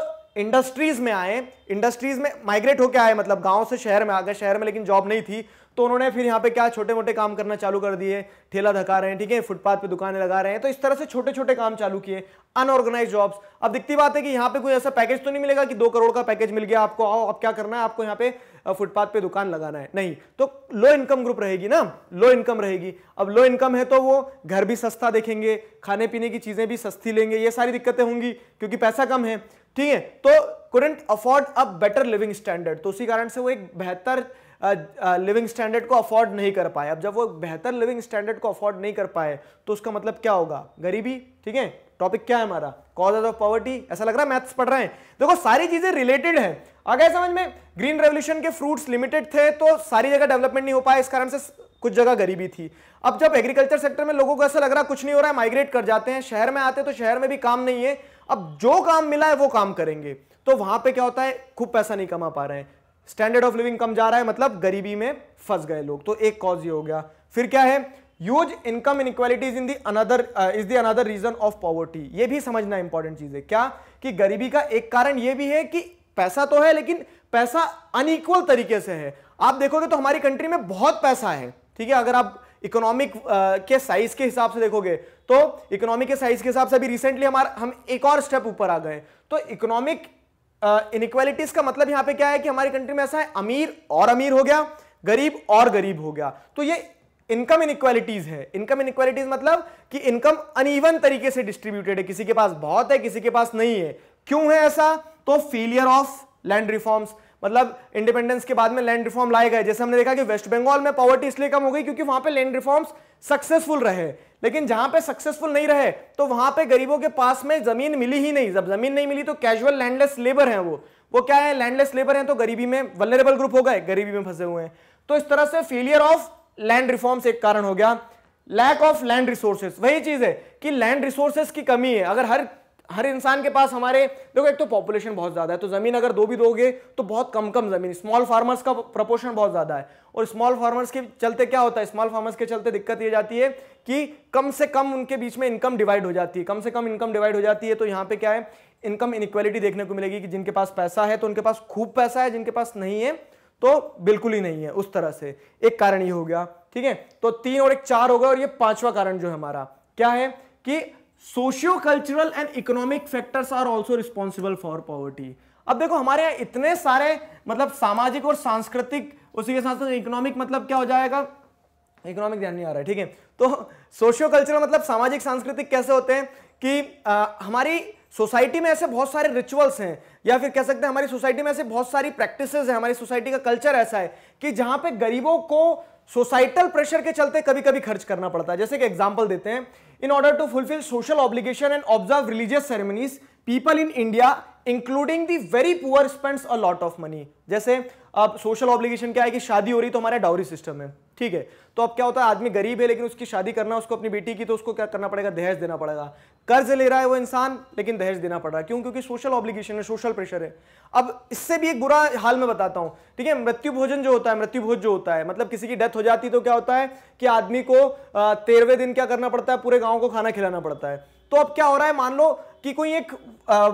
इंडस्ट्रीज में आए इंडस्ट्रीज में माइग्रेट होकर आए मतलब गांव से शहर में आ गए शहर में लेकिन जॉब नहीं थी तो उन्होंने फिर यहाँ पे क्या छोटे मोटे काम करना चालू कर दिए ठेला धका रहे हैं ठीक है फुटपाथ पे दुकानें लगा रहे हैं तो इस तरह से छोटे छोटे काम चालू किए अनऑर्गेनाइज जॉब्स अब दिखती बात है कि यहाँ पे कोई ऐसा पैकेज तो नहीं मिलेगा कि दो करोड़ का पैकेज मिल गया आपको आओ अब क्या करना है आपको यहाँ पे फुटपाथ पे दुकान लगाना है नहीं तो लो इनकम ग्रुप रहेगी ना लो इनकम रहेगी अब लो इनकम है तो वो घर भी सस्ता देखेंगे खाने पीने की चीज़ें भी सस्ती लेंगे ये सारी दिक्कतें होंगी क्योंकि पैसा कम है ठीक है तो couldn't afford a better living standard तो उसी कारण से वो एक बेहतर लिविंग स्टैंडर्ड को अफोर्ड नहीं कर पाए अब जब वो बेहतर लिविंग स्टैंडर्ड को अफोर्ड नहीं कर पाए तो उसका मतलब क्या होगा गरीबी ठीक है टॉपिक क्या है हमारा कॉजेज ऑफ पॉवर्टी ऐसा लग रहा है मैथ्स पढ़ रहे हैं देखो सारी चीजें रिलेटेड है आ गए समझ में ग्रीन रेवल्यूशन के फ्रूट्स लिमिटेड थे तो सारी जगह डेवलपमेंट नहीं हो पाया इस कारण से कुछ जगह गरीबी थी अब जब एग्रीकल्चर सेक्टर में लोगों को ऐसा लग रहा है कुछ नहीं हो रहा है माइग्रेट कर जाते हैं शहर में आते तो शहर में भी काम नहीं है अब जो काम मिला है वो काम करेंगे तो वहां पे क्या होता है खूब पैसा नहीं कमा पा रहे हैं स्टैंडर्ड ऑफ लिविंग कम जा रहा है मतलब गरीबी में फंस गए लोग तो एक कॉज ये हो गया फिर क्या है huge income equalities in the another is the another reason of poverty ये भी समझना इंपॉर्टेंट चीज है क्या कि गरीबी का एक कारण ये भी है कि पैसा तो है लेकिन पैसा अनइक्वल तरीके से है आप देखोगे तो हमारी कंट्री में बहुत पैसा है ठीक है अगर आप इकोनॉमिक uh, के साइज के हिसाब से देखोगे तो इकोनॉमिक के साइज के हिसाब से अभी रिसेंटली हमारा हम एक और स्टेप ऊपर आ गए तो इकोनॉमिक इनक्वालिटीज का मतलब यहां पे क्या है कि हमारी कंट्री में ऐसा है अमीर और अमीर हो गया गरीब और गरीब हो गया तो ये इनकम इनक्वालिटीज है इनकम इनक्वालिटीज मतलब कि इनकम अनइवन तरीके से डिस्ट्रीब्यूटेड है किसी के पास बहुत है किसी के पास नहीं है क्यों है ऐसा तो फेलियर ऑफ लैंड रिफॉर्म्स मतलब इंडिपेंडेंस के बाद में लैंड रिफॉर्म लाए गए जैसे हमने देखा कि वेस्ट बंगाल में पॉवर्टी इसलिए कम हो गई क्योंकि वहां पे लैंड रिफॉर्म्स सक्सेसफुल रहे लेकिन जहां पे सक्सेसफुल नहीं रहे तो वहां पे गरीबों के पास में जमीन मिली ही नहीं जब जमीन नहीं मिली तो कैजुअल लैंडलेस लेबर है वो वो क्या है लैंडलेस लेबर है तो गरीबी में वलरेबल ग्रुप हो गए गरीबी में फंसे हुए हैं तो इस तरह से फेलियर ऑफ लैंड रिफॉर्म्स एक कारण हो गया लैक ऑफ लैंड रिसोर्सेस वही चीज है कि लैंड रिसोर्सेस की कमी है अगर हर हर इंसान के पास हमारे देखो एक तो पॉपुलेशन बहुत ज़्यादा है तो ज़मीन अगर दो भी दोगे तो बहुत कम कम ज़मीन स्मॉल फार्मर्स का प्रपोर्शन बहुत ज़्यादा है और स्मॉल फार्मर्स के चलते क्या होता है स्मॉल फार्मर्स के चलते दिक्कत ये जाती है कि कम से कम उनके बीच में इनकम डिवाइड हो जाती है कम से कम इनकम डिवाइड हो जाती है तो यहाँ पे क्या है इनकम इनक्वालिटी देखने को मिलेगी कि जिनके पास पैसा है तो उनके पास खूब पैसा है जिनके पास नहीं है तो बिल्कुल ही नहीं है उस तरह से एक कारण ये हो गया ठीक है तो तीन और एक चार हो गया और ये पांचवा कारण जो है हमारा क्या है कि socio cultural and economic factors are also responsible for poverty अब देखो हमारे यहाँ इतने सारे मतलब सामाजिक और सांस्कृतिक उसी के साथ साथ इकोनॉमिक मतलब क्या हो जाएगा इकोनॉमिक ध्यान नहीं आ रहा है ठीक है तो सोशियो कल्चरल मतलब सामाजिक सांस्कृतिक कैसे होते हैं कि आ, हमारी सोसाइटी में ऐसे बहुत सारे रिचुअल्स हैं या फिर कह सकते हैं हमारी सोसाइटी में ऐसे बहुत सारी प्रैक्टिसेस हैं हमारी सोसाइटी का कल्चर ऐसा है कि जहां पे गरीबों को सोसाइटल प्रेशर के चलते कभी कभी खर्च करना पड़ता है जैसे कि एग्जाम्पल देते हैं In order to fulfill social obligation and observe religious ceremonies, people in India, including the very poor, spends a lot of money. जैसे अब सोशल ऑब्लिगेशन क्या है कि शादी हो रही तो हमारा डाउरी सिस्टम है ठीक है तो अब क्या होता है आदमी गरीब है लेकिन उसकी शादी करना उसको अपनी बेटी की तो उसको क्या करना पड़ेगा दहेज देना पड़ेगा कर्ज ले रहा है वो इंसान लेकिन दहेज देना पड़ रहा है क्यों क्योंकि सोशल ऑब्लिगेशन है सोशल प्रेशर है अब इससे भी एक बुरा हाल में बताता हूं ठीक है मृत्यु भोजन जो होता है मृत्यु भोज जो होता है मतलब किसी की डेथ हो जाती तो क्या होता है कि आदमी को तेरहवें दिन क्या करना पड़ता है पूरे गाँव को खाना खिलाना पड़ता है तो अब क्या हो रहा है मान लो कि कोई एक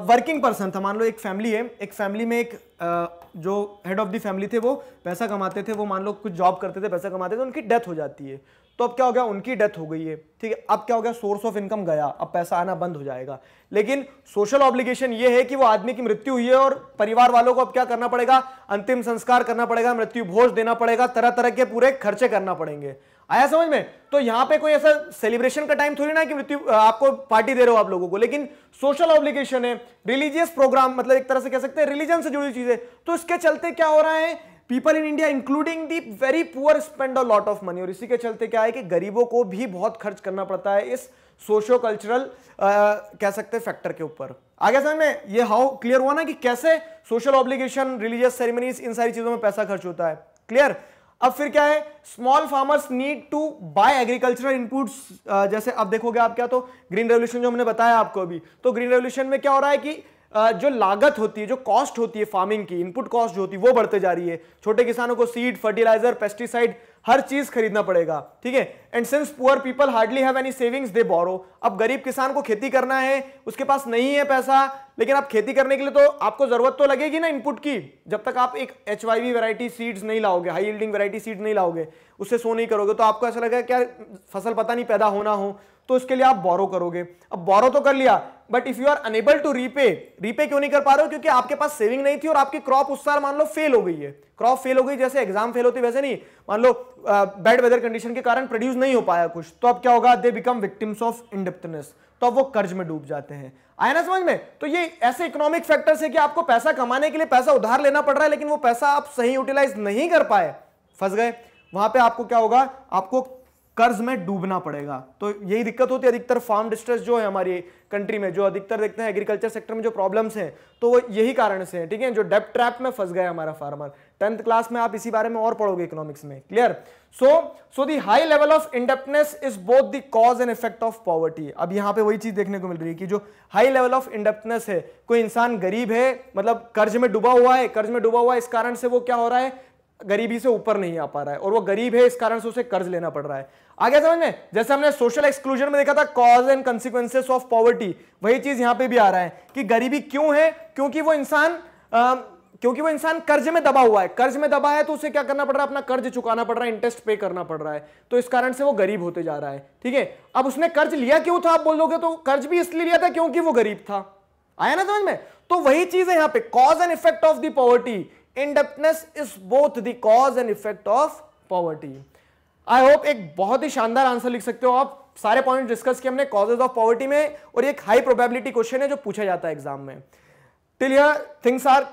वर्किंग पर्सन था मान लो एक फैमिली है एक फैमिली में एक जो हेड ऑफ द फैमिली थे वो पैसा कमाते थे वो मान लो कुछ जॉब करते थे पैसा कमाते थे उनकी डेथ हो जाती है तो अब क्या हो गया उनकी डेथ हो गई है ठीक है अब क्या हो गया सोर्स ऑफ इनकम गया अब पैसा आना बंद हो जाएगा लेकिन सोशल ऑब्लिगेशन ये है कि वो आदमी की मृत्यु हुई है और परिवार वालों को अब क्या करना पड़ेगा अंतिम संस्कार करना पड़ेगा मृत्यु भोज देना पड़ेगा तरह तरह के पूरे खर्चे करना पड़ेंगे आया समझ में तो यहां पे कोई ऐसा सेलिब्रेशन का टाइम थोड़ी ना कि मृत्यु आपको पार्टी दे रहे हो आप लोगों को लेकिन सोशल ऑब्लिगेशन है रिलीजियस प्रोग्राम मतलब एक तरह से कह सकते हैं रिलीजन से जुड़ी चीजें तो इसके चलते क्या हो रहा है people in India including the very poor spend a lot of money और इसी के चलते क्या है कि गरीबों को भी बहुत खर्च करना पड़ता है इस सोशो कल्चरल कह सकते हैं फैक्टर के ऊपर आगे समझ में ये हाउ क्लियर हुआ ना कि कैसे सोशल ऑब्लिगेशन रिलीजियस सेरेमनीज इन सारी चीजों में पैसा खर्च होता है क्लियर अब फिर क्या है small farmers need to buy agricultural inputs जैसे अब देखोगे आप क्या तो ग्रीन रेवल्यूशन जो हमने बताया आपको अभी तो ग्रीन रेवल्यूशन में क्या हो रहा है कि जो लागत होती है जो कॉस्ट होती है फार्मिंग की इनपुट कॉस्ट जो होती है वो बढ़ते जा रही है छोटे किसानों को सीड फर्टिलाइजर पेस्टिसाइड हर चीज खरीदना पड़ेगा ठीक है and since poor people hardly have any savings they borrow अब गरीब किसान को खेती करना है उसके पास नहीं है पैसा लेकिन आप खेती करने के लिए तो आपको जरूरत तो लगेगी ना इनपुट की जब तक आप एक H Y V variety seeds नहीं लाओगे हाई यील्डिंग वेराइटी सीड नहीं लाओगे उससे सो नहीं करोगे तो आपको ऐसा लगेगा क्या फसल पता नहीं पैदा होना हो तो उसके लिए आप बोरो करोगे अब बोरो तो कर लिया but if you are unable to repay repay क्यों नहीं कर पा रहे हो क्योंकि आपके पास सेविंग नहीं थी और आपकी क्रॉप उस साल मान लो फेल हो गई है क्रॉप फेल हो गई जैसे एग्जाम फेल होती वैसे नहीं मान लो बैड वेदर कंडीशन के कारण प्रोड्यूस नहीं हो पाया कुछ तो अब क्या होगा they become victims of indebtedness तो वो कर्ज में डूब जाते हैं आया ना समझ में तो ये ऐसे इकोनॉमिक फैक्टर्स है कि आपको पैसा कमाने के लिए पैसा उधार लेना पड़ रहा है लेकिन वो पैसा आप सही यूटिलाइज नहीं कर पाए फंस गए वहां पे आपको क्या होगा आपको कर्ज में डूबना पड़ेगा तो यही दिक्कत होती है अधिकतर फार्म डिस्ट्रेस जो है हमारी कंट्री में जो अधिकतर देखते हैं एग्रीकल्चर सेक्टर में जो प्रॉब्लम्स हैं तो वो यही कारण से है ठीक है जो डेप ट्रैप में फंस गया हमारा फार्मर टेंथ क्लास में आप इसी बारे में और पढ़ोगे इकोनॉमिक्स में clear so so the high level of indebtedness is both the cause and effect of poverty अब यहाँ पे वही चीज देखने को मिल रही है कि जो हाई लेवल ऑफ इंडेप्टनेस है कोई इंसान गरीब है मतलब कर्ज में डूबा हुआ है कर्ज में डूबा हुआ है इस कारण से वो क्या हो रहा है गरीबी से ऊपर नहीं आ पा रहा है और वो गरीब है इस कारण से उसे कर्ज लेना पड़ रहा है आगे समझ में जैसे हमने सोशल एक्सक्लूजन में देखा था cause and consequences of poverty वही चीज यहां पे भी आ रहा है कि गरीबी क्यों है क्योंकि वो इंसान क्योंकि वो इंसान कर्ज में दबा हुआ है कर्ज में दबा है तो उसे क्या करना पड़ रहा है अपना कर्ज चुकाना पड़ रहा है इंटरेस्ट पे करना पड़ रहा है तो इस कारण से वो गरीब होते जा रहा है ठीक है अब उसने कर्ज लिया क्यों था आप बोल दोगे तो कर्ज भी इसलिए लिया था क्योंकि वो गरीब था आया ना समझ में तो वही चीज है यहां पे cause and effect of the poverty indebtedness is both the cause and effect of poverty I hope एक बहुत ही शानदार आंसर लिख सकते हो आप सारे पॉइंट डिस्कस किए हमने कॉजेज ऑफ पॉवर्टी में और एक हाई प्रोबेबिलिटी क्वेश्चन है जो पूछा जाता है एग्जाम में till your things are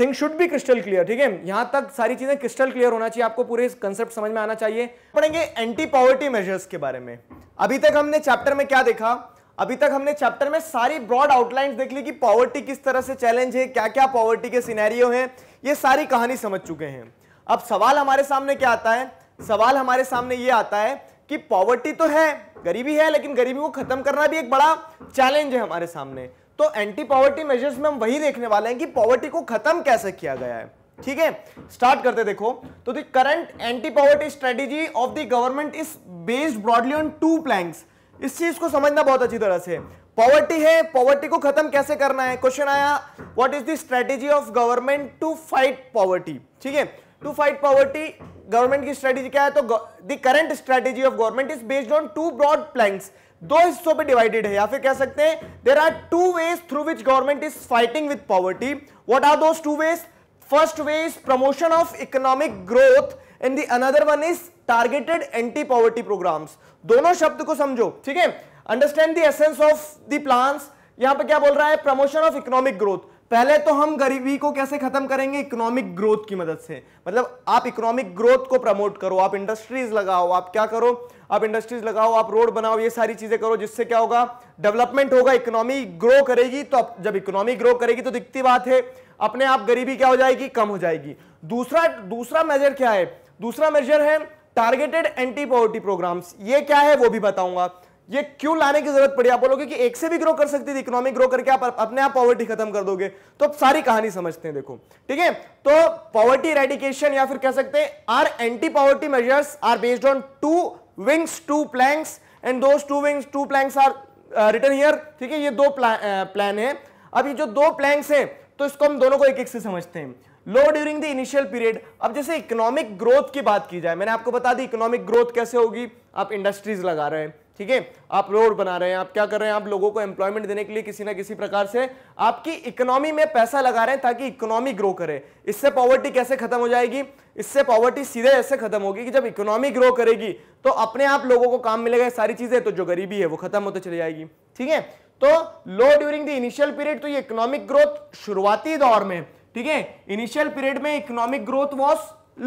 thing should be crystal clear ठीक है यहां तक सारी चीजें क्रिस्टल क्लियर होना चाहिए आपको पूरे कंसेप्ट समझ में आना चाहिए पढ़ेंगे एंटी पॉवर्टी मेजर्स के बारे में अभी तक हमने चैप्टर में क्या देखा अभी तक हमने चैप्टर में सारी ब्रॉड आउटलाइन देख ली कि पॉवर्टी किस तरह से चैलेंज है क्या क्या पॉवर्टी के सिनेरियो हैं ये सारी कहानी समझ चुके हैं अब सवाल हमारे सामने क्या आता है सवाल हमारे सामने ये आता है कि पॉवर्टी तो है गरीबी है लेकिन गरीबी को खत्म करना भी एक बड़ा चैलेंज है हमारे सामने तो एंटी पॉवर्टी मेजर्स में हम वही देखने वाले हैं कि पॉवर्टी को खत्म कैसे किया गया है ठीक है स्टार्ट करते देखो तो the current anti poverty strategy of the government is based broadly on two planks इस चीज को समझना बहुत अच्छी तरह से पॉवर्टी है पॉवर्टी को खत्म कैसे करना है क्वेश्चन आया what is the strategy of government to fight poverty ठीक है टू फाइट पॉवर्टी गवर्नमेंट की स्ट्रेटेजी क्या है तो the current strategy of government is based on two broad planks दो हिस्सों पे डिवाइडेड है या फिर कह सकते हैं there are two ways through which government is fighting with poverty what are those two ways first way is promotion of economic growth and the another one is targeted anti poverty programs दोनों शब्द को समझो ठीक है understand the essence of the यहां पे क्या बोल रहा है प्रमोशन ऑफ इकोनॉमिक ग्रोथ पहले तो हम गरीबी को कैसे खत्म करेंगे इकोनॉमिक ग्रोथ की मदद से मतलब आप इकोनॉमिक ग्रोथ को प्रमोट करो आप इंडस्ट्रीज लगाओ आप क्या करो आप इंडस्ट्रीज लगाओ आप रोड बनाओ ये सारी चीजें करो जिससे क्या होगा डेवलपमेंट होगा इकोनॉमी ग्रो करेगी तो जब इकोनॉमी ग्रो करेगी तो दिखती बात है अपने आप गरीबी क्या हो जाएगी कम हो जाएगी दूसरा दूसरा मेजर क्या है दूसरा मेजर है टारगेटेड एंटी पॉवर्टी प्रोग्राम्स ये क्या है वो भी बताऊंगा ये क्यों लाने की जरूरत पड़ी आप बोलोगे कि एक से भी ग्रो कर सकती थी इकोनॉमी ग्रो करके आप अपने आप पॉवर्टी खत्म कर दोगे तो आप सारी कहानी समझते हैं देखो ठीक है तो पॉवर्टी रेडिकेशन या फिर कह सकते हैं our anti poverty measures are based on two wings two planks and those two wings two planks are written here ठीक है ये दो प्लान uh, है अब ये जो दो प्लैंक्स हैं तो इसको हम दोनों को एक एक से समझते हैं low during the initial period अब जैसे इकोनॉमिक ग्रोथ की बात की जाए मैंने आपको बता दी इकोनॉमिक ग्रोथ कैसे होगी आप इंडस्ट्रीज लगा रहे हैं ठीक है आप रोड बना रहे हैं आप क्या कर रहे हैं आप लोगों को एम्प्लॉयमेंट देने के लिए किसी ना किसी प्रकार से आपकी इकोनॉमी में पैसा लगा रहे हैं ताकि इकोनॉमी ग्रो करे इससे पॉवर्टी कैसे खत्म हो जाएगी इससे पॉवर्टी सीधे ऐसे खत्म होगी कि जब इकोनॉमी ग्रो करेगी तो अपने आप लोगों को काम मिलेगा सारी चीजें तो जो गरीबी है वो खत्म होते चली जाएगी ठीक है तो low during the initial period तो ये इकोनॉमिक ग्रोथ शुरुआती दौर में ठीक है इनिशियल पीरियड में इकोनॉमिक ग्रोथ वॉज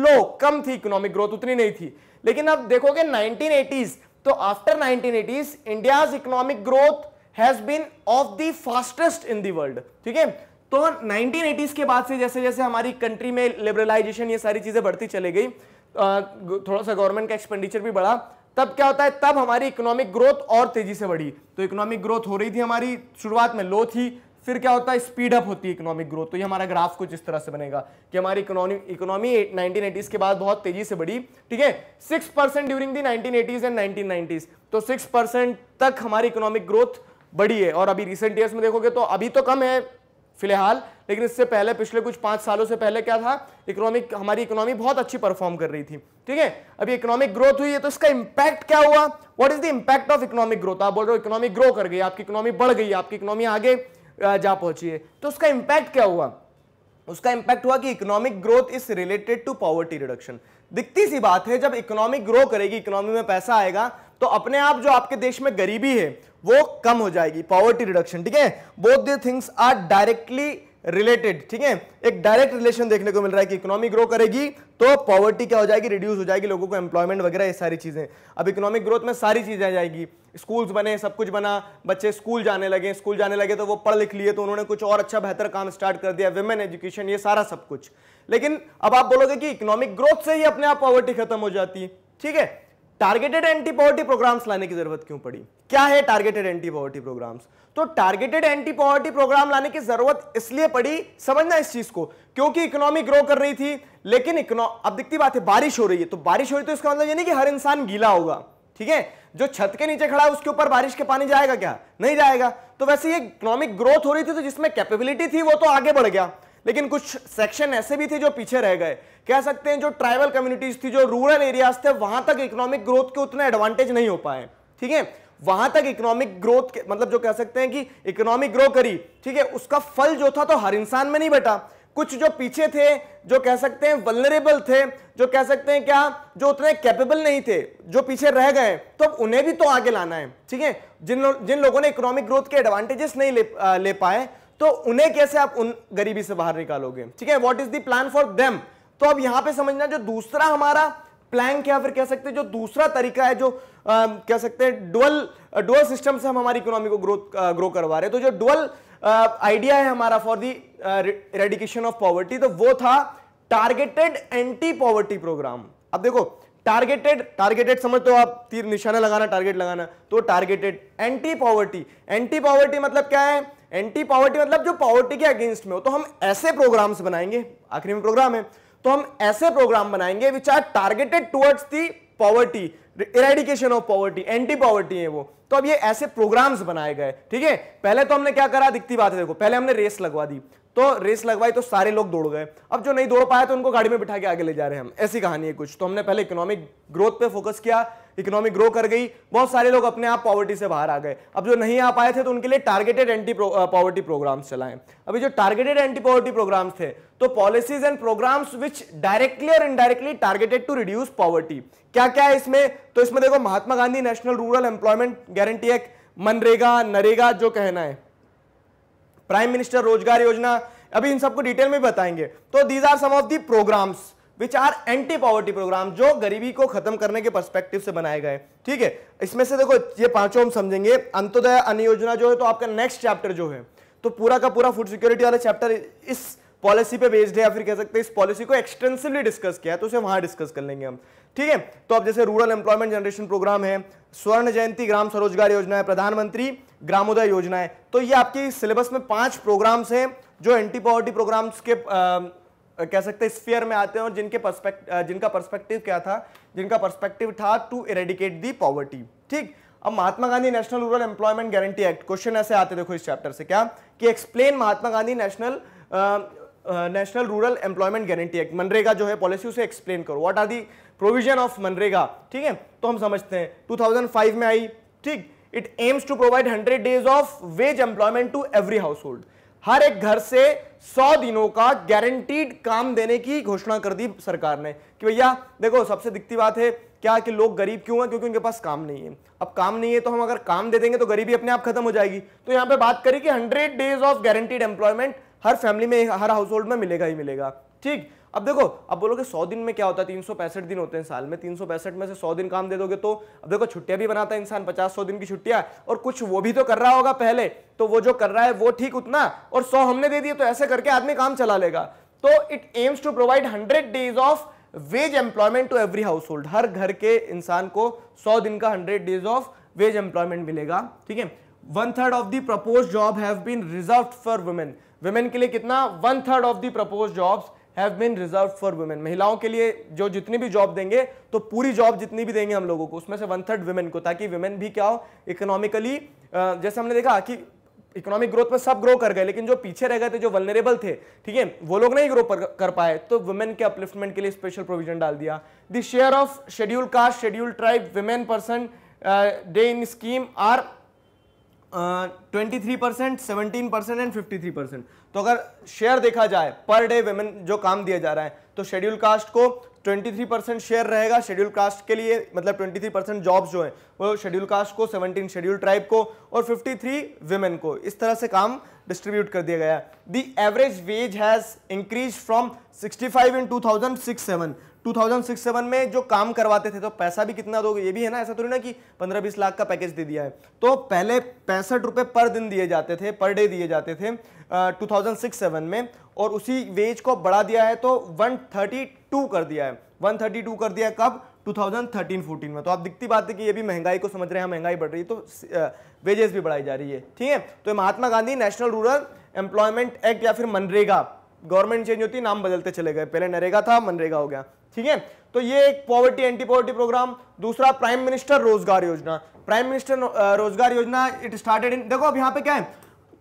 लो कम थी इकोनॉमिक ग्रोथ उतनी नहीं थी लेकिन अब देखोगे एटीज तो after eighties India economic growth has been of the fastest in the world ठीक है तो 1980s के बाद से जैसे जैसे हमारी कंट्री में लिबरलाइजेशन ये सारी चीजें बढ़ती चले गई थोड़ा सा गवर्नमेंट का एक्सपेंडिचर भी बढ़ा तब क्या होता है तब हमारी इकोनॉमिक ग्रोथ और तेजी से बढ़ी तो इकोनॉमिक ग्रोथ हो रही थी हमारी शुरुआत में लो थी फिर क्या होता है स्पीड अप होती है इकोनॉमिक ग्रोथ तो ये हमारा ग्राफ कुछ इस तरह से बनेगा कि हमारी इकोनॉमी इकोनॉमी नाइनटीन एटीज के बाद बहुत तेजी से बढ़ी ठीक है six percent during the nineteen eighties and nineteen nineties तो सिक्स परसेंट तक हमारी इकोनॉमिक ग्रोथ बढ़ी है और अभी रिसेंट ईयर्स में देखोगे तो अभी तो कम है फिलहाल लेकिन इससे पहले पिछले कुछ पांच सालों से पहले क्या था इकोनॉमिक हमारी इकोनॉमी बहुत अच्छी परफॉर्म कर रही थी ठीक है अभी इकोनॉमिक ग्रोथ हुई है तो इसका इंपैक्ट क्या हुआ what is the impact of economic growth आप बोल रहे हो इकोनॉमी ग्रो कर गई आपकी इकोनॉमी बढ़ गई आपकी इकोनॉमी आगे जा पहुंची है तो उसका इंपैक्ट क्या हुआ उसका इंपैक्ट हुआ कि economic growth is related to poverty reduction दिखती सी बात है जब इकोनॉमिक ग्रो करेगी इकोनॉमी में पैसा आएगा तो अपने आप जो आपके देश में गरीबी है वो कम हो जाएगी पॉवर्टी रिडक्शन ठीक है both things are directly related ठीक है एक डायरेक्ट रिलेशन देखने को मिल रहा है कि इकोनॉमी ग्रो करेगी तो पॉवर्टी क्या हो जाएगी रिड्यूस हो जाएगी लोगों को एम्प्लॉयमेंट वगैरह ये सारी चीज़ें अब इकोनॉमिक ग्रोथ में सारी चीज़ें आ जाएगी स्कूल्स बने सब कुछ बना बच्चे स्कूल जाने लगे स्कूल जाने लगे तो वो पढ़ लिख लिए तो उन्होंने कुछ और अच्छा बेहतर काम स्टार्ट कर दिया वेमेन एजुकेशन ये सारा सब कुछ लेकिन अब आप बोलोगे कि इकोनॉमिक ग्रोथ से ही अपने आप पॉवर्टी खत्म हो जाती है ठीक है टारगेटेड एंटी पॉवर्टी प्रोग्राम्स लाने की जरूरत क्यों पड़ी क्या है टारगेटेड एंटी पॉवर्टी प्रोग्राम्स तो टारगेटेड एंटी पॉवर्टी प्रोग्राम लाने की जरूरत इसलिए पड़ी समझना इस चीज को क्योंकि इकोनॉमी ग्रो कर रही थी लेकिन अब दिखती बात है बारिश हो रही है तो बारिश हो रही तो इसका मतलब ये नहीं कि हर इंसान गीला होगा ठीक है जो छत के नीचे खड़ा है उसके ऊपर बारिश के पानी जाएगा क्या नहीं जाएगा तो वैसे ये इकोनॉमिक ग्रोथ हो रही थी तो जिसमें कैपेबिलिटी थी वो तो आगे बढ़ गया लेकिन कुछ सेक्शन ऐसे भी थे जो पीछे रह गए कह सकते हैं जो ट्राइबल कम्युनिटीज थी जो रूरल एरियाज थे वहां तक इकोनॉमिक ग्रोथ के उतने एडवांटेज नहीं हो पाए ठीक है वहां तक इकोनॉमिक ग्रोथ मतलब जो कह सकते हैं कि इकोनॉमिक ग्रो करी ठीक है उसका फल जो था तो हर इंसान में नहीं बैठा कुछ जो पीछे थे जो कह सकते हैं वलनरेबल थे जो कह सकते हैं क्या जो उतने कैपेबल नहीं थे जो पीछे रह गए तो अब उन्हें भी तो आगे लाना है ठीक है जिन लो, जिन लोगों ने इकोनॉमिक ग्रोथ के एडवांटेजेस नहीं ले, आ, ले पाए तो उन्हें कैसे आप उन गरीबी से बाहर निकालोगे ठीक है what is the plan for them तो अब यहां पर समझना जो दूसरा हमारा प्लैंक या फिर कह सकते हैं जो दूसरा तरीका है जो आ, कह सकते हैं डुअल डुअल सिस्टम से हम हमारी इकोनॉमी को ग्रोथ ग्रो करवा रहे हैं तो जो डुअल आइडिया है हमारा for the eradication of poverty तो वो था टारगेटेड एंटी पॉवर्टी प्रोग्राम अब देखो टारगेटेड टारगेटेड समझ तो आप तीर निशाना लगाना टारगेट लगाना तो targeted anti poverty anti poverty मतलब क्या है एंटी पॉवर्टी मतलब जो पॉवर्टी के अगेंस्ट में हो तो हम ऐसे प्रोग्राम्स बनाएंगे आखिरी में प्रोग्राम है तो हम ऐसे प्रोग्राम बनाएंगे which are targeted towards the poverty eradication of poverty anti poverty है वो तो अब ये ऐसे प्रोग्राम्स बनाए गए ठीक है पहले तो हमने क्या करा दिखती बात है देखो पहले हमने रेस लगवा दी तो रेस लगवाई तो सारे लोग दौड़ गए अब जो नहीं दौड़ पाए तो उनको गाड़ी में बिठा के आगे ले जा रहे हैं हम ऐसी कहानी है कुछ तो हमने पहले इकोनॉमिक ग्रोथ पे फोकस किया इकोनॉमी ग्रो कर गई बहुत सारे लोग अपने आप पॉवर्टी से बाहर आ गए अब जो नहीं आ पाए थे तो उनके लिए टारगेटेड एंटी पॉवर्टी प्रोग्राम्स चलाएं अभी जो टारगेटेड एंटी पॉवर्टी प्रोग्राम्स थे तो policies and programs which directly और indirectly targeted to reduce poverty क्या क्या है इसमें तो इसमें देखो Mahatma Gandhi national rural employment guarantee act MNREGA NREGA जो कहना है प्राइम मिनिस्टर रोजगार योजना अभी इन सबको डिटेल में बताएंगे तो these are some of the programs which are anti poverty program जो गरीबी को खत्म करने के परस्पेक्टिव से बनाए गए ठीक है इसमें से देखो ये पांचों हम समझेंगे अंत्योदय अन्य योजना जो है तो आपका नेक्स्ट चैप्टर जो है तो पूरा का पूरा फूड सिक्योरिटी वाला चैप्टर इस पॉलिसी पे बेस्ड है या फिर कह सकते हैं इस पॉलिसी को एक्सटेंसिवली डिस्कस किया है तो उसे वहां डिस्कस कर लेंगे हम ठीक है तो अब जैसे रूरल एम्प्लॉयमेंट जनरेशन प्रोग्राम है स्वर्ण जयंती ग्राम स्वरोजगार योजना है प्रधानमंत्री ग्रामोदय योजना है तो ये आपके सिलेबस में पांच प्रोग्राम्स हैं जो एंटी पॉवर्टी प्रोग्राम्स के कह सकते हैं स्फीयर में आते हैं और जिनके परस्पेक्ट जिनका परस्पेक्टिव क्या था जिनका परस्पेक्टिव था टू इरेडिकेट दी पॉवर्टी ठीक अब Mahatma Gandhi national rural employment guarantee act question ऐसे आते देखो इस चैप्टर से क्या कि explain Mahatma Gandhi national national rural employment guarantee act MNREGA जो है पॉलिसी उसे एक्सप्लेन करो what are the provision of MNREGA ठीक है तो हम समझते हैं 2005 में आई ठीक it aims to provide 100 days of wage employment to every household हर एक घर से 100 दिनों का गारंटीड काम देने की घोषणा कर दी सरकार ने कि भैया देखो सबसे दिखती बात है क्या कि लोग गरीब क्यों हैं क्योंकि उनके पास काम नहीं है अब काम नहीं है तो हम अगर काम दे देंगे तो गरीबी अपने आप खत्म हो जाएगी तो यहां पे बात करें कि hundred days of guaranteed employment हर फैमिली में हर हाउस होल्ड में मिलेगा ही मिलेगा ठीक अब देखो अब बोलोगे सौ दिन में क्या होता है तीन सौ दिन होते हैं साल में तीन सौ में से सौ दिन काम दे दोगे तो अब देखो छुट्टियां भी बनाता है इंसान पचास सौ दिन की छुट्टियां और कुछ वो भी तो कर रहा होगा पहले तो वो जो कर रहा है वो ठीक उतना और सौ हमने दे दिए तो ऐसे करके आदमी काम चला लेगा तो it aims to provide hundred days of wage employment to every household हर घर के इंसान को सौ दिन का hundred days of wage employment मिलेगा ठीक है one third of the proposed jobs have been reserved for women women के लिए कितना one third of the proposed jobs have been reserved for women महिलाओं के लिए जो जितनी भी जॉब देंगे तो पूरी जॉब जितनी भी देंगे हम लोगों को उसमें से वन थर्ड वुमेन को ताकि वुमेन भी क्या हो इकोनॉमिकली जैसे हमने देखा कि इकोनॉमिक ग्रोथ में सब ग्रो कर गए लेकिन जो पीछे रह गए थे जो वनरेबल थे ठीक है वो लोग नहीं ग्रो कर पाए तो वुमेन के अपलिफ्टमेंट के लिए स्पेशल प्रोविजन डाल दिया the share of schedule caste schedule tribe women person day in scheme are twenty three percent seventeen percent and fifty three percent तो अगर शेयर देखा जाए पर डे वेमेन जो काम दिया जा रहा है तो शेड्यूल कास्ट को 23 परसेंट शेयर रहेगा शेड्यूल कास्ट के लिए मतलब 23 परसेंट जॉब्स जो है वो शेड्यूल कास्ट को 17 शेड्यूल ट्राइब को और 53 वेमेन को इस तरह से काम डिस्ट्रीब्यूट कर दिया गया है the average wage has increase from sixty in two thousand 2006-7 में जो काम करवाते थे तो पैसा भी कितना दोगे ये भी है ना ऐसा थोड़ी ना कि 15-20 लाख का पैकेज दे दिया है तो पहले पैंसठ रुपए पर दिन दिए जाते थे पर डे दिए जाते थे टू uh, में और उसी वेज को बढ़ा दिया है तो 132 कर दिया है 132 कर दिया कब 2013-14 में तो आप दिखती बात है कि ये भी महंगाई को समझ रहे हैं हाँ, महंगाई बढ़ रही है तो वेजेस भी बढ़ाई जा रही है ठीक है तो Mahatma Gandhi national rural employment act या फिर मनरेगा गवर्नमेंट चेंज होती नाम बदलते चले गए पहले नरेगा था मनरेगा हो गया ठीक है तो ये एक पॉवर्टी एंटी पॉवर्टी प्रोग्राम दूसरा prime minister Rozgar Yojana prime minister Rozgar योजना इट स्टार्टेड इन देखो अब यहाँ पे क्या है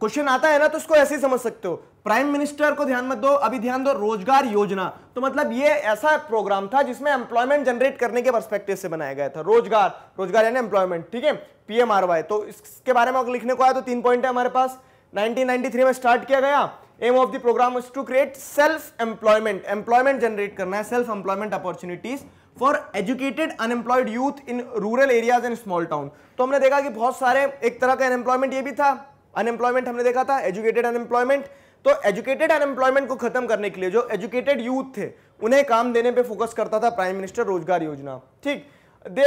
क्वेश्चन आता है ना तो इसको ऐसे ही समझ सकते हो प्राइम मिनिस्टर को ध्यान मत दो अभी ध्यान दो रोजगार योजना तो मतलब ये ऐसा प्रोग्राम था जिसमें एम्प्लॉयमेंट जनरेट करने के परस्पेक्टिव से बनाया गया था रोजगार रोजगार यानी एम्प्लॉयमेंट ठीक है पीएमआरवाई तो इसके बारे में लिखने को आया तो तीन पॉइंट है हमारे पास नाइनटीन में स्टार्ट किया गया aim of the program is to create self employment employment generate करना है self employment opportunities for educated unemployed youth in rural areas and small town तो हमने देखा कि बहुत सारे एक तरह का अनएम्प्लॉयमेंट ये भी था अनएम्प्लॉयमेंट हमने देखा था एजुकेटेड अनएम्प्लॉयमेंट तो एजुकेटेड अनएम्प्लॉयमेंट को खत्म करने के लिए जो एजुकेटेड यूथ थे उन्हें काम देने पे फोकस करता था प्राइम मिनिस्टर रोजगार योजना ठीक they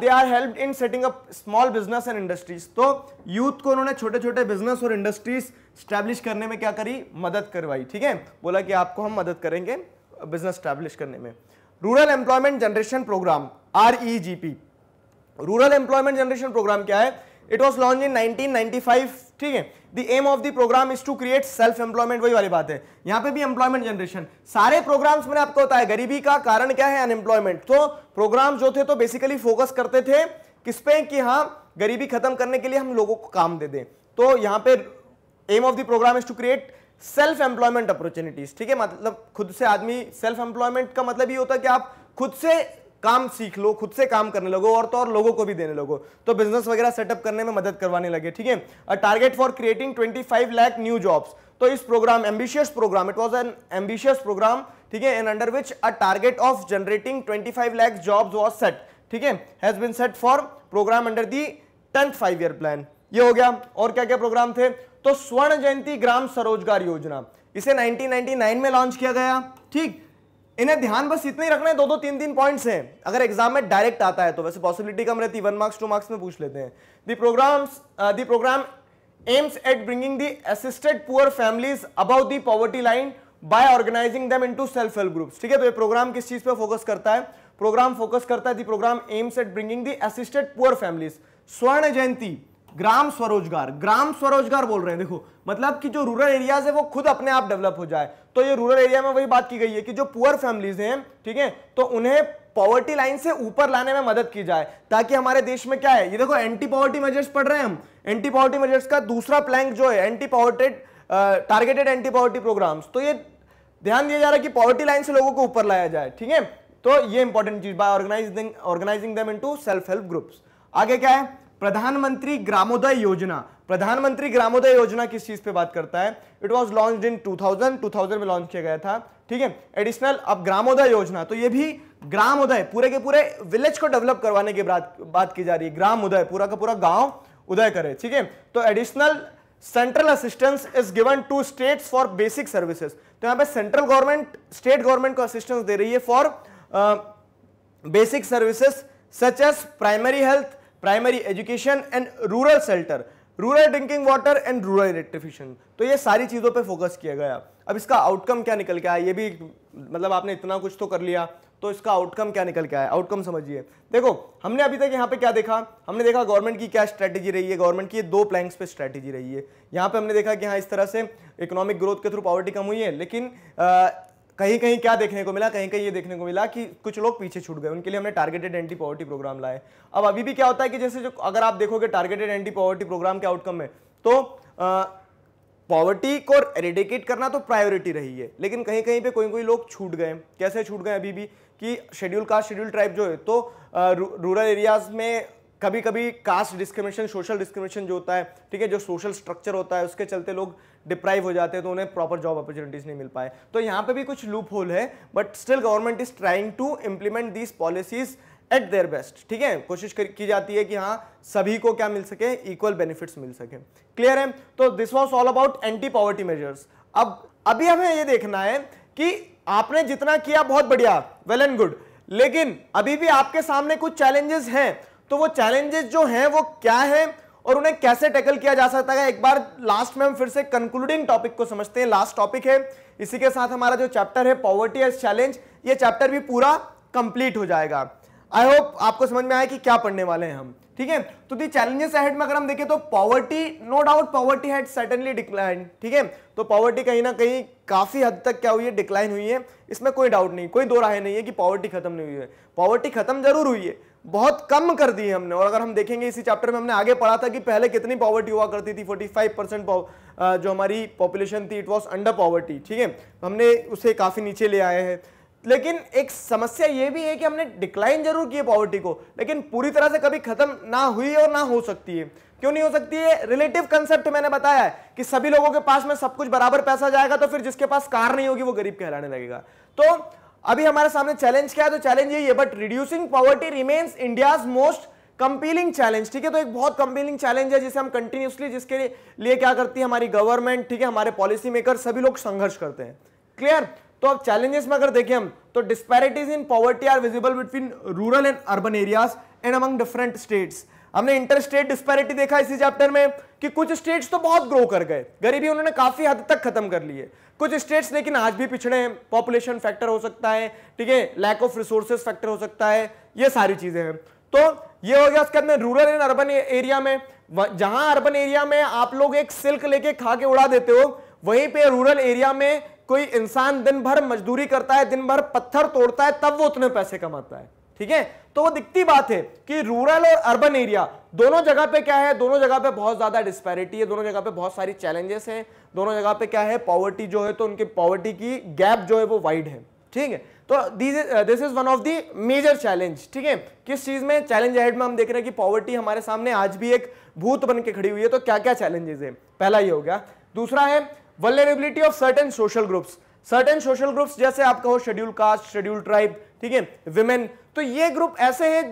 they are help in setting up small business and industries तो यूथ को उन्होंने छोटे छोटे बिजनेस और इंडस्ट्रीज स्टैब्लिश करने में क्या करी मदद करवाई ठीक है बोला कि आपको हम मदद करेंगे बिजनेस स्टैब्लिश करने में rural employment generation program R E G P rural employment generation program क्या है इट वॉज लॉन्च इन 1995 ठीक है the aim of the program is to create self employment वही वाली बात है यहां पे भी एम्प्लॉयमेंट जनरेशन सारे प्रोग्राम्स मैंने आपको बताया गरीबी का कारण क्या है अनएम्प्लॉयमेंट तो प्रोग्राम जो थे तो बेसिकली फोकस करते थे किस पे कि हाँ गरीबी खत्म करने के लिए हम लोगों को काम दे दें तो यहाँ पे aim of the program is to create self employment opportunities ठीक है मतलब खुद से आदमी सेल्फ एम्प्लॉयमेंट का मतलब ये होता है कि आप खुद से काम सीख लो खुद से काम करने लगो और तो और लोगों को भी देने लगो तो बिजनेस वगैरह सेटअप करने में मदद करवाने लगे ठीक है a target for creating 25 lakh new jobs तो इस program ambitious program it was an ambitious program ठीक है an under which a target of generating twenty five lakh jobs was set ठीक has been set for program under the tenth five year plan ये हो गया और क्या क्या प्रोग्राम थे तो स्वर्ण जयंती ग्राम स्वरोजगार योजना इसे 1999 में लॉन्च किया गया ठीक इन्हें ध्यान बस इतने ही रखना है दो दो तीन तीन पॉइंट्स हैं अगर एग्जाम में डायरेक्ट आता है तो वैसे पॉसिबिलिटी कम रहती है वन मार्क्स टू मार्क्स में पूछ लेते हैं the programs the program aims at bringing the assisted poor families above the poverty line by organizing them into self help groups ठीक है तो ये प्रोग्राम किस चीज पर फोकस करता है प्रोग्राम फोकस करता है the program aims at bringing the assisted poor families Swarna Jayanti ग्राम स्वरोजगार ग्राम स्वरोजगार बोल रहे हैं देखो मतलब कि जो रूरल एरियाज है वो खुद अपने आप डेवलप हो जाए तो ये रूरल एरिया में वही बात की गई है कि जो पुअर फैमिलीज हैं ठीक है तो उन्हें पॉवर्टी लाइन से ऊपर लाने में मदद की जाए ताकि हमारे देश में क्या है ये देखो एंटी पॉवर्टी मेजर्स पढ़ रहे हैं हम एंटी पॉवर्टी मेजर्स का दूसरा प्लैंक जो है anti poverty targeted anti poverty program तो ये ध्यान दिया जा रहा है कि पॉवर्टी लाइन से लोगों को ऊपर लाया जाए ठीक है तो ये इंपॉर्टेंट चीज by organizing organizing them into self help groups आगे क्या है प्रधानमंत्री ग्रामोदय योजना प्रधानमंत्री ग्रामोदय योजना किस चीज पे बात करता है इट वॉज लॉन्च इन 2000 2000 में लॉन्च किया गया था ठीक है एडिशनल अब ग्रामोदय योजना तो ये भी ग्रामोदय पूरे के पूरे विलेज को डेवलप करवाने की बात की जा रही है उदय पूरा का पूरा गांव उदय करे ठीक है तो additional central assistance is given to states for basic services तो यहां पे सेंट्रल गवर्नमेंट स्टेट गवर्नमेंट को असिस्टेंस दे रही है for basic services such as primary health primary education and rural shelter rural drinking water and rural electrification तो ये सारी चीज़ों पे फोकस किया गया अब इसका आउटकम क्या निकल के आया ये भी मतलब आपने इतना कुछ तो कर लिया तो इसका आउटकम क्या निकल के आया आउटकम समझिए देखो हमने अभी तक यहाँ पे क्या देखा हमने देखा गवर्नमेंट की क्या स्ट्रैटेजी रही है गवर्नमेंट की दो प्लैंक्स पे स्ट्रैटेजी रही है यहाँ पे हमने देखा कि हाँ इस तरह से इकोनॉमिक ग्रोथ के थ्रू पॉवर्टी कम हुई है लेकिन कहीं कहीं क्या देखने को मिला कहीं कहीं ये देखने को मिला कि कुछ लोग पीछे छूट गए उनके लिए हमने टारगेटेड एंटी पॉवर्टी प्रोग्राम लाए अब अभी भी क्या होता है कि जैसे जो अगर आप देखोगे टारगेटेड एंटी पॉवर्टी प्रोग्राम के आउटकम में तो पॉवर्टी को एरिडिकेट करना तो प्रायोरिटी रही है लेकिन कहीं कहीं पर कोई कोई लोग छूट गए कैसे छूट गए अभी भी कि शेड्यूल कास्ट शेड्यूल ट्राइब जो है तो रूरल एरियाज में कभी कभी कास्ट डिस्क्रिमिनेशन सोशल डिस्क्रिमिनेशन जो होता है ठीक है जो सोशल स्ट्रक्चर होता है उसके चलते लोग डिप्राइव हो जाते हैं तो उन्हें प्रॉपर जॉब अपॉर्चुनिटीज़ नहीं मिल पाए तो यहाँ पे भी कुछ लूप होल है but still government is trying to implement these policies at their best ठीक है कोशिश की जाती है कि हाँ सभी को क्या मिल सके इक्वल बेनिफिट्स मिल सके क्लियर है तो this was all about anti poverty measures अब अभी हमें ये देखना है कि आपने जितना किया बहुत बढ़िया वेल एंड गुड लेकिन अभी भी आपके सामने कुछ चैलेंजेस हैं तो वो चैलेंजेस जो हैं वो क्या हैं और उन्हें कैसे टैकल किया जा सकता है एक बार लास्ट में हम फिर से कंक्लूडिंग टॉपिक को समझते हैं लास्ट टॉपिक है इसी के साथ हमारा जो चैप्टर है पॉवर्टी एज चैलेंज ये चैप्टर भी पूरा कंप्लीट हो जाएगा आई होप आपको समझ में आया कि क्या पढ़ने वाले हैं हम ठीक है तो दी चैलेंजेस हेड में अगर हम देखें तो poverty no doubt poverty had suddenly decline ठीक है तो पॉवर्टी कहीं ना कहीं काफ़ी हद तक क्या हुई है डिक्लाइन हुई है इसमें कोई डाउट नहीं कोई दो राय नहीं है कि पॉवर्टी खत्म नहीं हुई है पॉवर्टी खत्म जरूर हुई है बहुत कम कर दी है हमने और अगर हम देखेंगे इसी चैप्टर में हमने आगे पढ़ा था कि पहले कितनी पॉवर्टी हुआ करती थी 45 परसेंट जो हमारी पॉपुलेशन थी इट वाज अंडर पॉवर्टी ठीक है तो हमने उसे काफ़ी नीचे ले आए हैं लेकिन एक समस्या ये भी है कि हमने डिक्लाइन जरूर किए पॉवर्टी को लेकिन पूरी तरह से कभी खत्म ना हुई और ना हो सकती है क्यों नहीं हो सकती है रिलेटिव कंसेप्ट मैंने बताया है कि सभी लोगों के पास में सब कुछ बराबर पैसा जाएगा तो फिर जिसके पास कार नहीं होगी वो गरीब कहलाने लगेगा तो अभी हमारे सामने चैलेंज क्या है तो चैलेंज यही है but reducing poverty remains India most compelling challenge ठीक है तो एक बहुत कंपीलिंग चैलेंज है जिसे हम कंटिन्यूसली जिसके लिए क्या करती है हमारी गवर्नमेंट ठीक है हमारे पॉलिसी मेकर सभी लोग संघर्ष करते हैं क्लियर तो अब चैलेंजेस में अगर देखें हम तो disparities in poverty are visible between rural and urban areas and among different states हमने इंटर स्टेट डिस्पैरिटी देखा इसी चैप्टर में कि कुछ स्टेट्स तो बहुत ग्रो कर गए गरीबी उन्होंने काफी हद तक खत्म कर ली है कुछ स्टेट्स लेकिन आज भी पिछड़े हैं पॉपुलेशन फैक्टर हो सकता है ठीक है लैक ऑफ रिसोर्सेज फैक्टर हो सकता है ये सारी चीजें हैं तो ये हो गया उसके अंदर रूरल एंड अर्बन एरिया में जहां अर्बन एरिया में आप लोग एक सिल्क लेके खा के उड़ा देते हो वहीं पे रूरल एरिया में कोई इंसान दिन भर मजदूरी करता है दिन भर पत्थर तोड़ता है तब वो उतने पैसे कमाता है ठीक है तो वो दिखती बात है कि रूरल और अर्बन एरिया दोनों जगह पे क्या है दोनों जगह पे बहुत ज़्यादा डिस्पैरिटी है दोनों जगह पे बहुत सारी चैलेंजेस हैं दोनों जगह पे क्या है पॉवर्टी जो है तो उनकी पॉवर्टी की गैप जो है वो वाइड है ठीक है तो this is one of the major challenge ठीक है किस चीज में चैलेंज हेड में हम देख रहे हैं कि पॉवर्टी हमारे सामने आज भी एक भूत बन के खड़ी हुई है तो क्या क्या चैलेंजेस है पहला ये हो गया दूसरा है vulnerability of certain social groups certain social groups जैसे आप कहो शेड्यूल कास्ट शेड्यूल ट्राइब ठीक है विमेन तो ये ग्रुप ऐसे हैं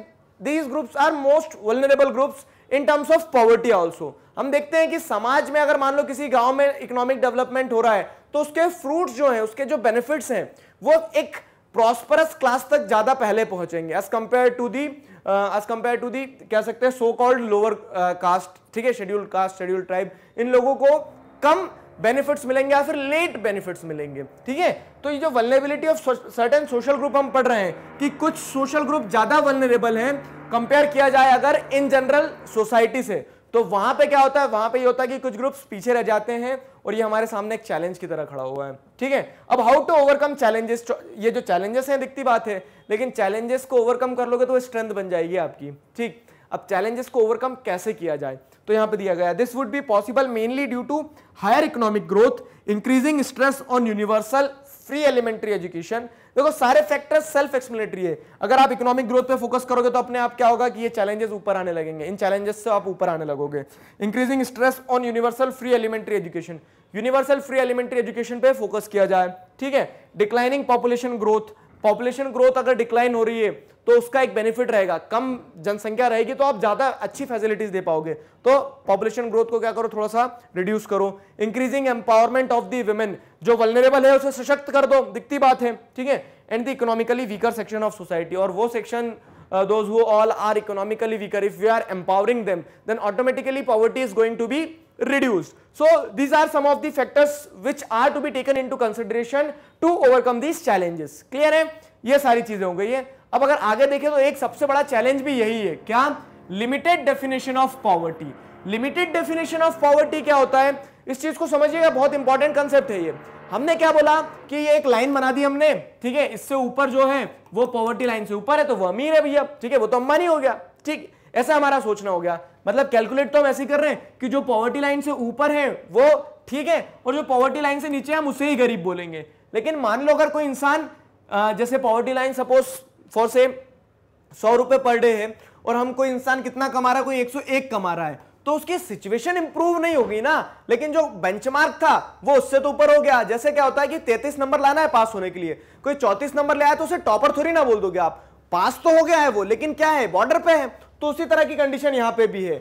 these groups are most vulnerable groups in terms of poverty also हम देखते हैं कि समाज में अगर मान लो किसी गांव में इकोनॉमिक डेवलपमेंट हो रहा है तो उसके फ्रूट्स जो हैं उसके जो बेनिफिट्स हैं वो एक प्रॉस्परस क्लास तक ज़्यादा पहले पहुंचेंगे as compare to the as compare to the कह सकते हैं सो कॉल्ड लोअर कास्ट ठीक है शेड्यूल्ड कास्ट शेड्यूल्ड ट्राइब इन लोगों को कम बेनिफिट्स मिलेंगे या फिर लेट बेनिफिट्स मिलेंगे ठीक है तो ये जो vulnerability of certain social group हम पढ़ रहे हैं कि कुछ सोशल ग्रुप ज़्यादा वलनरेबल हैं कंपेयर किया जाए अगर इन जनरल सोसाइटी से तो वहां पे क्या होता है वहां पे ये होता है कि कुछ ग्रुप्स पीछे रह जाते हैं और ये हमारे सामने एक चैलेंज की तरह खड़ा हुआ है ठीक है अब हाउ टू ओवरकम चैलेंजेस ये जो चैलेंजेस हैं दिखती बात है लेकिन चैलेंजेस को ओवरकम कर लोगे तो स्ट्रेंथ बन जाएगी आपकी ठीक अब चैलेंजेस को ओवरकम कैसे किया जाए तो यहां पे दिया गया this would be possible mainly due to higher economic growth increasing stress on universal free elementary education देखो सारे फैक्टर्स सेल्फ एक्सप्लेनेटरी है अगर आप इकोनॉमिक ग्रोथ पे फोकस करोगे तो अपने आप क्या होगा कि ये चैलेंजेस ऊपर आने लगेंगे इन चैलेंजेस से आप ऊपर आने लगोगे increasing stress on universal free elementary education universal free elementary education पे फोकस किया जाए ठीक है declining population growth population growth अगर डिक्लाइन हो रही है तो उसका एक बेनिफिट रहेगा कम जनसंख्या रहेगी तो आप ज़्यादा अच्छी फैसिलिटीज दे पाओगे तो पॉपुलेशन ग्रोथ को क्या करो थोड़ा सा रिड्यूस करो increasing empowerment of the women जो वलनरेबल है उसे सशक्त कर दो दिखती बात है ठीक है and the economically weaker section of society और वो section those who all are economically weaker if you are empowering them then automatically poverty is going to be reduced. So these are some of the factors which are to be taken into consideration to overcome these challenges. Clear है ये सारी चीजें हो गई है अब अगर आगे देखें तो एक सबसे बड़ा चैलेंज भी यही है क्या limited definition of poverty limited definition of poverty क्या होता है इस चीज को समझिएगा बहुत इंपॉर्टेंट कंसेप्ट है ये हमने क्या बोला कि ये एक लाइन बना दी हमने ठीक है इससे ऊपर जो है वो पॉवर्टी लाइन से ऊपर है तो वो अमीर है भैया ठीक है वो तो अम्बानी हो गया ठीक ऐसा हमारा सोचना हो गया मतलब कैलकुलेट तो हम ऐसे कर रहे हैं कि जो पॉवर्टी लाइन से ऊपर है वो ठीक है और जो पॉवर्टी लाइन से नीचे हम उसे ही गरीब बोलेंगे लेकिन मान लो अगर कोई इंसान जैसे पॉवर्टी लाइन सपोज फॉर से सौ रुपए पर डे है और हम कोई इंसान कितना कमा रहा है कोई 101 कमा रहा है तो उसकी सिचुएशन इंप्रूव नहीं होगी ना लेकिन जो बेंचमार्क था वो उससे तो ऊपर हो गया जैसे क्या होता है कि 33 नंबर लाना है पास होने के लिए कोई 34 नंबर ले आया तो उसे टॉपर थोड़ी ना बोल दोगे आप पास तो हो गया है वो लेकिन क्या है बॉर्डर पे है तो उसी तरह की कंडीशन यहां पे भी है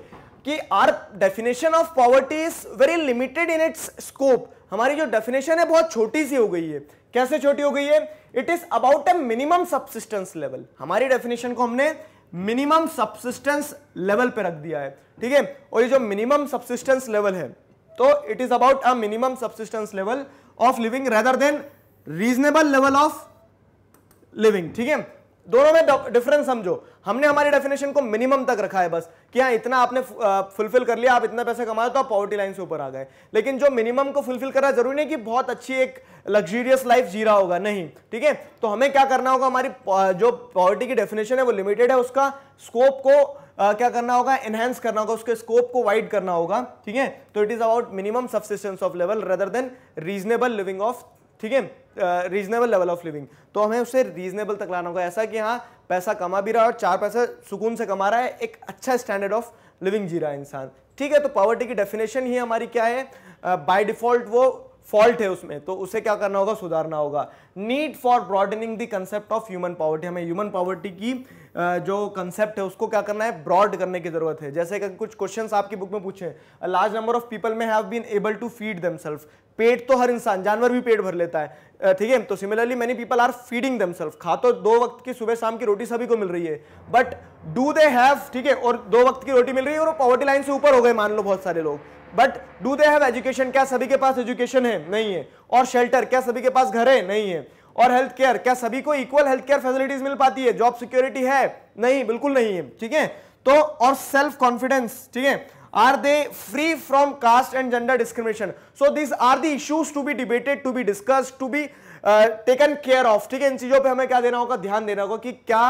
कि our definition of poverty is very limited in its scope हमारी जो डेफिनेशन है बहुत छोटी सी हो गई है कैसे छोटी हो गई है it is about a minimum subsistence level हमारी डेफिनेशन को हमने मिनिमम सबसिस्टेंस लेवल पे रख दिया है ठीक है और ये जो मिनिमम सबसिस्टेंस लेवल है तो it is about a minimum subsistence level of living rather than reasonable level of living ठीक है दोनों में डिफरेंस समझो हमने हमारी डेफिनेशन को मिनिमम तक रखा है बस कि हाँ इतना आपने फुलफिल कर लिया आप इतना पैसा कमा तो आप पॉवर्टी लाइन से ऊपर आ गए लेकिन जो मिनिमम को फुलफिल कर रहा है जरूरी नहीं कि बहुत अच्छी एक लग्जरियस लाइफ जी रहा होगा नहीं ठीक है तो हमें क्या करना होगा हमारी जो पॉवर्टी की डेफिनेशन है वो लिमिटेड है उसका स्कोप को Uh, क्या करना होगा एनहेंस करना होगा उसके स्कोप को वाइड करना होगा ठीक है तो it is about minimum subsistence of level rather than reasonable living of ठीक है रीजनेबल लेवल ऑफ लिविंग तो हमें उसे रीजनेबल तक लाना होगा ऐसा कि हाँ पैसा कमा भी रहा है और चार पैसा सुकून से कमा रहा है एक अच्छा स्टैंडर्ड ऑफ लिविंग जी रहा है इंसान ठीक है तो पॉवर्टी की डेफिनेशन ही हमारी क्या है बाय uh, डिफॉल्ट वो फॉल्ट है उसमें तो उसे क्या करना होगा सुधारना होगा need for broadening the concept of human poverty हमें ह्यूमन पॉवर्टी की जो कंसेप्ट है उसको क्या करना है ब्रॉड करने की जरूरत है जैसे कि कुछ क्वेश्चन आपकी बुक में पूछे लार्ज नंबर ऑफ पीपल में have been able to feed them पेट तो हर इंसान जानवर भी पेट भर लेता है ठीक है तो similarly many people are feeding themselves खा तो दो वक्त की सुबह शाम की रोटी सभी को मिल रही है बट डू दे हैव ठीक है और दो वक्त की रोटी मिल रही है और पॉवर्टी लाइन से ऊपर हो गए मान लो बहुत सारे लोग but do they have education क्या सभी के पास एजुकेशन है नहीं है और शेल्टर क्या सभी के पास घर है नहीं है और हेल्थ केयर क्या सभी को इक्वल हेल्थ केयर फैसिलिटीज मिल पाती है जॉब सिक्योरिटी है नहीं बिल्कुल नहीं है ठीक है तो और सेल्फ कॉन्फिडेंस ठीक है are they free from caste and gender discrimination so these are the issues to be debated to be discussed to be taken care of ठीक है इन चीजों पे हमें क्या देना होगा ध्यान देना होगा कि क्या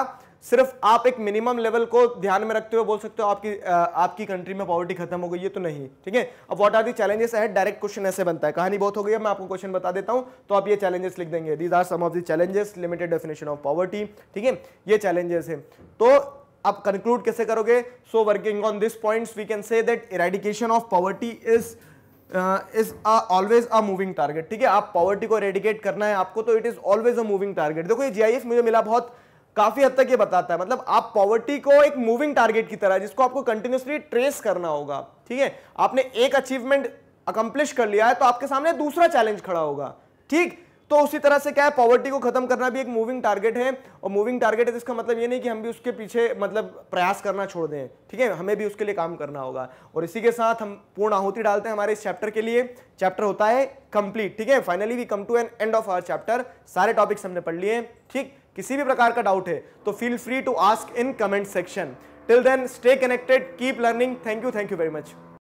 सिर्फ आप एक मिनिमम लेवल को ध्यान में रखते हुए बोल सकते हो आपकी uh, आपकी कंट्री में पॉवर्टी खत्म हो गई है तो नहीं ठीक है अब व्हाट आर दी चैलेंजेस है डायरेक्ट क्वेश्चन ऐसे बनता है कहानी बहुत हो गई है मैं आपको क्वेश्चन बता देता हूं तो आप ये चैलेंजेस लिख देंगे these are some of the challenges limited definition of poverty ठीक है ये चैलेंजेस है तो अब कंक्लूड कैसे करोगे so working on this points we can say that eradication of poverty is is always a moving target ठीक है आप पॉवर्टी को रेडिकेट करना है आपको तो it is always a moving target देखो ये जीआईएफ मुझे मिला बहुत काफी हद तक ये बताता है मतलब आप पॉवर्टी को एक मूविंग टारगेट की तरह जिसको आपको कंटिन्यूसली ट्रेस करना होगा ठीक है आपने एक अचीवमेंट अकम्प्लिश कर लिया है तो आपके सामने दूसरा चैलेंज खड़ा होगा ठीक तो उसी तरह से क्या है पॉवर्टी को खत्म करना भी एक मूविंग टारगेट है और मूविंग टारगेट है तो इसका मतलब ये नहीं कि हम भी उसके पीछे मतलब प्रयास करना छोड़ दें ठीक है हमें भी उसके लिए काम करना होगा और इसी के साथ हम पूर्ण आहुति डालते हैं हमारे इस चैप्टर के लिए चैप्टर होता है कंप्लीट ठीक है finally we come to an end of our chapter सारे टॉपिक्स हमने पढ़ लिए ठीक किसी भी प्रकार का डाउट है तो feel free to ask in comment section till then stay connected keep learning thank you thank you very much